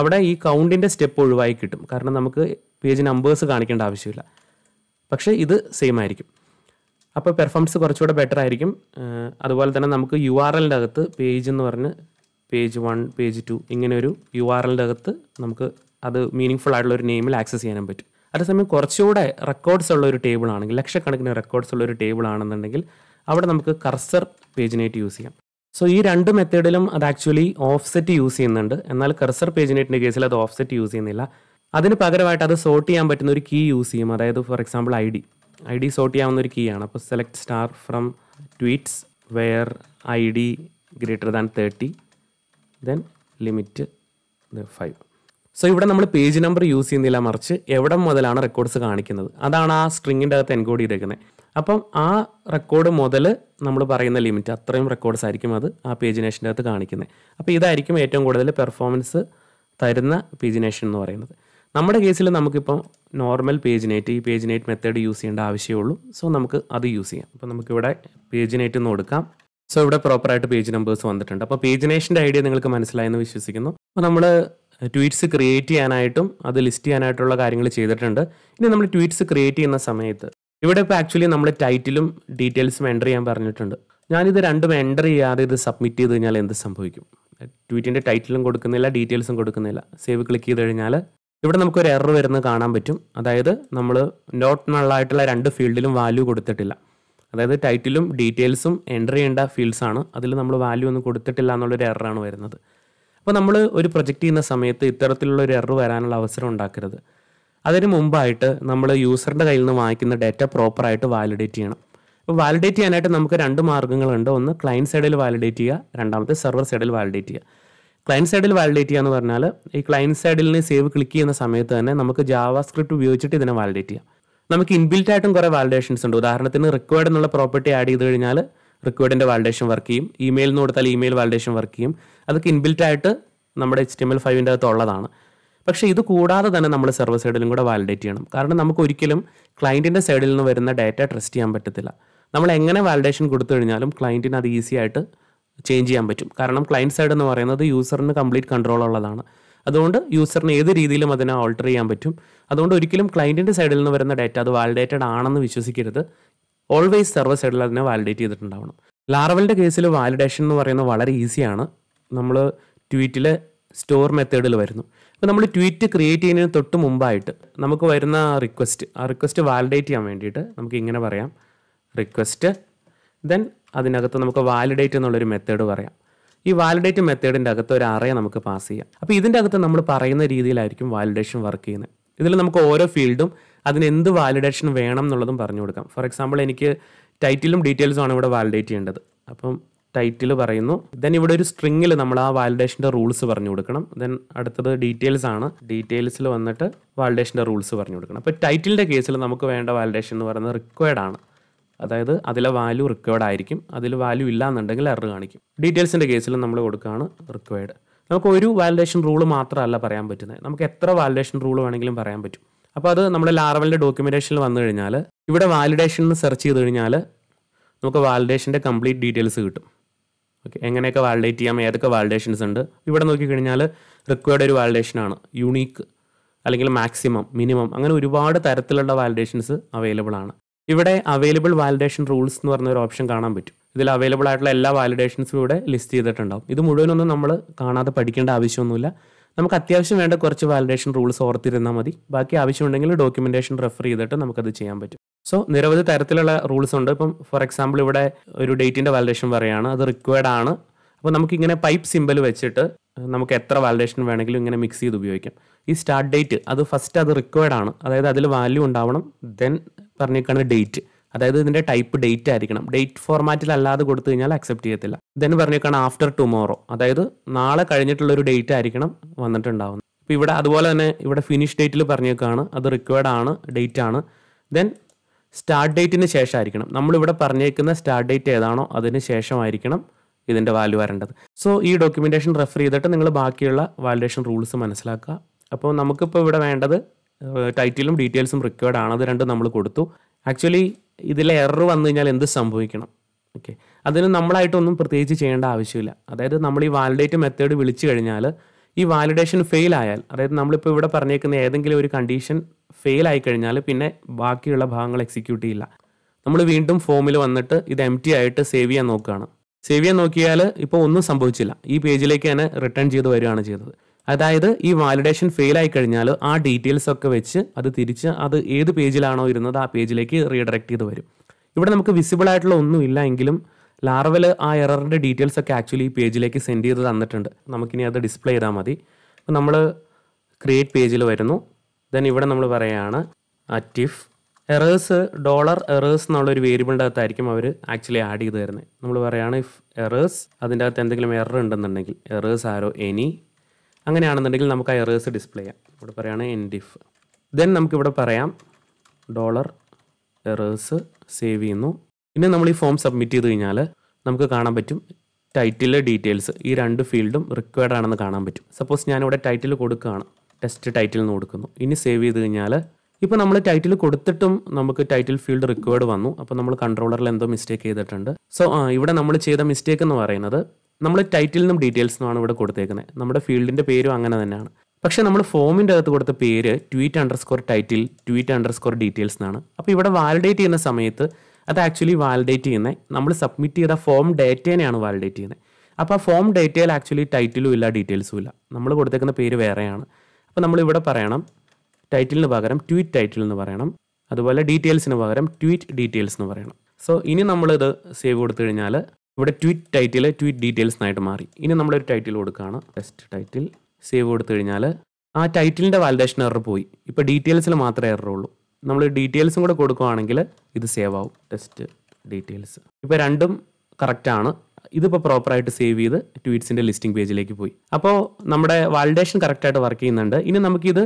അവിടെ ഈ കൗണ്ടിൻ്റെ സ്റ്റെപ്പ് ഒഴിവായി കിട്ടും കാരണം നമുക്ക് പേജ് നമ്പേഴ്സ് കാണിക്കേണ്ട ആവശ്യമില്ല പക്ഷേ ഇത് സെയിം ആയിരിക്കും അപ്പോൾ പെർഫോമൻസ് കുറച്ചുകൂടെ ബെറ്റർ ആയിരിക്കും അതുപോലെ തന്നെ നമുക്ക് യു ആർ എല്ലിൻ്റെ അകത്ത് പേജ് എന്ന് പറഞ്ഞ് പേജ് വൺ പേജ് ടു ഇങ്ങനെ ഒരു യു ആർ എല്ലിൻ്റെ അകത്ത് നമുക്ക് അത് മീനിങ് ആയിട്ടുള്ള ഒരു നെയിമിൽ ആക്സസ് ചെയ്യാനും പറ്റും അതേസമയം കുറച്ചുകൂടെ റെക്കോർഡ്സ് ഉള്ള ഒരു ടേബിൾ ആണെങ്കിൽ ലക്ഷക്കണക്കിന് റെക്കോർഡ്സ് ഉള്ള ഒരു ടേബിൾ ആണെന്നുണ്ടെങ്കിൽ അവിടെ നമുക്ക് കർസർ പേജിനേറ്റ് യൂസ് ചെയ്യാം സോ ഈ രണ്ട് മെത്തേഡിലും അത് ആക്ച്വലി ഓഫ്സെറ്റ് യൂസ് ചെയ്യുന്നുണ്ട് എന്നാൽ കർസർ പേജിനേറ്റിൻ്റെ കേസിൽ അത് ഓഫ്സെറ്റ് യൂസ് ചെയ്യുന്നില്ല അതിന് പകരമായിട്ട് അത് സോർട്ട് ചെയ്യാൻ പറ്റുന്ന ഒരു കീ യൂസ് ചെയ്യും അതായത് for example I D I D sort ചെയ്യാവുന്ന ഒരു കീ ആണ് അപ്പോൾ select star from tweets where I D greater than thirty then limit five so ഇവിടെ നമ്മൾ പേജ് നമ്പർ യൂസ് ചെയ്യുന്നില്ല മറിച്ച് എവിടെ മുതലാണ് റെക്കോർഡ്സ് കാണിക്കുന്നത് അതാണ് ആ സ്ട്രിങ്ങിൻ്റെ അകത്ത് എൻകോഡ് ചെയ്തേക്കുന്നത് അപ്പം ആ റെക്കോർഡ് മുതൽ നമ്മൾ പറയുന്ന ലിമിറ്റ് അത്രയും റെക്കോർഡ്സ് ആയിരിക്കും അത് ആ പേജിനേഷൻ്റെ അകത്ത് കാണിക്കുന്നത് അപ്പോൾ ഇതായിരിക്കും ഏറ്റവും കൂടുതൽ പെർഫോമൻസ് തരുന്ന പേജിനേഷൻ എന്ന് പറയുന്നത് നമ്മുടെ കേസിൽ നമുക്കിപ്പോൾ നോർമൽ പേജിനേറ്റ് ഈ പേജിനേറ്റ് മെത്തേഡ് യൂസ് ചെയ്യേണ്ട ആവശ്യമുള്ളൂ സോ നമുക്ക് അത് യൂസ് ചെയ്യാം അപ്പോൾ നമുക്കിവിടെ പേജിനേറ്റ് എന്ന് കൊടുക്കാം സോ ഇവിടെ പ്രോപ്പറായിട്ട് പേജ് നമ്പേഴ്സ് വന്നിട്ടുണ്ട് അപ്പോൾ പേജിനേഷൻ്റെ ഐഡിയ നിങ്ങൾക്ക് മനസ്സിലായെന്ന് വിശ്വസിക്കുന്നു അപ്പോൾ നമ്മൾ ട്വീറ്റ്സ് ക്രിയേറ്റ് ചെയ്യാനായിട്ടും അത് ലിസ്റ്റ് ചെയ്യാനായിട്ടുള്ള കാര്യങ്ങൾ ചെയ്തിട്ടുണ്ട് ഇനി നമ്മൾ ട്വീറ്റ്സ് ക്രിയേറ്റ് ചെയ്യുന്ന സമയത്ത് ഇവിടെ ഇപ്പോൾ ആക്ച്വലി നമ്മൾ ടൈറ്റിലും ഡീറ്റെയിൽസും എൻ്റർ ചെയ്യാൻ പറഞ്ഞിട്ടുണ്ട് ഞാനിത് രണ്ടും എൻ്റർ ചെയ്യാതെ ഇത് സബ്മിറ്റ് ചെയ്ത് കഴിഞ്ഞാൽ എന്ത് സംഭവിക്കും ട്വീറ്റിൻ്റെ ടൈറ്റിലും കൊടുക്കുന്നില്ല ഡീറ്റെയിൽസും കൊടുക്കുന്നില്ല സേവ് ക്ലിക്ക് ചെയ്ത് കഴിഞ്ഞാൽ ഇവിടെ നമുക്കൊരു എറർ വരുന്നത് കാണാൻ പറ്റും അതായത് നമ്മൾ നോട്ട് നള്ളായിട്ടുള്ള രണ്ട് ഫീൽഡിലും വാല്യൂ കൊടുത്തിട്ടില്ല അതായത് ടൈറ്റിലും ഡീറ്റെയിൽസും എൻ്റർ ചെയ്യേണ്ട ഫീൽഡ്സ് ആണ് അതിൽ നമ്മൾ വാല്യൂ ഒന്നും കൊടുത്തിട്ടില്ല എന്നുള്ളൊരു എററാണ് വരുന്നത് അപ്പോൾ നമ്മൾ ഒരു പ്രൊജക്റ്റ് ചെയ്യുന്ന സമയത്ത് ഇത്തരത്തിലുള്ള ഒരു എറർ വരാനുള്ള അവസരം ഉണ്ടാക്കരുത് അതിന് മുമ്പായിട്ട് നമ്മൾ യൂസറിൻ്റെ കയ്യിൽ നിന്ന് വാങ്ങിക്കുന്ന ഡാറ്റ പ്രോപ്പറായിട്ട് വാലിഡേറ്റ് ചെയ്യണം അപ്പോൾ വാലിഡേറ്റ് ചെയ്യാനായിട്ട് നമുക്ക് രണ്ട് മാർഗ്ഗങ്ങളുണ്ട് ഒന്ന് ക്ലയൻറ്റ് സൈഡിൽ വാലിഡേറ്റ് ചെയ്യുക രണ്ടാമത്തെ സെർവർ സൈഡിൽ വാലിഡേറ്റ് ചെയ്യുക ക്ലയൻറ്റ് സൈഡിൽ വാലിഡേറ്റ് ചെയ്യുക എന്ന് പറഞ്ഞാൽ ഈ ക്ലയൻറ്റ് സൈഡിൽ നിന്ന് സേവ് ക്ലിക്ക് ചെയ്യുന്ന സമയത്ത് തന്നെ നമുക്ക് ജാവാ സ്ക്രിപ്റ്റ് ഉപയോഗിച്ചിട്ട് ഇതിനെ വാലിഡേറ്റ് ചെയ്യാം നമുക്ക് ഇൻബിൽറ്റ് ആയിട്ടും കുറേ വാലിഡേഷൻസ് ഉണ്ട് ഉദാഹരണത്തിന് റിക്വയർഡ് എന്നുള്ള പ്രോപ്പർട്ടി ആഡ് ചെയ്ത് കഴിഞ്ഞാൽ റിക്വേർഡിൻ്റെ വാലിഡേഷൻ വർക്ക് ചെയ്യും ഇമെയിൽ എന്ന് കൊടുത്താൽ ഇമെയിൽ വാലിഡേഷൻ വർക്ക് ചെയ്യും അതൊക്കെ ഇൻബിൽറ്റ് ആയിട്ട് നമ്മുടെ എച്ച് ടി എം എൽ ഫൈവിൻ്റെ അകത്ത് ഉള്ളതാണ് പക്ഷേ ഇത് കൂടാതെ തന്നെ നമ്മൾ സെർവർ സൈഡിലും കൂടെ വാലിഡേറ്റ് ചെയ്യണം കാരണം നമുക്ക് ഒരിക്കലും ക്ലയൻറ്റിൻ്റെ സൈഡിൽ നിന്ന് വരുന്ന ഡാറ്റ ട്രസ്റ്റ് ചെയ്യാൻ പറ്റത്തില്ല നമ്മൾ എങ്ങനെ വാലിഡേഷൻ കൊടുത്തു കഴിഞ്ഞാലും ക്ലയൻറ്റിന് അത് ഈസി ആയിട്ട് ചേഞ്ച് ചെയ്യാൻ പറ്റും കാരണം ക്ലയൻറ്റ് സൈഡ് എന്ന് പറയുന്നത് യൂസറിന് കംപ്ലീറ്റ് കൺട്രോൾ ഉള്ളതാണ് അതുകൊണ്ട് യൂസറിന് ഏത് രീതിയിലും അതിനെ ഓൾട്ടർ ചെയ്യാൻ പറ്റും അതുകൊണ്ട് ഒരിക്കലും ക്ലയൻറ്റിൻ്റെ സൈഡിൽ നിന്ന് വരുന്ന ഡാറ്റ അത് വാലിഡേറ്റഡ് ആണെന്ന് വിശ്വസിക്കരുത് ഓൾവേസ് സെർവർ സൈഡിൽ അതിനെ വാലിഡേറ്റ് ചെയ്തിട്ടുണ്ടാവണം ലാർവലിൻ്റെ കേസിൽ വാലിഡേഷൻ എന്ന് പറയുന്നത് വളരെ ഈസിയാണ് നമ്മൾ ട്വീറ്റിലെ സ്റ്റോർ മെത്തേഡിൽ വരുന്നു അപ്പോൾ നമ്മൾ ട്വീറ്റ് ക്രിയേറ്റ് ചെയ്യുന്നതിന് തൊട്ട് മുമ്പായിട്ട് നമുക്ക് വരുന്ന റിക്വസ്റ്റ് ആ റിക്വസ്റ്റ് വാലിഡേറ്റ് ചെയ്യാൻ വേണ്ടിയിട്ട് നമുക്ക് ഇങ്ങനെ പറയാം റിക്വസ്റ്റ് ദെൻ അതിനകത്ത് നമുക്ക് വാലിഡേറ്റ് എന്നുള്ളൊരു മെത്തേഡ് പറയാം ഈ വാലിഡേറ്റ് മെത്തേഡിൻ്റെ അകത്ത് ഒരു അറേ നമുക്ക് പാസ് ചെയ്യാം അപ്പോൾ ഇതിൻ്റെ അകത്ത് നമ്മൾ പറയുന്ന രീതിയിലായിരിക്കും വാലിഡേഷൻ വർക്ക് ചെയ്യുന്നത് ഇതിൽ നമുക്ക് ഓരോ ഫീൽഡും അതിന് എന്ത് വാലിഡേഷൻ വേണം എന്നുള്ളതും പറഞ്ഞു കൊടുക്കാം ഫോർ എക്സാമ്പിൾ എനിക്ക് ടൈറ്റിലും ഡീറ്റെയിൽസും ആണ് ഇവിടെ വാലിഡേറ്റ് ചെയ്യേണ്ടത് അപ്പം ടൈറ്റിൽ പറയുന്നു ദെൻ ഇവിടെ ഒരു സ്ട്രിങ്ങിൽ നമ്മൾ ആ വാലിഡേഷൻ്റെ റൂൾസ് പറഞ്ഞു കൊടുക്കണം ദെൻ അടുത്തത് ഡീറ്റെയിൽസ് ആണ് ഡീറ്റെയിൽസിൽ വന്നിട്ട് വാലിഡേഷൻ്റെ റൂൾസ് പറഞ്ഞു കൊടുക്കണം അപ്പോൾ ടൈറ്റിലിൻ്റെ കേസിൽ നമുക്ക് വേണ്ട വാലിഡേഷൻ എന്ന് പറയുന്നത് റിക്വയർഡ് ആണ് അതായത് അതിലെ വാല്യൂ റിക്വയർഡ് ആയിരിക്കും അതിൽ വാല്യൂ ഇല്ല എന്നുണ്ടെങ്കിൽ എറർ കാണിക്കും ഡീറ്റെയിൽസിൻ്റെ കേസിൽ നമ്മൾ കൊടുക്കുകയാണ് റിക്വയർഡ് നമുക്ക് ഒരു വാലിഡേഷൻ റൂൾ മാത്രമല്ല പറയാൻ പറ്റുന്നത് നമുക്ക് എത്ര വാലിഡേഷൻ റൂൾ വേണമെങ്കിലും പറയാൻ പറ്റും അപ്പോൾ അത് നമ്മുടെ ലാർവലിൻ്റെ ഡോക്യുമെൻറ്റേഷനിൽ വന്നു കഴിഞ്ഞാൽ ഇവിടെ വാലിഡേഷൻ എന്ന് സെർച്ച് ചെയ്ത് കഴിഞ്ഞാൽ നമുക്ക് വാലിഡേഷൻ്റെ കംപ്ലീറ്റ് ഡീറ്റെയിൽസ് കിട്ടും ഓക്കെ എങ്ങനെയൊക്കെ വാലിഡേറ്റ് ചെയ്യാം ഏതൊക്കെ വാലിഡേഷൻസ് ഉണ്ട് ഇവിടെ നോക്കിക്കഴിഞ്ഞാൽ റിക്വയർഡ് ഒരു വാലിഡേഷനാണ് യുണീക്ക് അല്ലെങ്കിൽ മാക്സിമം മിനിമം അങ്ങനെ ഒരുപാട് തരത്തിലുള്ള വാലിഡേഷൻസ് അവൈലബിൾ ആണ് ഇവിടെ അവൈലബിൾ വാലിഡേഷൻ റൂൾസ് എന്ന് പറഞ്ഞ ഒരു ഓപ്ഷൻ കാണാൻ പറ്റും ഇതിൽ അവൈലബിൾ ആയിട്ടുള്ള എല്ലാ വാലിഡേഷൻസും ഇവിടെ ലിസ്റ്റ് ചെയ്തിട്ടുണ്ടാവും ഇത് മുഴുവനൊന്നും നമ്മൾ കാണാതെ പഠിക്കേണ്ട ആവശ്യമൊന്നുമില്ല നമുക്ക് അത്യാവശ്യം വേണ്ട കുറച്ച് വാലിഡേഷൻ റൂൾസ് ഓർത്തിരുന്നാൽ മതി ബാക്കി ആവശ്യമുണ്ടെങ്കിൽ ഡോക്യുമെന്റേഷൻ റെഫർ ചെയ്തിട്ട് നമുക്കത് ചെയ്യാൻ പറ്റും സോ നിരവധി തരത്തിലുള്ള റൂൾസ് ഉണ്ട് ഇപ്പം ഫോർ എക്സാമ്പിൾ ഇവിടെ ഒരു ഡേറ്റിന്റെ വാലിഡേഷൻ പറയുകയാണ് അത് റിക്വയർഡ് ആണ് അപ്പോൾ ഇങ്ങനെ പൈപ്പ് സിമ്പിൾ വെച്ചിട്ട് നമുക്ക് എത്ര വാലിഡേഷൻ വേണമെങ്കിലും ഇങ്ങനെ മിക്സ് ചെയ്ത് ഉപയോഗിക്കാം ഈ സ്റ്റാർട്ട് ഡേറ്റ് അത് ഫസ്റ്റ് അത് റിക്വയർഡ് ആണ് അതായത് അതിൽ വാല്യൂ ഉണ്ടാവണം ദെൻ പറഞ്ഞേക്കാണ് ഡേറ്റ് അതായത് ഇതിൻ്റെ ടൈപ്പ് ഡേറ്റ് ആയിരിക്കണം ഡേറ്റ് ഫോർമാറ്റിൽ അല്ലാതെ കൊടുത്തു കഴിഞ്ഞാൽ അക്സെപ്റ്റ് ചെയ്യത്തില്ല ദെൻ പറഞ്ഞേക്കാണ് ആഫ്റ്റർ ടുമോറോ അതായത് നാളെ കഴിഞ്ഞിട്ടുള്ള ഒരു ഡേറ്റ് ആയിരിക്കണം വന്നിട്ടുണ്ടാവുന്നത് ഇപ്പോൾ ഇവിടെ അതുപോലെ തന്നെ ഇവിടെ ഫിനിഷ് ഡേറ്റിൽ പറഞ്ഞേക്കാണ് അത് റിക്വേർഡ് ആണ് ഡേറ്റ് ആണ് ദെൻ സ്റ്റാർട്ട് ഡേറ്റിന് ശേഷമായിരിക്കണം നമ്മളിവിടെ പറഞ്ഞേക്കുന്ന സ്റ്റാർട്ട് ഡേറ്റ് ഏതാണോ അതിന് ശേഷമായിരിക്കണം ഇതിൻ്റെ വാല്യൂ വരേണ്ടത് സോ ഈ ഡോക്യുമെൻറ്റേഷൻ റെഫർ ചെയ്തിട്ട് നിങ്ങൾ ബാക്കിയുള്ള വാലിഡേഷൻ റൂൾസ് മനസ്സിലാക്കുക അപ്പോൾ നമുക്കിപ്പോൾ ഇവിടെ വേണ്ടത് ടൈറ്റിലും ഡീറ്റെയിൽസും റിക്വേർഡ് ആണ് അത് രണ്ടും നമ്മൾ കൊടുത്തു ആക്ച്വലി ഇതിൽ എറർ വന്നു കഴിഞ്ഞാൽ എന്ത് സംഭവിക്കണം ഓക്കെ അതിന് നമ്മളായിട്ടൊന്നും പ്രത്യേകിച്ച് ചെയ്യേണ്ട ആവശ്യമില്ല അതായത് നമ്മൾ ഈ വാലിഡേറ്റ് മെത്തേഡ് വിളിച്ചു കഴിഞ്ഞാൽ ഈ വാലിഡേഷൻ ഫെയിൽ ആയാൽ അതായത് നമ്മളിപ്പോൾ ഇവിടെ പറഞ്ഞേക്കുന്ന ഏതെങ്കിലും ഒരു കണ്ടീഷൻ ഫെയിൽ ആയി കഴിഞ്ഞാൽ പിന്നെ ബാക്കിയുള്ള ഭാഗങ്ങൾ എക്സിക്യൂട്ട് ചെയ്യില്ല നമ്മൾ വീണ്ടും ഫോമിൽ വന്നിട്ട് ഇത് എം ടി ആയിട്ട് സേവ് ചെയ്യാൻ നോക്കുകയാണ് സേവ് ചെയ്യാൻ നോക്കിയാൽ ഇപ്പോൾ ഒന്നും സംഭവിച്ചില്ല ഈ പേജിലേക്ക് തന്നെ റിട്ടേൺ ചെയ്ത് വരികയാണ് ചെയ്തത് അതായത് ഈ വാലിഡേഷൻ ഫെയിൽ ആയി കഴിഞ്ഞാൽ ആ ഡീറ്റെയിൽസ് ഒക്കെ വെച്ച് അത് തിരിച്ച് അത് ഏത് പേജിലാണോ ഇരുന്നത് ആ പേജിലേക്ക് റീഡയറക്ട് ചെയ്ത് വരും ഇവിടെ നമുക്ക് വിസിബിൾ ആയിട്ടുള്ള ഒന്നും ഇല്ല എങ്കിലും ലാർവൽ ആ എററിൻ്റെ ഡീറ്റെയിൽസ് ഒക്കെ ആക്ച്വലി ഈ പേജിലേക്ക് സെൻഡ് ചെയ്ത് തന്നിട്ടുണ്ട് നമുക്കിനി അത് ഡിസ്പ്ലേ ചെയ്താൽ മതി അപ്പോൾ നമ്മൾ ക്രിയേറ്റ് പേജിൽ വരുന്നു ദെൻ ഇവിടെ നമ്മൾ പറയുകയാണ് അറ്റിഫ് എറേഴ്സ് ഡോളർ എറേഴ്സ് എന്നുള്ളൊരു വേരിയബിളിൻ്റെ അകത്തായിരിക്കും അവർ ആക്ച്വലി ആഡ് ചെയ്ത് തരുന്നത് നമ്മൾ പറയുകയാണ് ഇഫ് എറേഴ്സ് അതിൻ്റെ അകത്ത് എന്തെങ്കിലും എറർ ഉണ്ടെന്നുണ്ടെങ്കിൽ എറേഴ്സ് ആരോ എനി അങ്ങനെയാണെന്നുണ്ടെങ്കിൽ നമുക്ക് ആ എറേഴ്സ് ഡിസ്പ്ലേ ചെയ്യാം ഇവിടെ പറയുകയാണ് എൻ ഡിഫ് ദെൻ നമുക്കിവിടെ പറയാം ഡോളർ എറേഴ്സ് സേവ് ചെയ്യുന്നു പിന്നെ നമ്മൾ ഈ ഫോം സബ്മിറ്റ് ചെയ്ത് കഴിഞ്ഞാൽ നമുക്ക് കാണാൻ പറ്റും ടൈറ്റിൽ ഡീറ്റെയിൽസ് ഈ രണ്ട് ഫീൽഡും റിക്വയർഡ് ആണെന്ന് കാണാൻ പറ്റും സപ്പോസ് ഞാനിവിടെ ടൈറ്റിൽ കൊടുക്കുകയാണ് ടെസ്റ്റ് ടൈറ്റിൽ നിന്ന് കൊടുക്കുന്നു ഇനി സേവ് ചെയ്ത് കഴിഞ്ഞാൽ ഇപ്പോൾ നമ്മൾ ടൈറ്റിൽ കൊടുത്തിട്ടും നമുക്ക് ടൈറ്റിൽ ഫീൽഡ് റിക്വേർഡ് വന്നു അപ്പോൾ നമ്മൾ കൺട്രോളറിൽ എന്തോ മിസ്റ്റേക്ക് ചെയ്തിട്ടുണ്ട് സോ ഇവിടെ നമ്മൾ ചെയ്ത മിസ്റ്റേക്ക് എന്ന് പറയുന്നത് നമ്മൾ ടൈറ്റിൽ നിന്നും ഡീറ്റെയിൽസ് ഇവിടെ കൊടുത്തേക്കുന്നത് നമ്മുടെ ഫീൽഡിൻ്റെ പേരും അങ്ങനെ തന്നെയാണ് പക്ഷേ നമ്മൾ ഫോമിൻ്റെ അകത്ത് കൊടുത്ത പേര് tweet underscore title tweet underscore details എന്നാണ് അപ്പോൾ ഇവിടെ വാലിഡേറ്റ് ചെയ്യുന്ന സമയത്ത് അത് ആക്ച്വലി വാലിഡേറ്റ് ചെയ്യുന്നത് നമ്മൾ സബ്മിറ്റ് ചെയ്ത ഫോം ഡേറ്റേനെയാണ് വാലിഡേറ്റ് ചെയ്യുന്നത് അപ്പോൾ ആ ഫോം ഡേറ്റയിൽ ആക്ച്വലി ടൈറ്റിലും ഇല്ല ഡീറ്റെയിൽസും ഇല്ല നമ്മൾ കൊടുത്തേക്കുന്ന പേര് വേറെയാണ് അപ്പോൾ നമ്മൾ ഇവിടെ പറയണം ടൈറ്റിലിന് പകരം ട്വീറ്റ് ടൈറ്റിൽ എന്ന് പറയണം അതുപോലെ ഡീറ്റെയിൽസിന് പകരം ട്വീറ്റ് ഡീറ്റെയിൽസ് എന്ന് പറയണം സോ ഇനി നമ്മളിത് സേവ് കൊടുത്തു കഴിഞ്ഞാൽ ഇവിടെ ട്വീറ്റ് ടൈറ്റിൽ ട്വീറ്റ് ഡീറ്റെയിൽസ് എന്നായിട്ട് മാറി ഇനി നമ്മളൊരു ടൈറ്റിൽ കൊടുക്കുകയാണ് ടെസ്റ്റ് ടൈറ്റിൽ സേവ് കൊടുത്തു കഴിഞ്ഞാൽ ആ ടൈറ്റിലിൻ്റെ വാലിഡേഷൻ എറർ പോയി ഇപ്പോൾ ഡീറ്റെയിൽസിൽ മാത്രമേ എറർ ഉള്ളൂ നമ്മൾ ഡീറ്റെയിൽസും കൂടെ കൊടുക്കുകയാണെങ്കിൽ ഇത് സേവ് ആവും ടെസ്റ്റ് ഡീറ്റെയിൽസ് ഇപ്പോൾ രണ്ടും കറക്റ്റാണ് ഇതിപ്പോൾ പ്രോപ്പറായിട്ട് സേവ് ചെയ്ത് ട്വീറ്റ്സിൻ്റെ ലിസ്റ്റിംഗ് പേജിലേക്ക് പോയി അപ്പോൾ നമ്മുടെ വാലിഡേഷൻ കറക്റ്റായിട്ട് വർക്ക് ചെയ്യുന്നുണ്ട് ഇനി നമുക്കിത്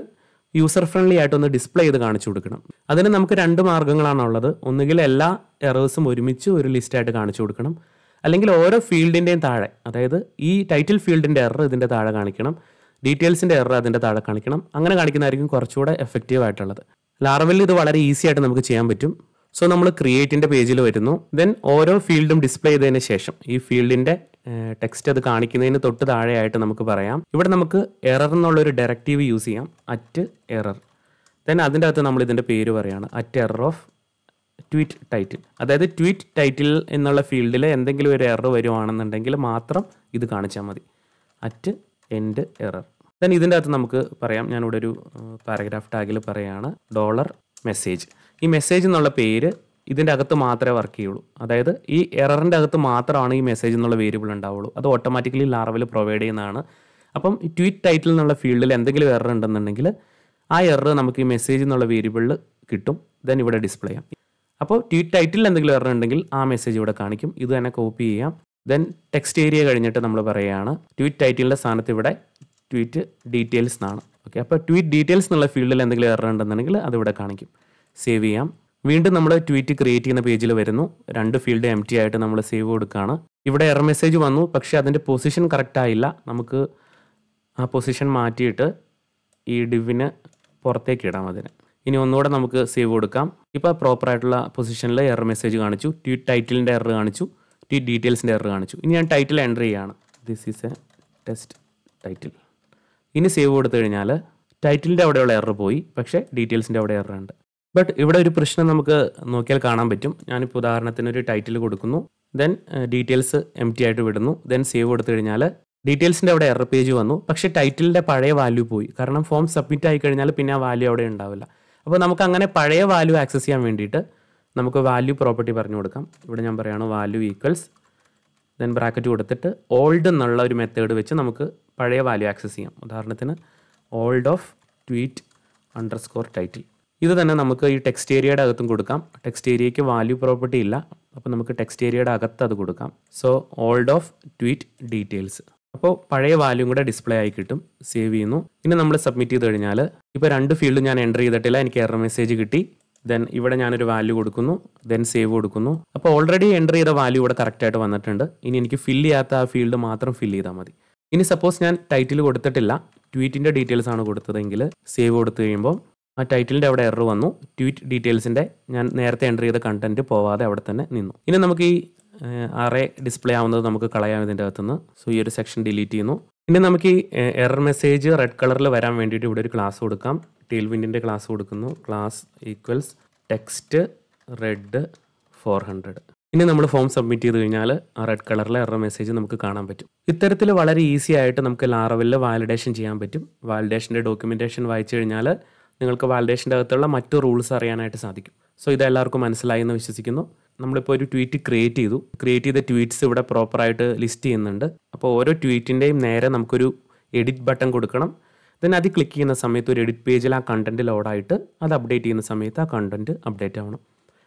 യൂസർ ഫ്രണ്ട്ലി ആയിട്ട് ഒന്ന് ഡിസ്പ്ലേ ചെയ്ത് കാണിച്ചു കൊടുക്കണം അതിന് നമുക്ക് രണ്ട് മാർഗ്ഗങ്ങളാണ് ഉള്ളത് ഒന്നുകിൽ എല്ലാ എറേഴ്സും ഒരുമിച്ച് ഒരു ലിസ്റ്റായിട്ട് കാണിച്ചു കൊടുക്കണം അല്ലെങ്കിൽ ഓരോ ഫീൽഡിൻ്റെയും താഴെ അതായത് ഈ ടൈറ്റിൽ ഫീൽഡിൻ്റെ എറർ ഇതിൻ്റെ താഴെ കാണിക്കണം ഡീറ്റെയിൽസിൻ്റെ എറർ അതിൻ്റെ താഴെ കാണിക്കണം അങ്ങനെ കാണിക്കുന്നതായിരിക്കും കുറച്ചുകൂടെ എഫക്റ്റീവ് ആയിട്ടുള്ളത് ലാർവലിൽ ഇത് വളരെ ഈസി ആയിട്ട് നമുക്ക് ചെയ്യാൻ പറ്റും സോ നമ്മൾ ക്രിയേറ്റിൻ്റെ പേജിൽ വരുന്നു ദെൻ ഓരോ ഫീൽഡും ഡിസ്പ്ലേ ചെയ്തതിന് ശേഷം ഈ ഫീൽഡിൻ്റെ ടെക്സ്റ്റ് അത് കാണിക്കുന്നതിന് തൊട്ട് താഴെയായിട്ട് നമുക്ക് പറയാം ഇവിടെ നമുക്ക് എറർ എന്നുള്ളൊരു ഡയറക്റ്റീവ് യൂസ് ചെയ്യാം അറ്റ് എറർ ദെൻ അതിൻ്റെ അകത്ത് നമ്മൾ ഇതിൻ്റെ പേര് പറയുകയാണ് at error of tweet title അതായത് ട്വീറ്റ് ടൈറ്റിൽ എന്നുള്ള ഫീൽഡിൽ എന്തെങ്കിലും ഒരു എറർ വരുവാണെന്നുണ്ടെങ്കിൽ മാത്രം ഇത് കാണിച്ചാൽ മതി അറ്റ് എൻഡ് എറർ ദെൻ ഇതിൻ്റെ അകത്ത് നമുക്ക് പറയാം ഞാനിവിടെ ഒരു പാരഗ്രാഫ് ടാഗിൽ പറയുകയാണ് ഡോളർ മെസ്സേജ് ഈ മെസ്സേജ് എന്നുള്ള പേര് ഇതിൻ്റെ അകത്ത് മാത്രമേ വർക്ക് ചെയ്യുള്ളൂ അതായത് ഈ എററിൻ്റെ അകത്ത് മാത്രമാണ് ഈ മെസ്സേജ് എന്നുള്ള വേരിയബിൾ ഉണ്ടാവുള്ളൂ അത് ഓട്ടോമാറ്റിക്കലി ലാർവിൽ പ്രൊവൈഡ് ചെയ്യുന്നതാണ് അപ്പം ട്വീറ്റ് ടൈറ്റിൽ എന്നുള്ള ഫീൽഡിൽ എന്തെങ്കിലും എറർ ഉണ്ടെന്നുണ്ടെങ്കിൽ ആ എറർ നമുക്ക് ഈ മെസ്സേജ് എന്നുള്ള വേരിയബിളിൽ കിട്ടും ദെൻ ഇവിടെ ഡിസ്പ്ലേ ചെയ്യാം അപ്പോൾ ട്വീറ്റ് ടൈറ്റിൽ എന്തെങ്കിലും എറർ ഉണ്ടെങ്കിൽ ആ മെസ്സേജ് ഇവിടെ കാണിക്കും ഇത് തന്നെ കോപ്പി ചെയ്യാം ദെൻ ടെക്സ്റ്റ് ഏരിയ കഴിഞ്ഞിട്ട് നമ്മൾ പറയുകയാണ് ട്വീറ്റ് ടൈറ്റിലിൻ്റെ സ്ഥാനത്ത് ഇവിടെ ട്വീറ്റ് ഡീറ്റെയിൽസ് എന്നാണ് ഓക്കെ അപ്പോൾ ട്വീറ്റ് ഡീറ്റെയിൽസ് എന്നുള്ള ഫീൽഡിൽ എന്തെങ്കിലും എറർ ഉണ്ടെന്നുണ്ടെങ്കിൽ അതിവിടെ കാണിക്കും സേവ് ചെയ്യാം വീണ്ടും നമ്മൾ ട്വീറ്റ് ക്രിയേറ്റ് ചെയ്യുന്ന പേജിൽ വരുന്നു രണ്ട് ഫീൽഡ് എം ആയിട്ട് നമ്മൾ സേവ് കൊടുക്കുകയാണ് ഇവിടെ എറർ മെസ്സേജ് വന്നു പക്ഷേ അതിൻ്റെ പൊസിഷൻ കറക്റ്റ് ആയില്ല നമുക്ക് ആ പൊസിഷൻ മാറ്റിയിട്ട് ഈ ഡിവിന് പുറത്തേക്ക് ഇടാം അതിന് ഇനി ഒന്നുകൂടെ നമുക്ക് സേവ് കൊടുക്കാം ഇപ്പോൾ പ്രോപ്പറായിട്ടുള്ള പൊസിഷനിൽ എറർ മെസ്സേജ് കാണിച്ചു ട്വീറ്റ് ടൈറ്റിലിൻ്റെ എറർ കാണിച്ചു ട്വീറ്റ് ഡീറ്റെയിൽസിൻ്റെ എറർ കാണിച്ചു ഇനി ഞാൻ ടൈറ്റിൽ എൻ്റർ ചെയ്യുകയാണ് this is a test title ഇനി സേവ് കൊടുത്തു കഴിഞ്ഞാൽ ടൈറ്റിലിൻ്റെ അവിടെയുള്ള എറർ പോയി പക്ഷേ ഡീറ്റെയിൽസിൻ്റെ അവിടെ എറർ ഉണ്ട് ബട്ട് ഇവിടെ ഒരു പ്രശ്നം നമുക്ക് നോക്കിയാൽ കാണാൻ പറ്റും ഞാനിപ്പോൾ ഉദാഹരണത്തിന് ഒരു ടൈറ്റിൽ കൊടുക്കുന്നു ദെൻ ഡീറ്റെയിൽസ് എം ടി ആയിട്ട് വിടുന്നു ദെൻ സേവ് കൊടുത്തു കഴിഞ്ഞാൽ ഡീറ്റെയിൽസിൻ്റെ അവിടെ എറർ പേജ് വന്നു പക്ഷേ ടൈറ്റിലിൻ്റെ പഴയ വാല്യൂ പോയി കാരണം ഫോം സബ്മിറ്റ് ആയി കഴിഞ്ഞാൽ പിന്നെ ആ വാല്യൂ അവിടെ ഉണ്ടാവില്ല അപ്പോൾ നമുക്ക് അങ്ങനെ പഴയ വാല്യൂ ആക്സസ് ചെയ്യാൻ വേണ്ടിയിട്ട് നമുക്ക് വാല്യൂ പ്രോപ്പർട്ടി പറഞ്ഞു കൊടുക്കാം ഇവിടെ ഞാൻ പറയുകയാണ് വാല്യൂ ഈക്വൽസ് ദെൻ ബ്രാക്കറ്റ് കൊടുത്തിട്ട് ഓൾഡ് എന്നുള്ള ഒരു മെത്തേഡ് വെച്ച് നമുക്ക് പഴയ വാല്യൂ ആക്സസ് ചെയ്യാം ഉദാഹരണത്തിന് old of tweet underscore title ഇത് തന്നെ നമുക്ക് ഈ ടെക്സ്റ്റ് ഏരിയയുടെ അകത്തും കൊടുക്കാം ടെക്സ്റ്റ് ഏരിയയ്ക്ക് വാല്യൂ പ്രോപ്പർട്ടി ഇല്ല അപ്പോൾ നമുക്ക് ടെക്സ്റ്റ് ഏരിയയുടെ അകത്ത് അത് കൊടുക്കാം so old of tweet details അപ്പോൾ പഴയ വാല്യൂ കൂടെ ഡിസ്പ്ലേ ആയി കിട്ടും സേവ് ചെയ്യുന്നു ഇനി നമ്മൾ സബ്മിറ്റ് ചെയ്ത് കഴിഞ്ഞാൽ ഇപ്പോൾ രണ്ട് ഫീൽഡ് ഞാൻ എൻ്റർ ചെയ്തിട്ടില്ല എനിക്ക് എറർ മെസ്സേജ് കിട്ടി ദെൻ ഇവിടെ ഞാനൊരു വാല്യൂ കൊടുക്കുന്നു ദെൻ സേവ് കൊടുക്കുന്നു അപ്പോൾ ഓൾറെഡി എൻ്റർ ചെയ്ത വാല്യൂ ഇവിടെ കറക്റ്റായിട്ട് വന്നിട്ടുണ്ട് ഇനി എനിക്ക് ഫില്ല് ചെയ്യാത്ത ആ ഫീൽഡ് മാത്രം ഫില്ല് ചെയ്താൽ മതി ഇനി സപ്പോസ് ഞാൻ ടൈറ്റിൽ കൊടുത്തിട്ടില്ല ട്വീറ്റിൻ്റെ ഡീറ്റെയിൽസ് ആണ് കൊടുത്തതെങ്കിൽ സേവ് കൊടുത്തു കഴിയുമ്പോൾ ആ ടൈറ്റിലിൻ്റെ അവിടെ എറർ വന്നു ട്വീറ്റ് ഡീറ്റെയിൽസിൻ്റെ ഞാൻ നേരത്തെ എൻ്റർ ചെയ്ത കണ്ടൻറ്റ് പോവാതെ അവിടെ തന്നെ നിന്നു ഇനി നമുക്ക് ഈ അറേ ഡിസ്പ്ലേ ആവുന്നത് നമുക്ക് കളയാം ഇതിൻ്റെ അകത്തുനിന്ന് സോ ഈ ഒരു സെക്ഷൻ ഡിലീറ്റ് ചെയ്യുന്നു ഇനി നമുക്ക് ഈ എറർ മെസ്സേജ് റെഡ് കളറിൽ വരാൻ വേണ്ടിയിട്ട് ഇവിടെ ഒരു ക്ലാസ് കൊടുക്കാം ടീൽ വിൻഡിൻ്റെ ക്ലാസ് കൊടുക്കുന്നു class equals text red four hundred ഇനി നമ്മൾ ഫോം സബ്മിറ്റ് ചെയ്ത് കഴിഞ്ഞാൽ ആ റെഡ് കളറിലെ എറർ മെസ്സേജ് നമുക്ക് കാണാൻ പറ്റും ഇത്തരത്തിൽ വളരെ ഈസി ആയിട്ട് നമുക്ക് ലാറവലിൽ വാലിഡേഷൻ ചെയ്യാൻ പറ്റും വാലിഡേഷൻ്റെ ഡോക്യുമെൻറ്റേഷൻ വായിച്ചു കഴിഞ്ഞാൽ നിങ്ങൾക്ക് വാലിഡേഷൻ്റെ അകത്തുള്ള മറ്റ് റൂൾസ് അറിയാനായിട്ട് സാധിക്കും സോ ഇത് എല്ലാവർക്കും മനസ്സിലായി എന്ന് വിശ്വസിക്കുന്നു നമ്മളിപ്പോൾ ഒരു ട്വീറ്റ് ക്രിയേറ്റ് ചെയ്തു ക്രിയേറ്റ് ചെയ്ത ട്വീറ്റ്സ് ഇവിടെ പ്രോപ്പറായിട്ട് ലിസ്റ്റ് ചെയ്യുന്നുണ്ട് അപ്പോൾ ഓരോ ട്വീറ്റിൻ്റെയും നേരെ നമുക്കൊരു എഡിറ്റ് ബട്ടൺ കൊടുക്കണം ദെൻ അത് ക്ലിക്ക് ചെയ്യുന്ന സമയത്ത് ഒരു എഡിറ്റ് പേജിൽ ആ കണ്ടൻറ്റ് ലോഡായിട്ട് അത് അപ്ഡേറ്റ് ചെയ്യുന്ന സമയത്ത് ആ കണ്ടൻറ്റ് അപ്ഡേറ്റ് ആവണം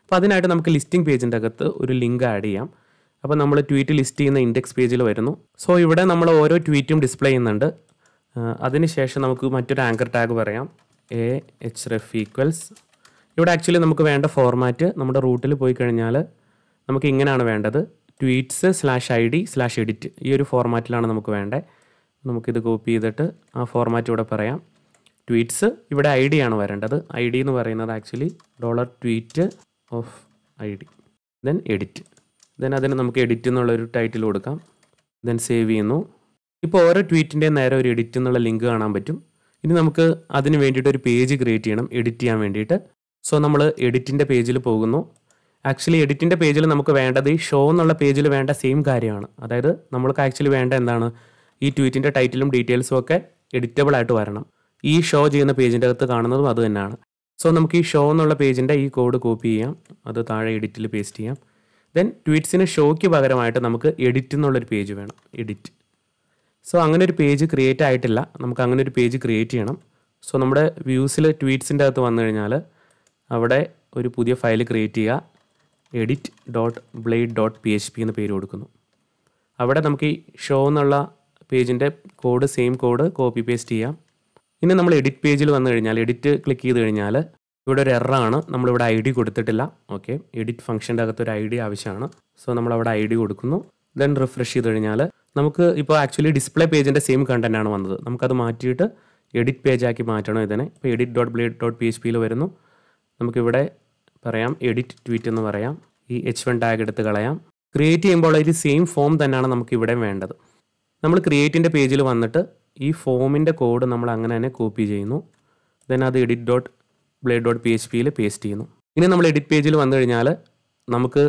അപ്പോൾ അതിനായിട്ട് നമുക്ക് ലിസ്റ്റിംഗ് പേജിൻ്റെ അകത്ത് ഒരു ലിങ്ക് ആഡ് ചെയ്യാം അപ്പോൾ നമ്മൾ ട്വീറ്റ് ലിസ്റ്റ് ചെയ്യുന്ന ഇൻഡെക്സ് പേജിൽ വരുന്നു സോ ഇവിടെ നമ്മൾ ഓരോ ട്വീറ്റും ഡിസ്പ്ലേ ചെയ്യുന്നുണ്ട് അതിനുശേഷം നമുക്ക് മറ്റൊരു ആങ്കർ ടാഗ് പറയാം എ എച്ച് റെഫ് ഈക്വൽസ് ഇവിടെ ആക്ച്വലി നമുക്ക് വേണ്ട ഫോർമാറ്റ് നമ്മുടെ റൂട്ടിൽ പോയി കഴിഞ്ഞാൽ നമുക്ക് ഇങ്ങനെയാണ് വേണ്ടത് tweets slash I D slash edit ഈ ഒരു ഫോർമാറ്റിലാണ് നമുക്ക് വേണ്ടത് നമുക്കിത് കോപ്പി ചെയ്തിട്ട് ആ ഫോർമാറ്റ് ഇവിടെ പറയാം ട്വീറ്റ്സ് ഇവിടെ ഐ ഡി ആണ് വരേണ്ടത് ഐ ഡി എന്ന് പറയുന്നത് actually dollar tweet of I D then edit then അതിന് നമുക്ക് എഡിറ്റ് എന്നുള്ളൊരു ടൈറ്റിൽ കൊടുക്കാം ദെൻ സേവ് ചെയ്യുന്നു ഇപ്പോൾ ഓരോ ട്വീറ്റിൻ്റെയും നേരെ ഒരു എഡിറ്റ് എന്നുള്ള ലിങ്ക് കാണാൻ പറ്റും ഇനി നമുക്ക് അതിന് വേണ്ടിയിട്ട് ഒരു പേജ് ക്രിയേറ്റ് ചെയ്യണം എഡിറ്റ് ചെയ്യാൻ വേണ്ടിയിട്ട് സോ നമ്മൾ എഡിറ്റിൻ്റെ പേജിൽ പോകുന്നു ആക്ച്വലി എഡിറ്റിൻ്റെ പേജിൽ നമുക്ക് വേണ്ടത് ഈ ഷോ എന്നുള്ള പേജിൽ വേണ്ട സെയിം കാര്യമാണ് അതായത് നമ്മൾക്ക് ആക്ച്വലി വേണ്ട എന്താണ് ഈ ട്വീറ്റിൻ്റെ ടൈറ്റിലും ഡീറ്റെയിൽസും ഒക്കെ എഡിറ്റബിൾ ആയിട്ട് വരണം ഈ ഷോ ചെയ്യുന്ന പേജിൻ്റെ അകത്ത് കാണുന്നതും അത് തന്നെയാണ് സോ നമുക്ക് ഈ ഷോ എന്നുള്ള പേജിൻ്റെ ഈ കോഡ് കോപ്പി ചെയ്യാം അത് താഴെ എഡിറ്റിൽ പേസ്റ്റ് ചെയ്യാം ദെൻ ട്വീറ്റ്സിന് ഷോയ്ക്ക് പകരമായിട്ട് നമുക്ക് എഡിറ്റ് എന്നുള്ളൊരു പേജ് വേണം എഡിറ്റ് സോ അങ്ങനെ ഒരു പേജ് ക്രിയേറ്റ് ആയിട്ടില്ല നമുക്ക് അങ്ങനെ ഒരു പേജ് ക്രിയേറ്റ് ചെയ്യണം സോ നമ്മുടെ വ്യൂസിൽ ട്വീറ്റ്സിൻ്റെ അകത്ത് വന്നു കഴിഞ്ഞാൽ അവിടെ ഒരു പുതിയ ഫയൽ ക്രിയേറ്റ് ചെയ്യുക edit dot blade dot P H P എന്ന പേര് കൊടുക്കുന്നു അവിടെ നമുക്ക് ഈ ഷോ എന്നുള്ള പേജിൻ്റെ code same code copy paste ചെയ്യാം ഇനി നമ്മൾ എഡിറ്റ് പേജിൽ വന്നു കഴിഞ്ഞാൽ എഡിറ്റ് ക്ലിക്ക് ചെയ്ത് കഴിഞ്ഞാൽ ഇവിടെ ഒരു എററാണ് നമ്മളിവിടെ ഐ ഡി കൊടുത്തിട്ടില്ല ഓക്കെ എഡിറ്റ് ഫംഗ്ഷൻ്റെ അകത്ത് ഒരു ഐ ഡി ആവശ്യമാണ് സോ നമ്മൾ അവിടെ ഐ ഡി കൊടുക്കുന്നു ദെൻ റിഫ്രഷ് ചെയ്ത് കഴിഞ്ഞാൽ നമുക്ക് ഇപ്പോൾ ആക്ച്വലി ഡിസ്പ്ലേ പേജിൻ്റെ സെയിം കണ്ടൻ്റ് ആണ് വന്നത് നമുക്കത് മാറ്റിയിട്ട് എഡിറ്റ് പേജാക്കി മാറ്റണം ഇതിനെ ഇപ്പോൾ edit dot blade dot P H പിയിൽ വരുന്നു നമുക്കിവിടെ പറയാം എഡിറ്റ് ട്വീറ്റ് എന്ന് പറയാം ഈ എച്ച് വൺ ടാഗ് എടുത്ത് കളയാം ക്രിയേറ്റ് ചെയ്യുമ്പോൾ ഒരു സെയിം ഫോം തന്നെയാണ് നമുക്ക് ഇവിടെ വേണ്ടത് നമ്മൾ ക്രിയേറ്റിൻ്റെ പേജിൽ വന്നിട്ട് ഈ ഫോമിൻ്റെ കോഡ് നമ്മൾ അങ്ങനെ തന്നെ കോപ്പി ചെയ്യുന്നു ദെൻ അത് edit dot blade dot P H പിയിൽ പേസ്റ്റ് ചെയ്യുന്നു ഇനി നമ്മൾ എഡിറ്റ് പേജിൽ വന്നു കഴിഞ്ഞാൽ നമുക്ക്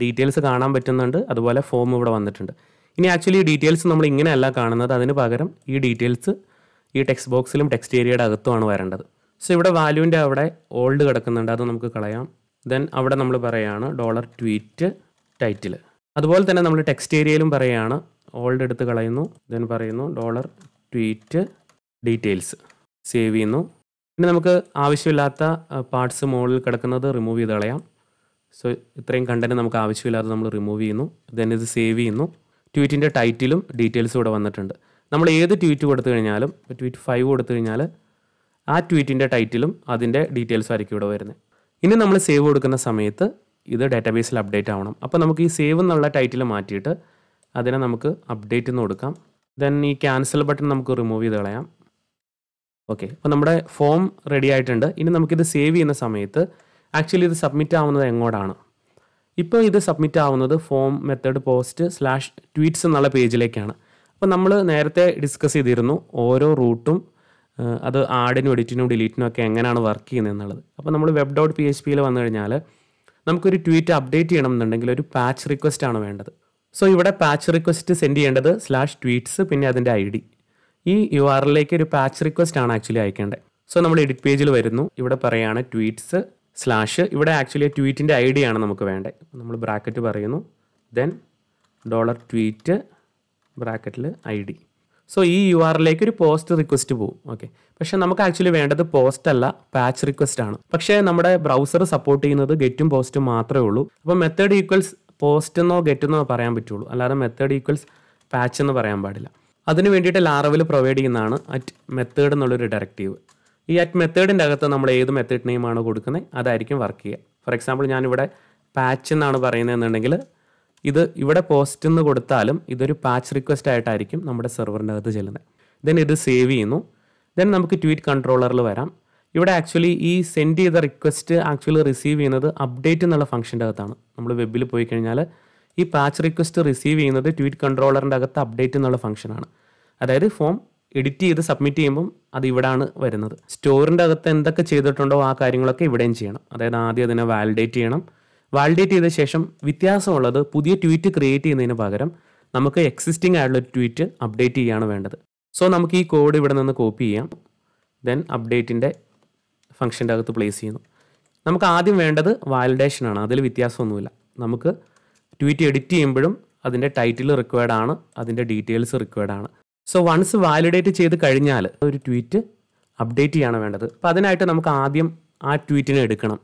ഡീറ്റെയിൽസ് കാണാൻ പറ്റുന്നുണ്ട് അതുപോലെ ഫോം ഇവിടെ വന്നിട്ടുണ്ട് ഇനി ആക്ച്വലി ഡീറ്റെയിൽസ് നമ്മൾ ഇങ്ങനെയല്ല കാണുന്നത് അതിന് പകരം ഈ ഡീറ്റെയിൽസ് ഈ ടെക്സ്റ്റ് ബോക്സിലും ടെക്സ്റ്റ് ഏരിയയുടെ അകത്തുമാണ് വരേണ്ടത് സോ ഇവിടെ വാല്യൂവിൻ്റെ അവിടെ ഓൾഡ് കിടക്കുന്നുണ്ട് അത് നമുക്ക് കളയാം ദെൻ അവിടെ നമ്മൾ പറയുകയാണ് ഡോളർ ട്വീറ്റ് ടൈറ്റിൽ അതുപോലെ തന്നെ നമ്മൾ ടെക്സ്റ്റ് ഏരിയയിലും പറയുകയാണ് ഓൾഡ് എടുത്ത് കളയുന്നു ദെൻ പറയുന്നു ഡോളർ ട്വീറ്റ് ഡീറ്റെയിൽസ് സേവ് ചെയ്യുന്നു പിന്നെ നമുക്ക് ആവശ്യമില്ലാത്ത പാർട്സ് മുകളിൽ കിടക്കുന്നത് റിമൂവ് ചെയ്ത് കളയാം സോ ഇത്രയും കണ്ടൻറ്റ് നമുക്ക് ആവശ്യമില്ലാതെ നമ്മൾ റിമൂവ് ചെയ്യുന്നു ദെൻ ഇത് സേവ് ചെയ്യുന്നു ട്വീറ്റിൻ്റെ ടൈറ്റിലും ഡീറ്റെയിൽസും ഇവിടെ വന്നിട്ടുണ്ട് നമ്മൾ ഏത് ട്വീറ്റ് കൊടുത്തു കഴിഞ്ഞാലും ട്വീറ്റ് ഫൈവ് കൊടുത്തു കഴിഞ്ഞാൽ ആ ട്വീറ്റിൻ്റെ ടൈറ്റിലും അതിൻ്റെ ഡീറ്റെയിൽസും ആയിരിക്കും ഇവിടെ വരുന്നത് ഇനി നമ്മൾ സേവ് കൊടുക്കുന്ന സമയത്ത് ഇത് ഡാറ്റാബേസിൽ അപ്ഡേറ്റ് ആവണം അപ്പോൾ നമുക്ക് ഈ സേവ് എന്നുള്ള ടൈറ്റിൽ മാറ്റിയിട്ട് അതിനെ നമുക്ക് അപ്ഡേറ്റ് എന്ന് കൊടുക്കാം ദെൻ ഈ ക്യാൻസൽ ബട്ടൺ നമുക്ക് റിമൂവ് ചെയ്ത് കളയാം ഓക്കെ അപ്പോൾ നമ്മുടെ ഫോം റെഡി ആയിട്ടുണ്ട് ഇനി നമുക്കിത് സേവ് ചെയ്യുന്ന സമയത്ത് ആക്ച്വലി ഇത് സബ്മിറ്റ് ആവുന്നത് എങ്ങോട്ടാണ് ഇപ്പോൾ ഇത് സബ്മിറ്റ് ആവുന്നത് form method post slash tweets എന്നുള്ള പേജിലേക്കാണ് അപ്പോൾ നമ്മൾ നേരത്തെ ഡിസ്കസ് ചെയ്തിരുന്നു ഓരോ റൂട്ടും അത് ആഡിനും എഡിറ്റിനും ഡിലീറ്റിനും ഒക്കെ എങ്ങനെയാണ് വർക്ക് ചെയ്യുന്നത് എന്നുള്ളത് അപ്പോൾ നമ്മൾ വെബ് ഡോട്ട് പി എച്ച് പിയിൽ വന്നു കഴിഞ്ഞാൽ നമുക്കൊരു ട്വീറ്റ് അപ്ഡേറ്റ് ചെയ്യണം എന്നുണ്ടെങ്കിൽ ഒരു പാച്ച് റിക്വസ്റ്റ് ആണ് വേണ്ടത് സോ ഇവിടെ പാച്ച് റിക്വസ്റ്റ് സെൻഡ് ചെയ്യേണ്ടത് സ്ലാഷ് ട്വീറ്റ്സ് പിന്നെ അതിൻ്റെ ഐ ഡി ഈ യു ആറിലേക്ക് ഒരു പാച്ച് റിക്വസ്റ്റ് ആണ് ആക്ച്വലി അയക്കേണ്ടത് സോ നമ്മൾ എഡിറ്റ് പേജിൽ വരുന്നു ഇവിടെ പറയുകയാണ് ട്വീറ്റ്സ് സ്ലാഷ് ഇവിടെ ആക്ച്വലി ട്വീറ്റിൻ്റെ ഐ ഡി ആണ് നമുക്ക് വേണ്ടത് നമ്മൾ ബ്രാക്കറ്റ് പറയുന്നു ദെൻ ഡോളർ ട്വീറ്റ് ബ്രാക്കറ്റിൽ ഐ ഡി സോ ഈ യു ആറിലേക്ക് ഒരു പോസ്റ്റ് റിക്വസ്റ്റ് പോകും ഓക്കെ പക്ഷേ നമുക്ക് ആക്ച്വലി വേണ്ടത് പോസ്റ്റ് അല്ല പാച്ച് റിക്വസ്റ്റ് ആണ് പക്ഷേ നമ്മുടെ ബ്രൗസർ സപ്പോർട്ട് ചെയ്യുന്നത് ഗെറ്റും പോസ്റ്റും മാത്രമേ ഉള്ളൂ അപ്പോൾ മെത്തേഡ് ഈക്വൽസ് പോസ്റ്റ് എന്നോ ഗെറ്റ് എന്നോ പറയാൻ പറ്റുള്ളൂ അല്ലാതെ മെത്തേഡ് ഈക്വൽസ് പാച്ച് എന്ന് പറയാൻ പാടില്ല അതിന് വേണ്ടിയിട്ട് ലാറവിൽ പ്രൊവൈഡ് ചെയ്യുന്നതാണ് അറ്റ് മെത്തേഡ് എന്നുള്ളൊരു ഡയറക്റ്റീവ് ഈ അറ്റ് മെത്തേഡിൻ്റെ അകത്ത് നമ്മൾ ഏത് മെത്തേഡ് നെയിമാണ് കൊടുക്കുന്നത് അതായിരിക്കും വർക്ക് ചെയ്യുക ഫോർ എക്സാമ്പിൾ ഞാനിവിടെ പാച്ച് എന്നാണ് പറയുന്നതെന്നുണ്ടെങ്കിൽ ഇത് ഇവിടെ പോസ്റ്റ് എന്ന് കൊടുത്താലും ഇതൊരു പാച്ച് റിക്വസ്റ്റ് ആയിട്ടായിരിക്കും നമ്മുടെ സെർവറിൻ്റെ അകത്ത് ചെല്ലുന്നത് ദെൻ ഇത് സേവ് ചെയ്യുന്നു ദെൻ നമുക്ക് ട്വീറ്റ് കൺട്രോളറിൽ വരാം ഇവിടെ ആക്ച്വലി ഈ സെൻഡ് ചെയ്ത റിക്വസ്റ്റ് ആക്ച്വലി റിസീവ് ചെയ്യുന്നത് അപ്ഡേറ്റ് എന്നുള്ള ഫംഗ്ഷൻ്റെ അകത്താണ് നമ്മൾ വെബിൽ പോയി കഴിഞ്ഞാൽ ഈ പാച്ച് റിക്വസ്റ്റ് റിസീവ് ചെയ്യുന്നത് ട്വീറ്റ് കൺട്രോളറിൻ്റെ അകത്ത് അപ്ഡേറ്റ് എന്നുള്ള ഫംഗ്ഷനാണ് അതായത് ഫോം എഡിറ്റ് ചെയ്ത് സബ്മിറ്റ് ചെയ്യുമ്പം അത് ഇവിടാണ് വരുന്നത് സ്റ്റോറിൻ്റെ അകത്ത് എന്തൊക്കെ ചെയ്തിട്ടുണ്ടോ ആ കാര്യങ്ങളൊക്കെ ഇവിടെയും ചെയ്യണം അതായത് ആദ്യം അതിനെ വാലിഡേറ്റ് ചെയ്യണം വാലിഡേറ്റ് ചെയ്ത ശേഷം വ്യത്യാസമുള്ളത് പുതിയ ട്വീറ്റ് ക്രിയേറ്റ് ചെയ്യുന്നതിന് പകരം നമുക്ക് എക്സിസ്റ്റിംഗ് ആയിട്ടുള്ള ട്വീറ്റ് അപ്ഡേറ്റ് ചെയ്യുകയാണ് വേണ്ടത് സോ നമുക്ക് ഈ കോഡ് ഇവിടെ നിന്ന് കോപ്പി ചെയ്യാം ദെൻ അപ്ഡേറ്റിൻ്റെ ഫംഗ്ഷൻ്റെ അകത്ത് പ്ലേസ് ചെയ്യുന്നു നമുക്ക് ആദ്യം വേണ്ടത് വാലിഡേഷനാണ് അതിൽ വ്യത്യാസമൊന്നുമില്ല നമുക്ക് ട്വീറ്റ് എഡിറ്റ് ചെയ്യുമ്പോഴും അതിൻ്റെ ടൈറ്റിൽ റിക്വയർഡ് ആണ് അതിൻ്റെ ഡീറ്റെയിൽസ് റിക്വയർഡ് ആണ് സോ വൺസ് വാലിഡേറ്റ് ചെയ്ത് കഴിഞ്ഞാൽ ഒരു ട്വീറ്റ് അപ്ഡേറ്റ് ചെയ്യാണ് വേണ്ടത് അപ്പോൾ അതിനായിട്ട് നമുക്ക് ആദ്യം ആ ട്വീറ്റിനെ എടുക്കണം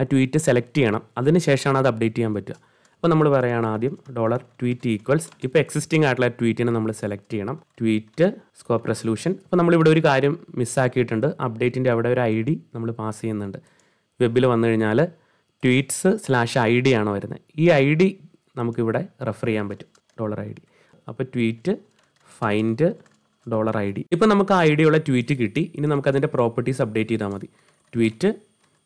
ആ ട്വീറ്റ് സെലക്ട് ചെയ്യണം അതിന് ശേഷമാണ് അത് അപ്ഡേറ്റ് ചെയ്യാൻ പറ്റുക അപ്പോൾ നമ്മൾ പറയുകയാണ് ആദ്യം ഡോളർ ട്വീറ്റ് ഈക്വൽസ് ഇപ്പോൾ എക്സിസ്റ്റിംഗ് ആയിട്ടുള്ള ട്വീറ്റിനെ നമ്മൾ സെലക്ട് ചെയ്യണം ട്വീറ്റ് സ്കോപ്പ് റെസൊല്യൂഷൻ അപ്പോൾ നമ്മളിവിടെ ഒരു കാര്യം മിസ്സാക്കിയിട്ടുണ്ട് അപ്ഡേറ്റിൻ്റെ അവിടെ ഒരു ഐ ഡി നമ്മൾ പാസ് ചെയ്യുന്നുണ്ട് വെബിൽ വന്നു കഴിഞ്ഞാൽ ട്വീറ്റ്സ് സ്ലാഷ് ഐ ഡി ആണ് വരുന്നത് ഈ ഐ ഡി നമുക്കിവിടെ റെഫർ ചെയ്യാൻ പറ്റും ഡോളർ ഐ ഡി അപ്പോൾ tweet find dollar I D ഇപ്പം നമുക്ക് ഐ ഡിയുള്ള ട്വീറ്റ് കിട്ടി ഇനി നമുക്ക് അതിൻ്റെ പ്രോപ്പർട്ടീസ് അപ്ഡേറ്റ് ചെയ്താൽ മതി ട്വീറ്റ്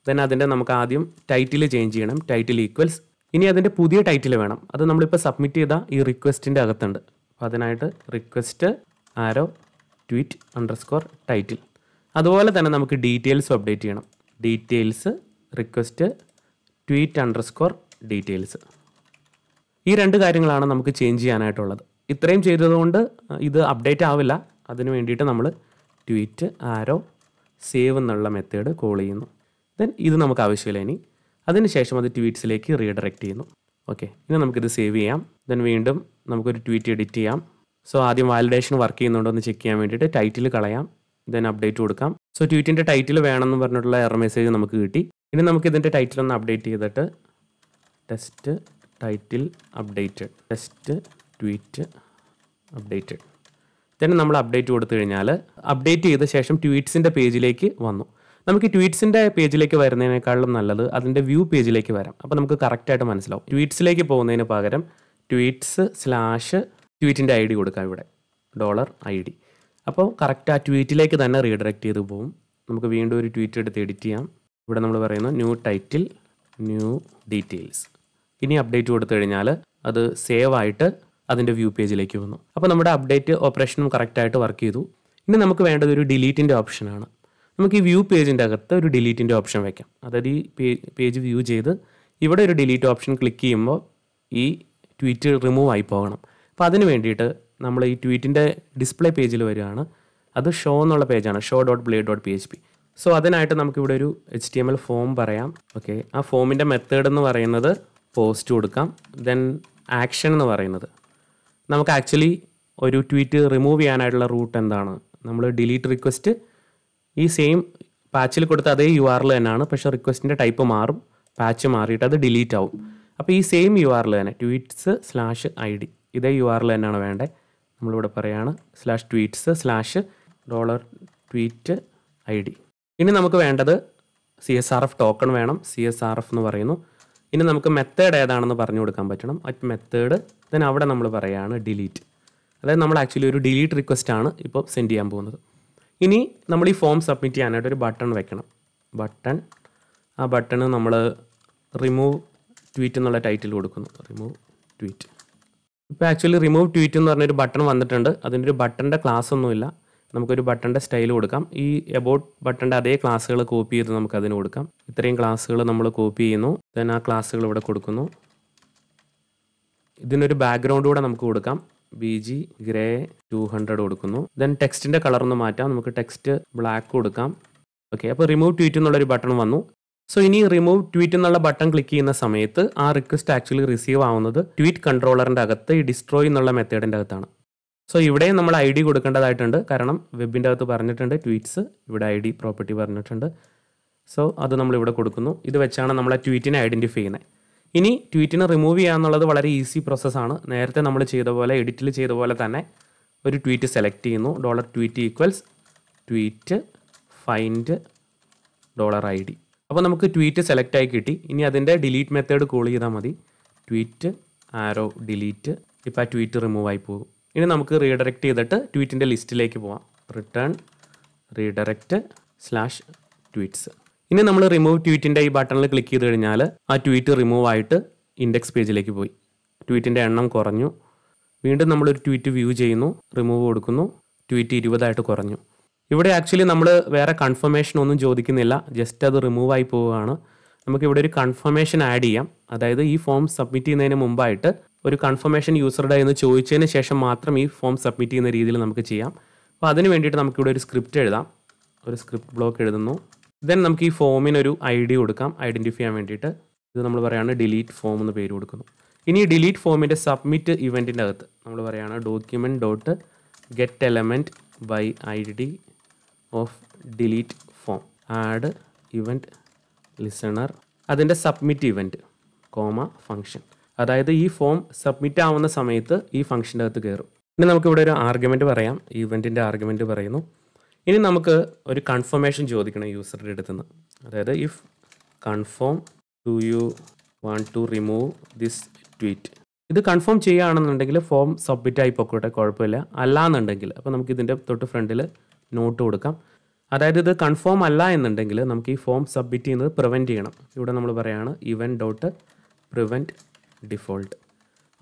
ദെൻ അതിൻ്റെ നമുക്ക് ആദ്യം ടൈറ്റിൽ ചേഞ്ച് ചെയ്യണം ടൈറ്റിൽ ഈക്വൽസ് ഇനി അതിൻ്റെ പുതിയ ടൈറ്റിൽ വേണം അത് നമ്മളിപ്പോൾ സബ്മിറ്റ് ചെയ്താൽ ഈ റിക്വസ്റ്റിൻ്റെ അകത്തുണ്ട് അപ്പം അതിനായിട്ട് request arrow tweet underscore title അതുപോലെ തന്നെ നമുക്ക് ഡീറ്റെയിൽസ് അപ്ഡേറ്റ് ചെയ്യണം details request tweet underscore details ഈ രണ്ട് കാര്യങ്ങളാണ് നമുക്ക് ചേഞ്ച് ചെയ്യാനായിട്ടുള്ളത് ഇത്രയും ചെയ്തതുകൊണ്ട് ഇത് അപ്ഡേറ്റ് ആവില്ല അതിന് വേണ്ടിയിട്ട് നമ്മൾ ട്വീറ്റ് ആരോ സേവ് എന്നുള്ള മെത്തേഡ് കോൾ ചെയ്യുന്നു ദെൻ ഇത് നമുക്ക് ആവശ്യമില്ല ഇനി ശേഷം അത് ട്വീറ്റ്സിലേക്ക് റീഡയറക്റ്റ് ചെയ്യുന്നു ഓക്കെ ഇനി നമുക്കിത് സേവ് ചെയ്യാം ദെൻ വീണ്ടും നമുക്കൊരു ട്വീറ്റ് എഡിറ്റ് ചെയ്യാം സോ ആദ്യം വാലിഡേഷൻ വർക്ക് ചെയ്യുന്നുണ്ടോ എന്ന് ചെക്ക് ചെയ്യാൻ വേണ്ടിയിട്ട് ടൈറ്റിൽ കളയാം ദെൻ അപ്ഡേറ്റ് കൊടുക്കാം സോ ട്വീറ്റിൻ്റെ ടൈറ്റിൽ വേണമെന്ന് പറഞ്ഞിട്ടുള്ള എറർ മെസ്സേജ് നമുക്ക് കിട്ടി ഇനി നമുക്ക് ഇതിൻ്റെ ടൈറ്റിൽ ഒന്ന് അപ്ഡേറ്റ് ചെയ്തിട്ട് test title update test tweet update തന്നെ നമ്മൾ അപ്ഡേറ്റ് കൊടുത്തു കഴിഞ്ഞാൽ അപ്ഡേറ്റ് ചെയ്ത ശേഷം ട്വീറ്റ്സിൻ്റെ പേജിലേക്ക് വന്നു നമുക്ക് ട്വീറ്റ്സിൻ്റെ പേജിലേക്ക് വരുന്നതിനേക്കാളും നല്ലത് അതിൻ്റെ വ്യൂ പേജിലേക്ക് വരാം അപ്പോൾ നമുക്ക് കറക്റ്റായിട്ട് മനസ്സിലാവും ട്വീറ്റ്സിലേക്ക് പോകുന്നതിന് പകരം ട്വീറ്റ്സ് സ്ലാഷ് ട്വീറ്റിൻ്റെ ഐ ഡി കൊടുക്കാം ഇവിടെ ഡോളർ ഐ ഡി അപ്പോൾ കറക്റ്റ് ആ ട്വീറ്റിലേക്ക് തന്നെ റീഡയറക്റ്റ് ചെയ്ത് പോകും നമുക്ക് വീണ്ടും ഒരു ട്വീറ്റ് എടുത്ത് എഡിറ്റ് ചെയ്യാം ഇവിടെ നമ്മൾ പറയുന്നു ന്യൂ ടൈറ്റിൽ ന്യൂ ഡീറ്റെയിൽസ് ഇനി അപ്ഡേറ്റ് കൊടുത്തു കഴിഞ്ഞാൽ അത് സേവ് ആയിട്ട് അതിൻ്റെ വ്യൂ പേജിലേക്ക് വന്നു അപ്പോൾ നമ്മുടെ അപ്ഡേറ്റ് ഓപ്പറേഷനും കറക്റ്റായിട്ട് വർക്ക് ചെയ്തു ഇനി നമുക്ക് വേണ്ടത് ഒരു ഡിലീറ്റിൻ്റെ ഓപ്ഷനാണ് നമുക്ക് ഈ വ്യൂ പേജിൻ്റെ അകത്ത് ഒരു ഡിലീറ്റിൻ്റെ ഓപ്ഷൻ വയ്ക്കാം അതായത് ഈ പേജ് വ്യൂ ചെയ്ത് ഇവിടെ ഒരു ഡിലീറ്റ് ഓപ്ഷൻ ക്ലിക്ക് ചെയ്യുമ്പോൾ ഈ ട്വീറ്റ് റിമൂവ് ആയി പോകണം അപ്പോൾ അതിന് വേണ്ടിയിട്ട് നമ്മൾ ഈ ട്വീറ്റിൻ്റെ ഡിസ്പ്ലേ പേജിൽ വരികയാണ് അത് ഷോ എന്നുള്ള പേജാണ് show dot blade dot P H P so അതിനായിട്ട് നമുക്കിവിടെ ഒരു H T M L form പറയാം ഓക്കെ ആ ഫോമിൻ്റെ മെത്തേഡ് എന്ന് പറയുന്നത് പോസ്റ്റ് കൊടുക്കാം ദെൻ ആക്ഷൻ എന്ന് പറയുന്നത് നമുക്ക് ആക്ച്വലി ഒരു ട്വീറ്റ് റിമൂവ് ചെയ്യാനായിട്ടുള്ള റൂട്ട് എന്താണ് നമ്മൾ ഡിലീറ്റ് റിക്വസ്റ്റ് ഈ സെയിം പാച്ചിൽ കൊടുത്ത അതേ യു ആറിൽ തന്നെയാണ് പക്ഷേ റിക്വസ്റ്റിൻ്റെ ടൈപ്പ് മാറും പാച്ച് മാറിയിട്ട് അത് ഡിലീറ്റ് ആവും അപ്പോൾ ഈ സെയിം യു ആറിൽ തന്നെ ട്വീറ്റ്സ് സ്ലാഷ് ഐ ഡി ഇതേ യു ആറിൽ തന്നെയാണ് വേണ്ടത് നമ്മളിവിടെ പറയുകയാണ് slash tweets slash dollar tweet I D ഇനി നമുക്ക് വേണ്ടത് C S R F token വേണം സി എസ് ആർ എഫ് എന്ന് പറയുന്നു ഇനി നമുക്ക് മെത്തേഡ് ഏതാണെന്ന് പറഞ്ഞു കൊടുക്കാൻ പറ്റണം അറ്റ് മെത്തേഡ് ദെൻ അവിടെ നമ്മൾ പറയുകയാണ് ഡിലീറ്റ് അതായത് നമ്മൾ ആക്ച്വലി ഒരു ഡിലീറ്റ് റിക്വസ്റ്റ് ആണ് ഇപ്പോൾ സെൻഡ് ചെയ്യാൻ പോകുന്നത് ഇനി നമ്മൾ ഈ ഫോം സബ്മിറ്റ് ചെയ്യാനായിട്ട് ഒരു ബട്ടൺ വെക്കണം ബട്ടൺ ആ ബട്ടൺ നമ്മൾ റിമൂവ് ട്വീറ്റ് എന്നുള്ള ടൈറ്റിൽ കൊടുക്കുന്നു റിമൂവ് ട്വീറ്റ് ഇപ്പോൾ ആക്ച്വലി റിമൂവ് ട്വീറ്റ് എന്ന് പറഞ്ഞൊരു ബട്ടൺ വന്നിട്ടുണ്ട് അതിൻ്റെ ഒരു ബട്ടൻ്റെ ക്ലാസ് ഒന്നുമില്ല നമുക്കൊരു ബട്ടൻ്റെ സ്റ്റൈൽ കൊടുക്കാം ഈ എബൌട്ട് ബട്ടൻ്റെ അതേ ക്ലാസ്സുകൾ കോപ്പി ചെയ്ത് നമുക്ക് അതിന് കൊടുക്കാം ഇത്രയും ക്ലാസ്സുകൾ നമ്മൾ കോപ്പി ചെയ്യുന്നു ദെൻ ആ ക്ലാസ്സുകൾ ഇവിടെ കൊടുക്കുന്നു ഇതിനൊരു ബാക്ക്ഗ്രൗണ്ട് കൂടെ നമുക്ക് കൊടുക്കാം B G grey two hundred കൊടുക്കുന്നു ദെൻ ടെക്സ്റ്റിൻ്റെ കളർ ഒന്ന് മാറ്റാം നമുക്ക് ടെക്സ്റ്റ് ബ്ലാക്ക് കൊടുക്കാം ഓക്കെ അപ്പോൾ റിമൂവ് ട്വീറ്റ് എന്നുള്ളൊരു ബട്ടൺ വന്നു സോ ഇനി റിമൂവ് ട്വീറ്റ് എന്നുള്ള ബട്ടൺ ക്ലിക്ക് ചെയ്യുന്ന സമയത്ത് ആ റിക്വസ്റ്റ് ആക്ച്വലി റിസീവ് ആവുന്നത് ട്വീറ്റ് കൺട്രോളറിൻ്റെ അകത്ത് ഈ ഡിസ്ട്രോയ് എന്നുള്ള മെത്തേഡിൻ്റെ അകത്താണ് സോ ഇവിടെയും നമ്മൾ ഐ ഡി കൊടുക്കേണ്ടതായിട്ടുണ്ട് കാരണം വെബിൻ്റെ അകത്ത് പറഞ്ഞിട്ടുണ്ട് ട്വീറ്റ്സ് ഇവിടെ ഐ ഡി പ്രോപ്പർട്ടി പറഞ്ഞിട്ടുണ്ട് സോ അത് നമ്മൾ ഇവിടെ കൊടുക്കുന്നു ഇത് വെച്ചാണ് നമ്മൾ ആ ട്വീറ്റിനെ ഐഡൻറ്റിഫൈ ചെയ്യുന്നത് ഇനി ട്വീറ്റിനെ റിമൂവ് ചെയ്യുക എന്നുള്ളത് വളരെ ഈസി പ്രോസസ്സാണ് നേരത്തെ നമ്മൾ ചെയ്ത പോലെ എഡിറ്റിൽ ചെയ്ത പോലെ തന്നെ ഒരു ട്വീറ്റ് സെലക്ട് ചെയ്യുന്നു dollar tweet equals tweet find dollar I D അപ്പോൾ നമുക്ക് ട്വീറ്റ് സെലക്ട് ആയി കിട്ടി ഇനി അതിൻ്റെ ഡിലീറ്റ് മെത്തേഡ് കോൾ ചെയ്താൽ മതി ട്വീറ്റ് ആരോ ഡിലീറ്റ് ഇപ്പോൾ ആ ട്വീറ്റ് റിമൂവ് ആയി പോകും ഇനി നമുക്ക് റീഡയറക്റ്റ് ചെയ്തിട്ട് ട്വീറ്റിൻ്റെ ലിസ്റ്റിലേക്ക് പോവാം റിട്ടേൺ റീഡയറക്റ്റ് സ്ലാഷ് ട്വീറ്റ്സ് ഇനി നമ്മൾ റിമൂവ് ട്വീറ്റിൻ്റെ ഈ ബട്ടണിൽ ക്ലിക്ക് ചെയ്ത് കഴിഞ്ഞാൽ ആ ട്വീറ്റ് റിമൂവ് ആയിട്ട് ഇൻഡെക്സ് പേജിലേക്ക് പോയി ട്വീറ്റിൻ്റെ എണ്ണം കുറഞ്ഞു വീണ്ടും നമ്മളൊരു ട്വീറ്റ് വ്യൂ ചെയ്യുന്നു റിമൂവ് കൊടുക്കുന്നു ട്വീറ്റ് ഇരുപതായിട്ട് കുറഞ്ഞു ഇവിടെ ആക്ച്വലി നമ്മൾ വേറെ കൺഫർമേഷൻ ഒന്നും ചോദിക്കുന്നില്ല ജസ്റ്റ് അത് റിമൂവ് ആയി പോവുകയാണ് നമുക്കിവിടെ ഒരു കൺഫർമേഷൻ ആഡ് ചെയ്യാം അതായത് ഈ ഫോം സബ്മിറ്റ് ചെയ്യുന്നതിന് മുമ്പായിട്ട് ഒരു കൺഫർമേഷൻ യൂസറുടെ എന്ന് ചോദിച്ചതിന് ശേഷം മാത്രം ഈ ഫോം സബ്മിറ്റ് ചെയ്യുന്ന രീതിയിൽ നമുക്ക് ചെയ്യാം അപ്പോൾ അതിന് വേണ്ടിയിട്ട് നമുക്കിവിടെ ഒരു സ്ക്രിപ്റ്റ് എഴുതാം ഒരു സ്ക്രിപ്റ്റ് ബ്ലോക്ക് എഴുതുന്നു ദെൻ നമുക്ക് ഈ ഫോമിനൊരു ഐ ഡി കൊടുക്കാം ഐഡൻറ്റിഫൈ ചെയ്യാൻ വേണ്ടിയിട്ട് ഇത് നമ്മൾ പറയുകയാണ് ഡിലീറ്റ് ഫോം എന്ന് പേര് കൊടുക്കുന്നു ഇനി ഡിലീറ്റ് ഫോമിൻ്റെ സബ്മിറ്റ് ഇവൻറ്റിൻ്റെ അകത്ത് നമ്മൾ പറയുകയാണ് document dot get element by I D of delete form add event listener അതിൻ്റെ സബ്മിറ്റ് ഇവൻറ്റ് കോമ ഫങ്ഷൻ അതായത് ഈ ഫോം സബ്മിറ്റ് ആവുന്ന സമയത്ത് ഈ ഫംഗ്ഷൻ്റെ അകത്ത് കയറും ഇനി നമുക്കിവിടെ ഒരു ആർഗ്യുമെൻ്റ് പറയാം ഇവൻറ്റിൻ്റെ ആർഗ്യുമെൻ്റ് പറയുന്നു ഇനി നമുക്ക് ഒരു കൺഫർമേഷൻ ചോദിക്കണം യൂസറുടെ അടുത്ത് നിന്ന് അതായത് if confirm to you want to remove this tweet ഇത് കൺഫേം ചെയ്യുകയാണെന്നുണ്ടെങ്കിൽ ഫോം സബ്മിറ്റ് ആയി പൊക്കോട്ടെ കുഴപ്പമില്ല അല്ലാന്നുണ്ടെങ്കിൽ അപ്പോൾ നമുക്ക് ഇതിൻ്റെ തൊട്ട് ഫ്രണ്ടിൽ നോട്ട് കൊടുക്കാം അതായത് ഇത് കൺഫേം അല്ല എന്നുണ്ടെങ്കിൽ നമുക്ക് ഈ ഫോം സബ്മിറ്റ് ചെയ്യുന്നത് പ്രിവെൻറ്റ് ചെയ്യണം ഇവിടെ നമ്മൾ പറയുകയാണ് ഇവൻ ഡോട്ട് പ്രിവെൻറ്റ് ഡിഫോൾട്ട്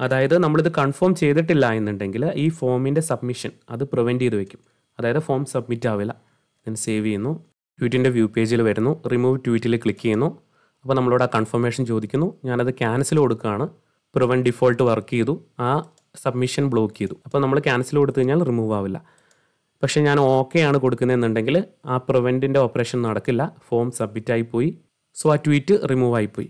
അതായത് നമ്മളിത് കൺഫേം ചെയ്തിട്ടില്ല എന്നുണ്ടെങ്കിൽ ഈ ഫോമിൻ്റെ സബ്മിഷൻ അത് പ്രിവെൻറ്റ് ചെയ്ത് വെക്കും അതായത് ഫോം സബ്മിറ്റ് ആവില്ല ഞാൻ സേവ് ചെയ്യുന്നു ട്വീറ്റിൻ്റെ വ്യൂ പേജിൽ വരുന്നു റിമൂവ് ട്വീറ്റിൽ ക്ലിക്ക് ചെയ്യുന്നു അപ്പോൾ നമ്മളോട് ആ കൺഫർമേഷൻ ചോദിക്കുന്നു ഞാനത് ക്യാൻസൽ കൊടുക്കുകയാണ് പ്രിവെൻറ്റ് ഡിഫോൾട്ട് വർക്ക് ചെയ്തു ആ സബ്മിഷൻ ബ്ലോക്ക് ചെയ്തു അപ്പോൾ നമ്മൾ ക്യാൻസൽ കൊടുത്തു കഴിഞ്ഞാൽ റിമൂവ് ആവില്ല പക്ഷേ ഞാൻ ഓക്കെ ആണ് കൊടുക്കുന്നതെന്നുണ്ടെങ്കിൽ ആ പ്രിവെൻറ്റിൻ്റെ ഓപ്പറേഷൻ നടക്കില്ല ഫോം സബ്മിറ്റ് പോയി സോ ആ ട്വീറ്റ് റിമൂവ് ആയിപ്പോയി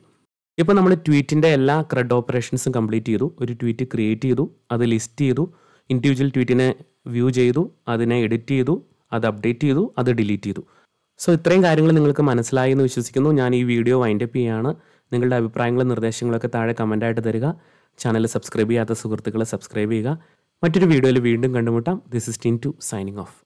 ഇപ്പോൾ നമ്മൾ ട്വീറ്റിൻ്റെ എല്ലാ ക്രെഡ് ഓപ്പറേഷൻസും കംപ്ലീറ്റ് ചെയ്തു ഒരു ട്വീറ്റ് ക്രിയേറ്റ് ചെയ്തു അത് ലിസ്റ്റ് ചെയ്തു ഇൻഡിവിജ്വൽ ട്വീറ്റിനെ വ്യൂ ചെയ്തു അതിനെ എഡിറ്റ് ചെയ്തു അത് അപ്ഡേറ്റ് ചെയ്തു അത് ഡിലീറ്റ് ചെയ്തു സോ ഇത്രയും കാര്യങ്ങൾ നിങ്ങൾക്ക് മനസ്സിലായി എന്ന് വിശ്വസിക്കുന്നു ഞാൻ ഈ വീഡിയോ വൈൻഡപ്പ് ചെയ്യുകയാണ് നിങ്ങളുടെ അഭിപ്രായങ്ങളും നിർദ്ദേശങ്ങളൊക്കെ താഴെ കമൻറ്റായിട്ട് തരിക ചാനൽ സബ്സ്ക്രൈബ് ചെയ്യാത്ത സുഹൃത്തുക്കളെ സബ്സ്ക്രൈബ് ചെയ്യുക മറ്റൊരു വീഡിയോയിൽ വീണ്ടും കണ്ടുമുട്ടാം this is Tintu signing of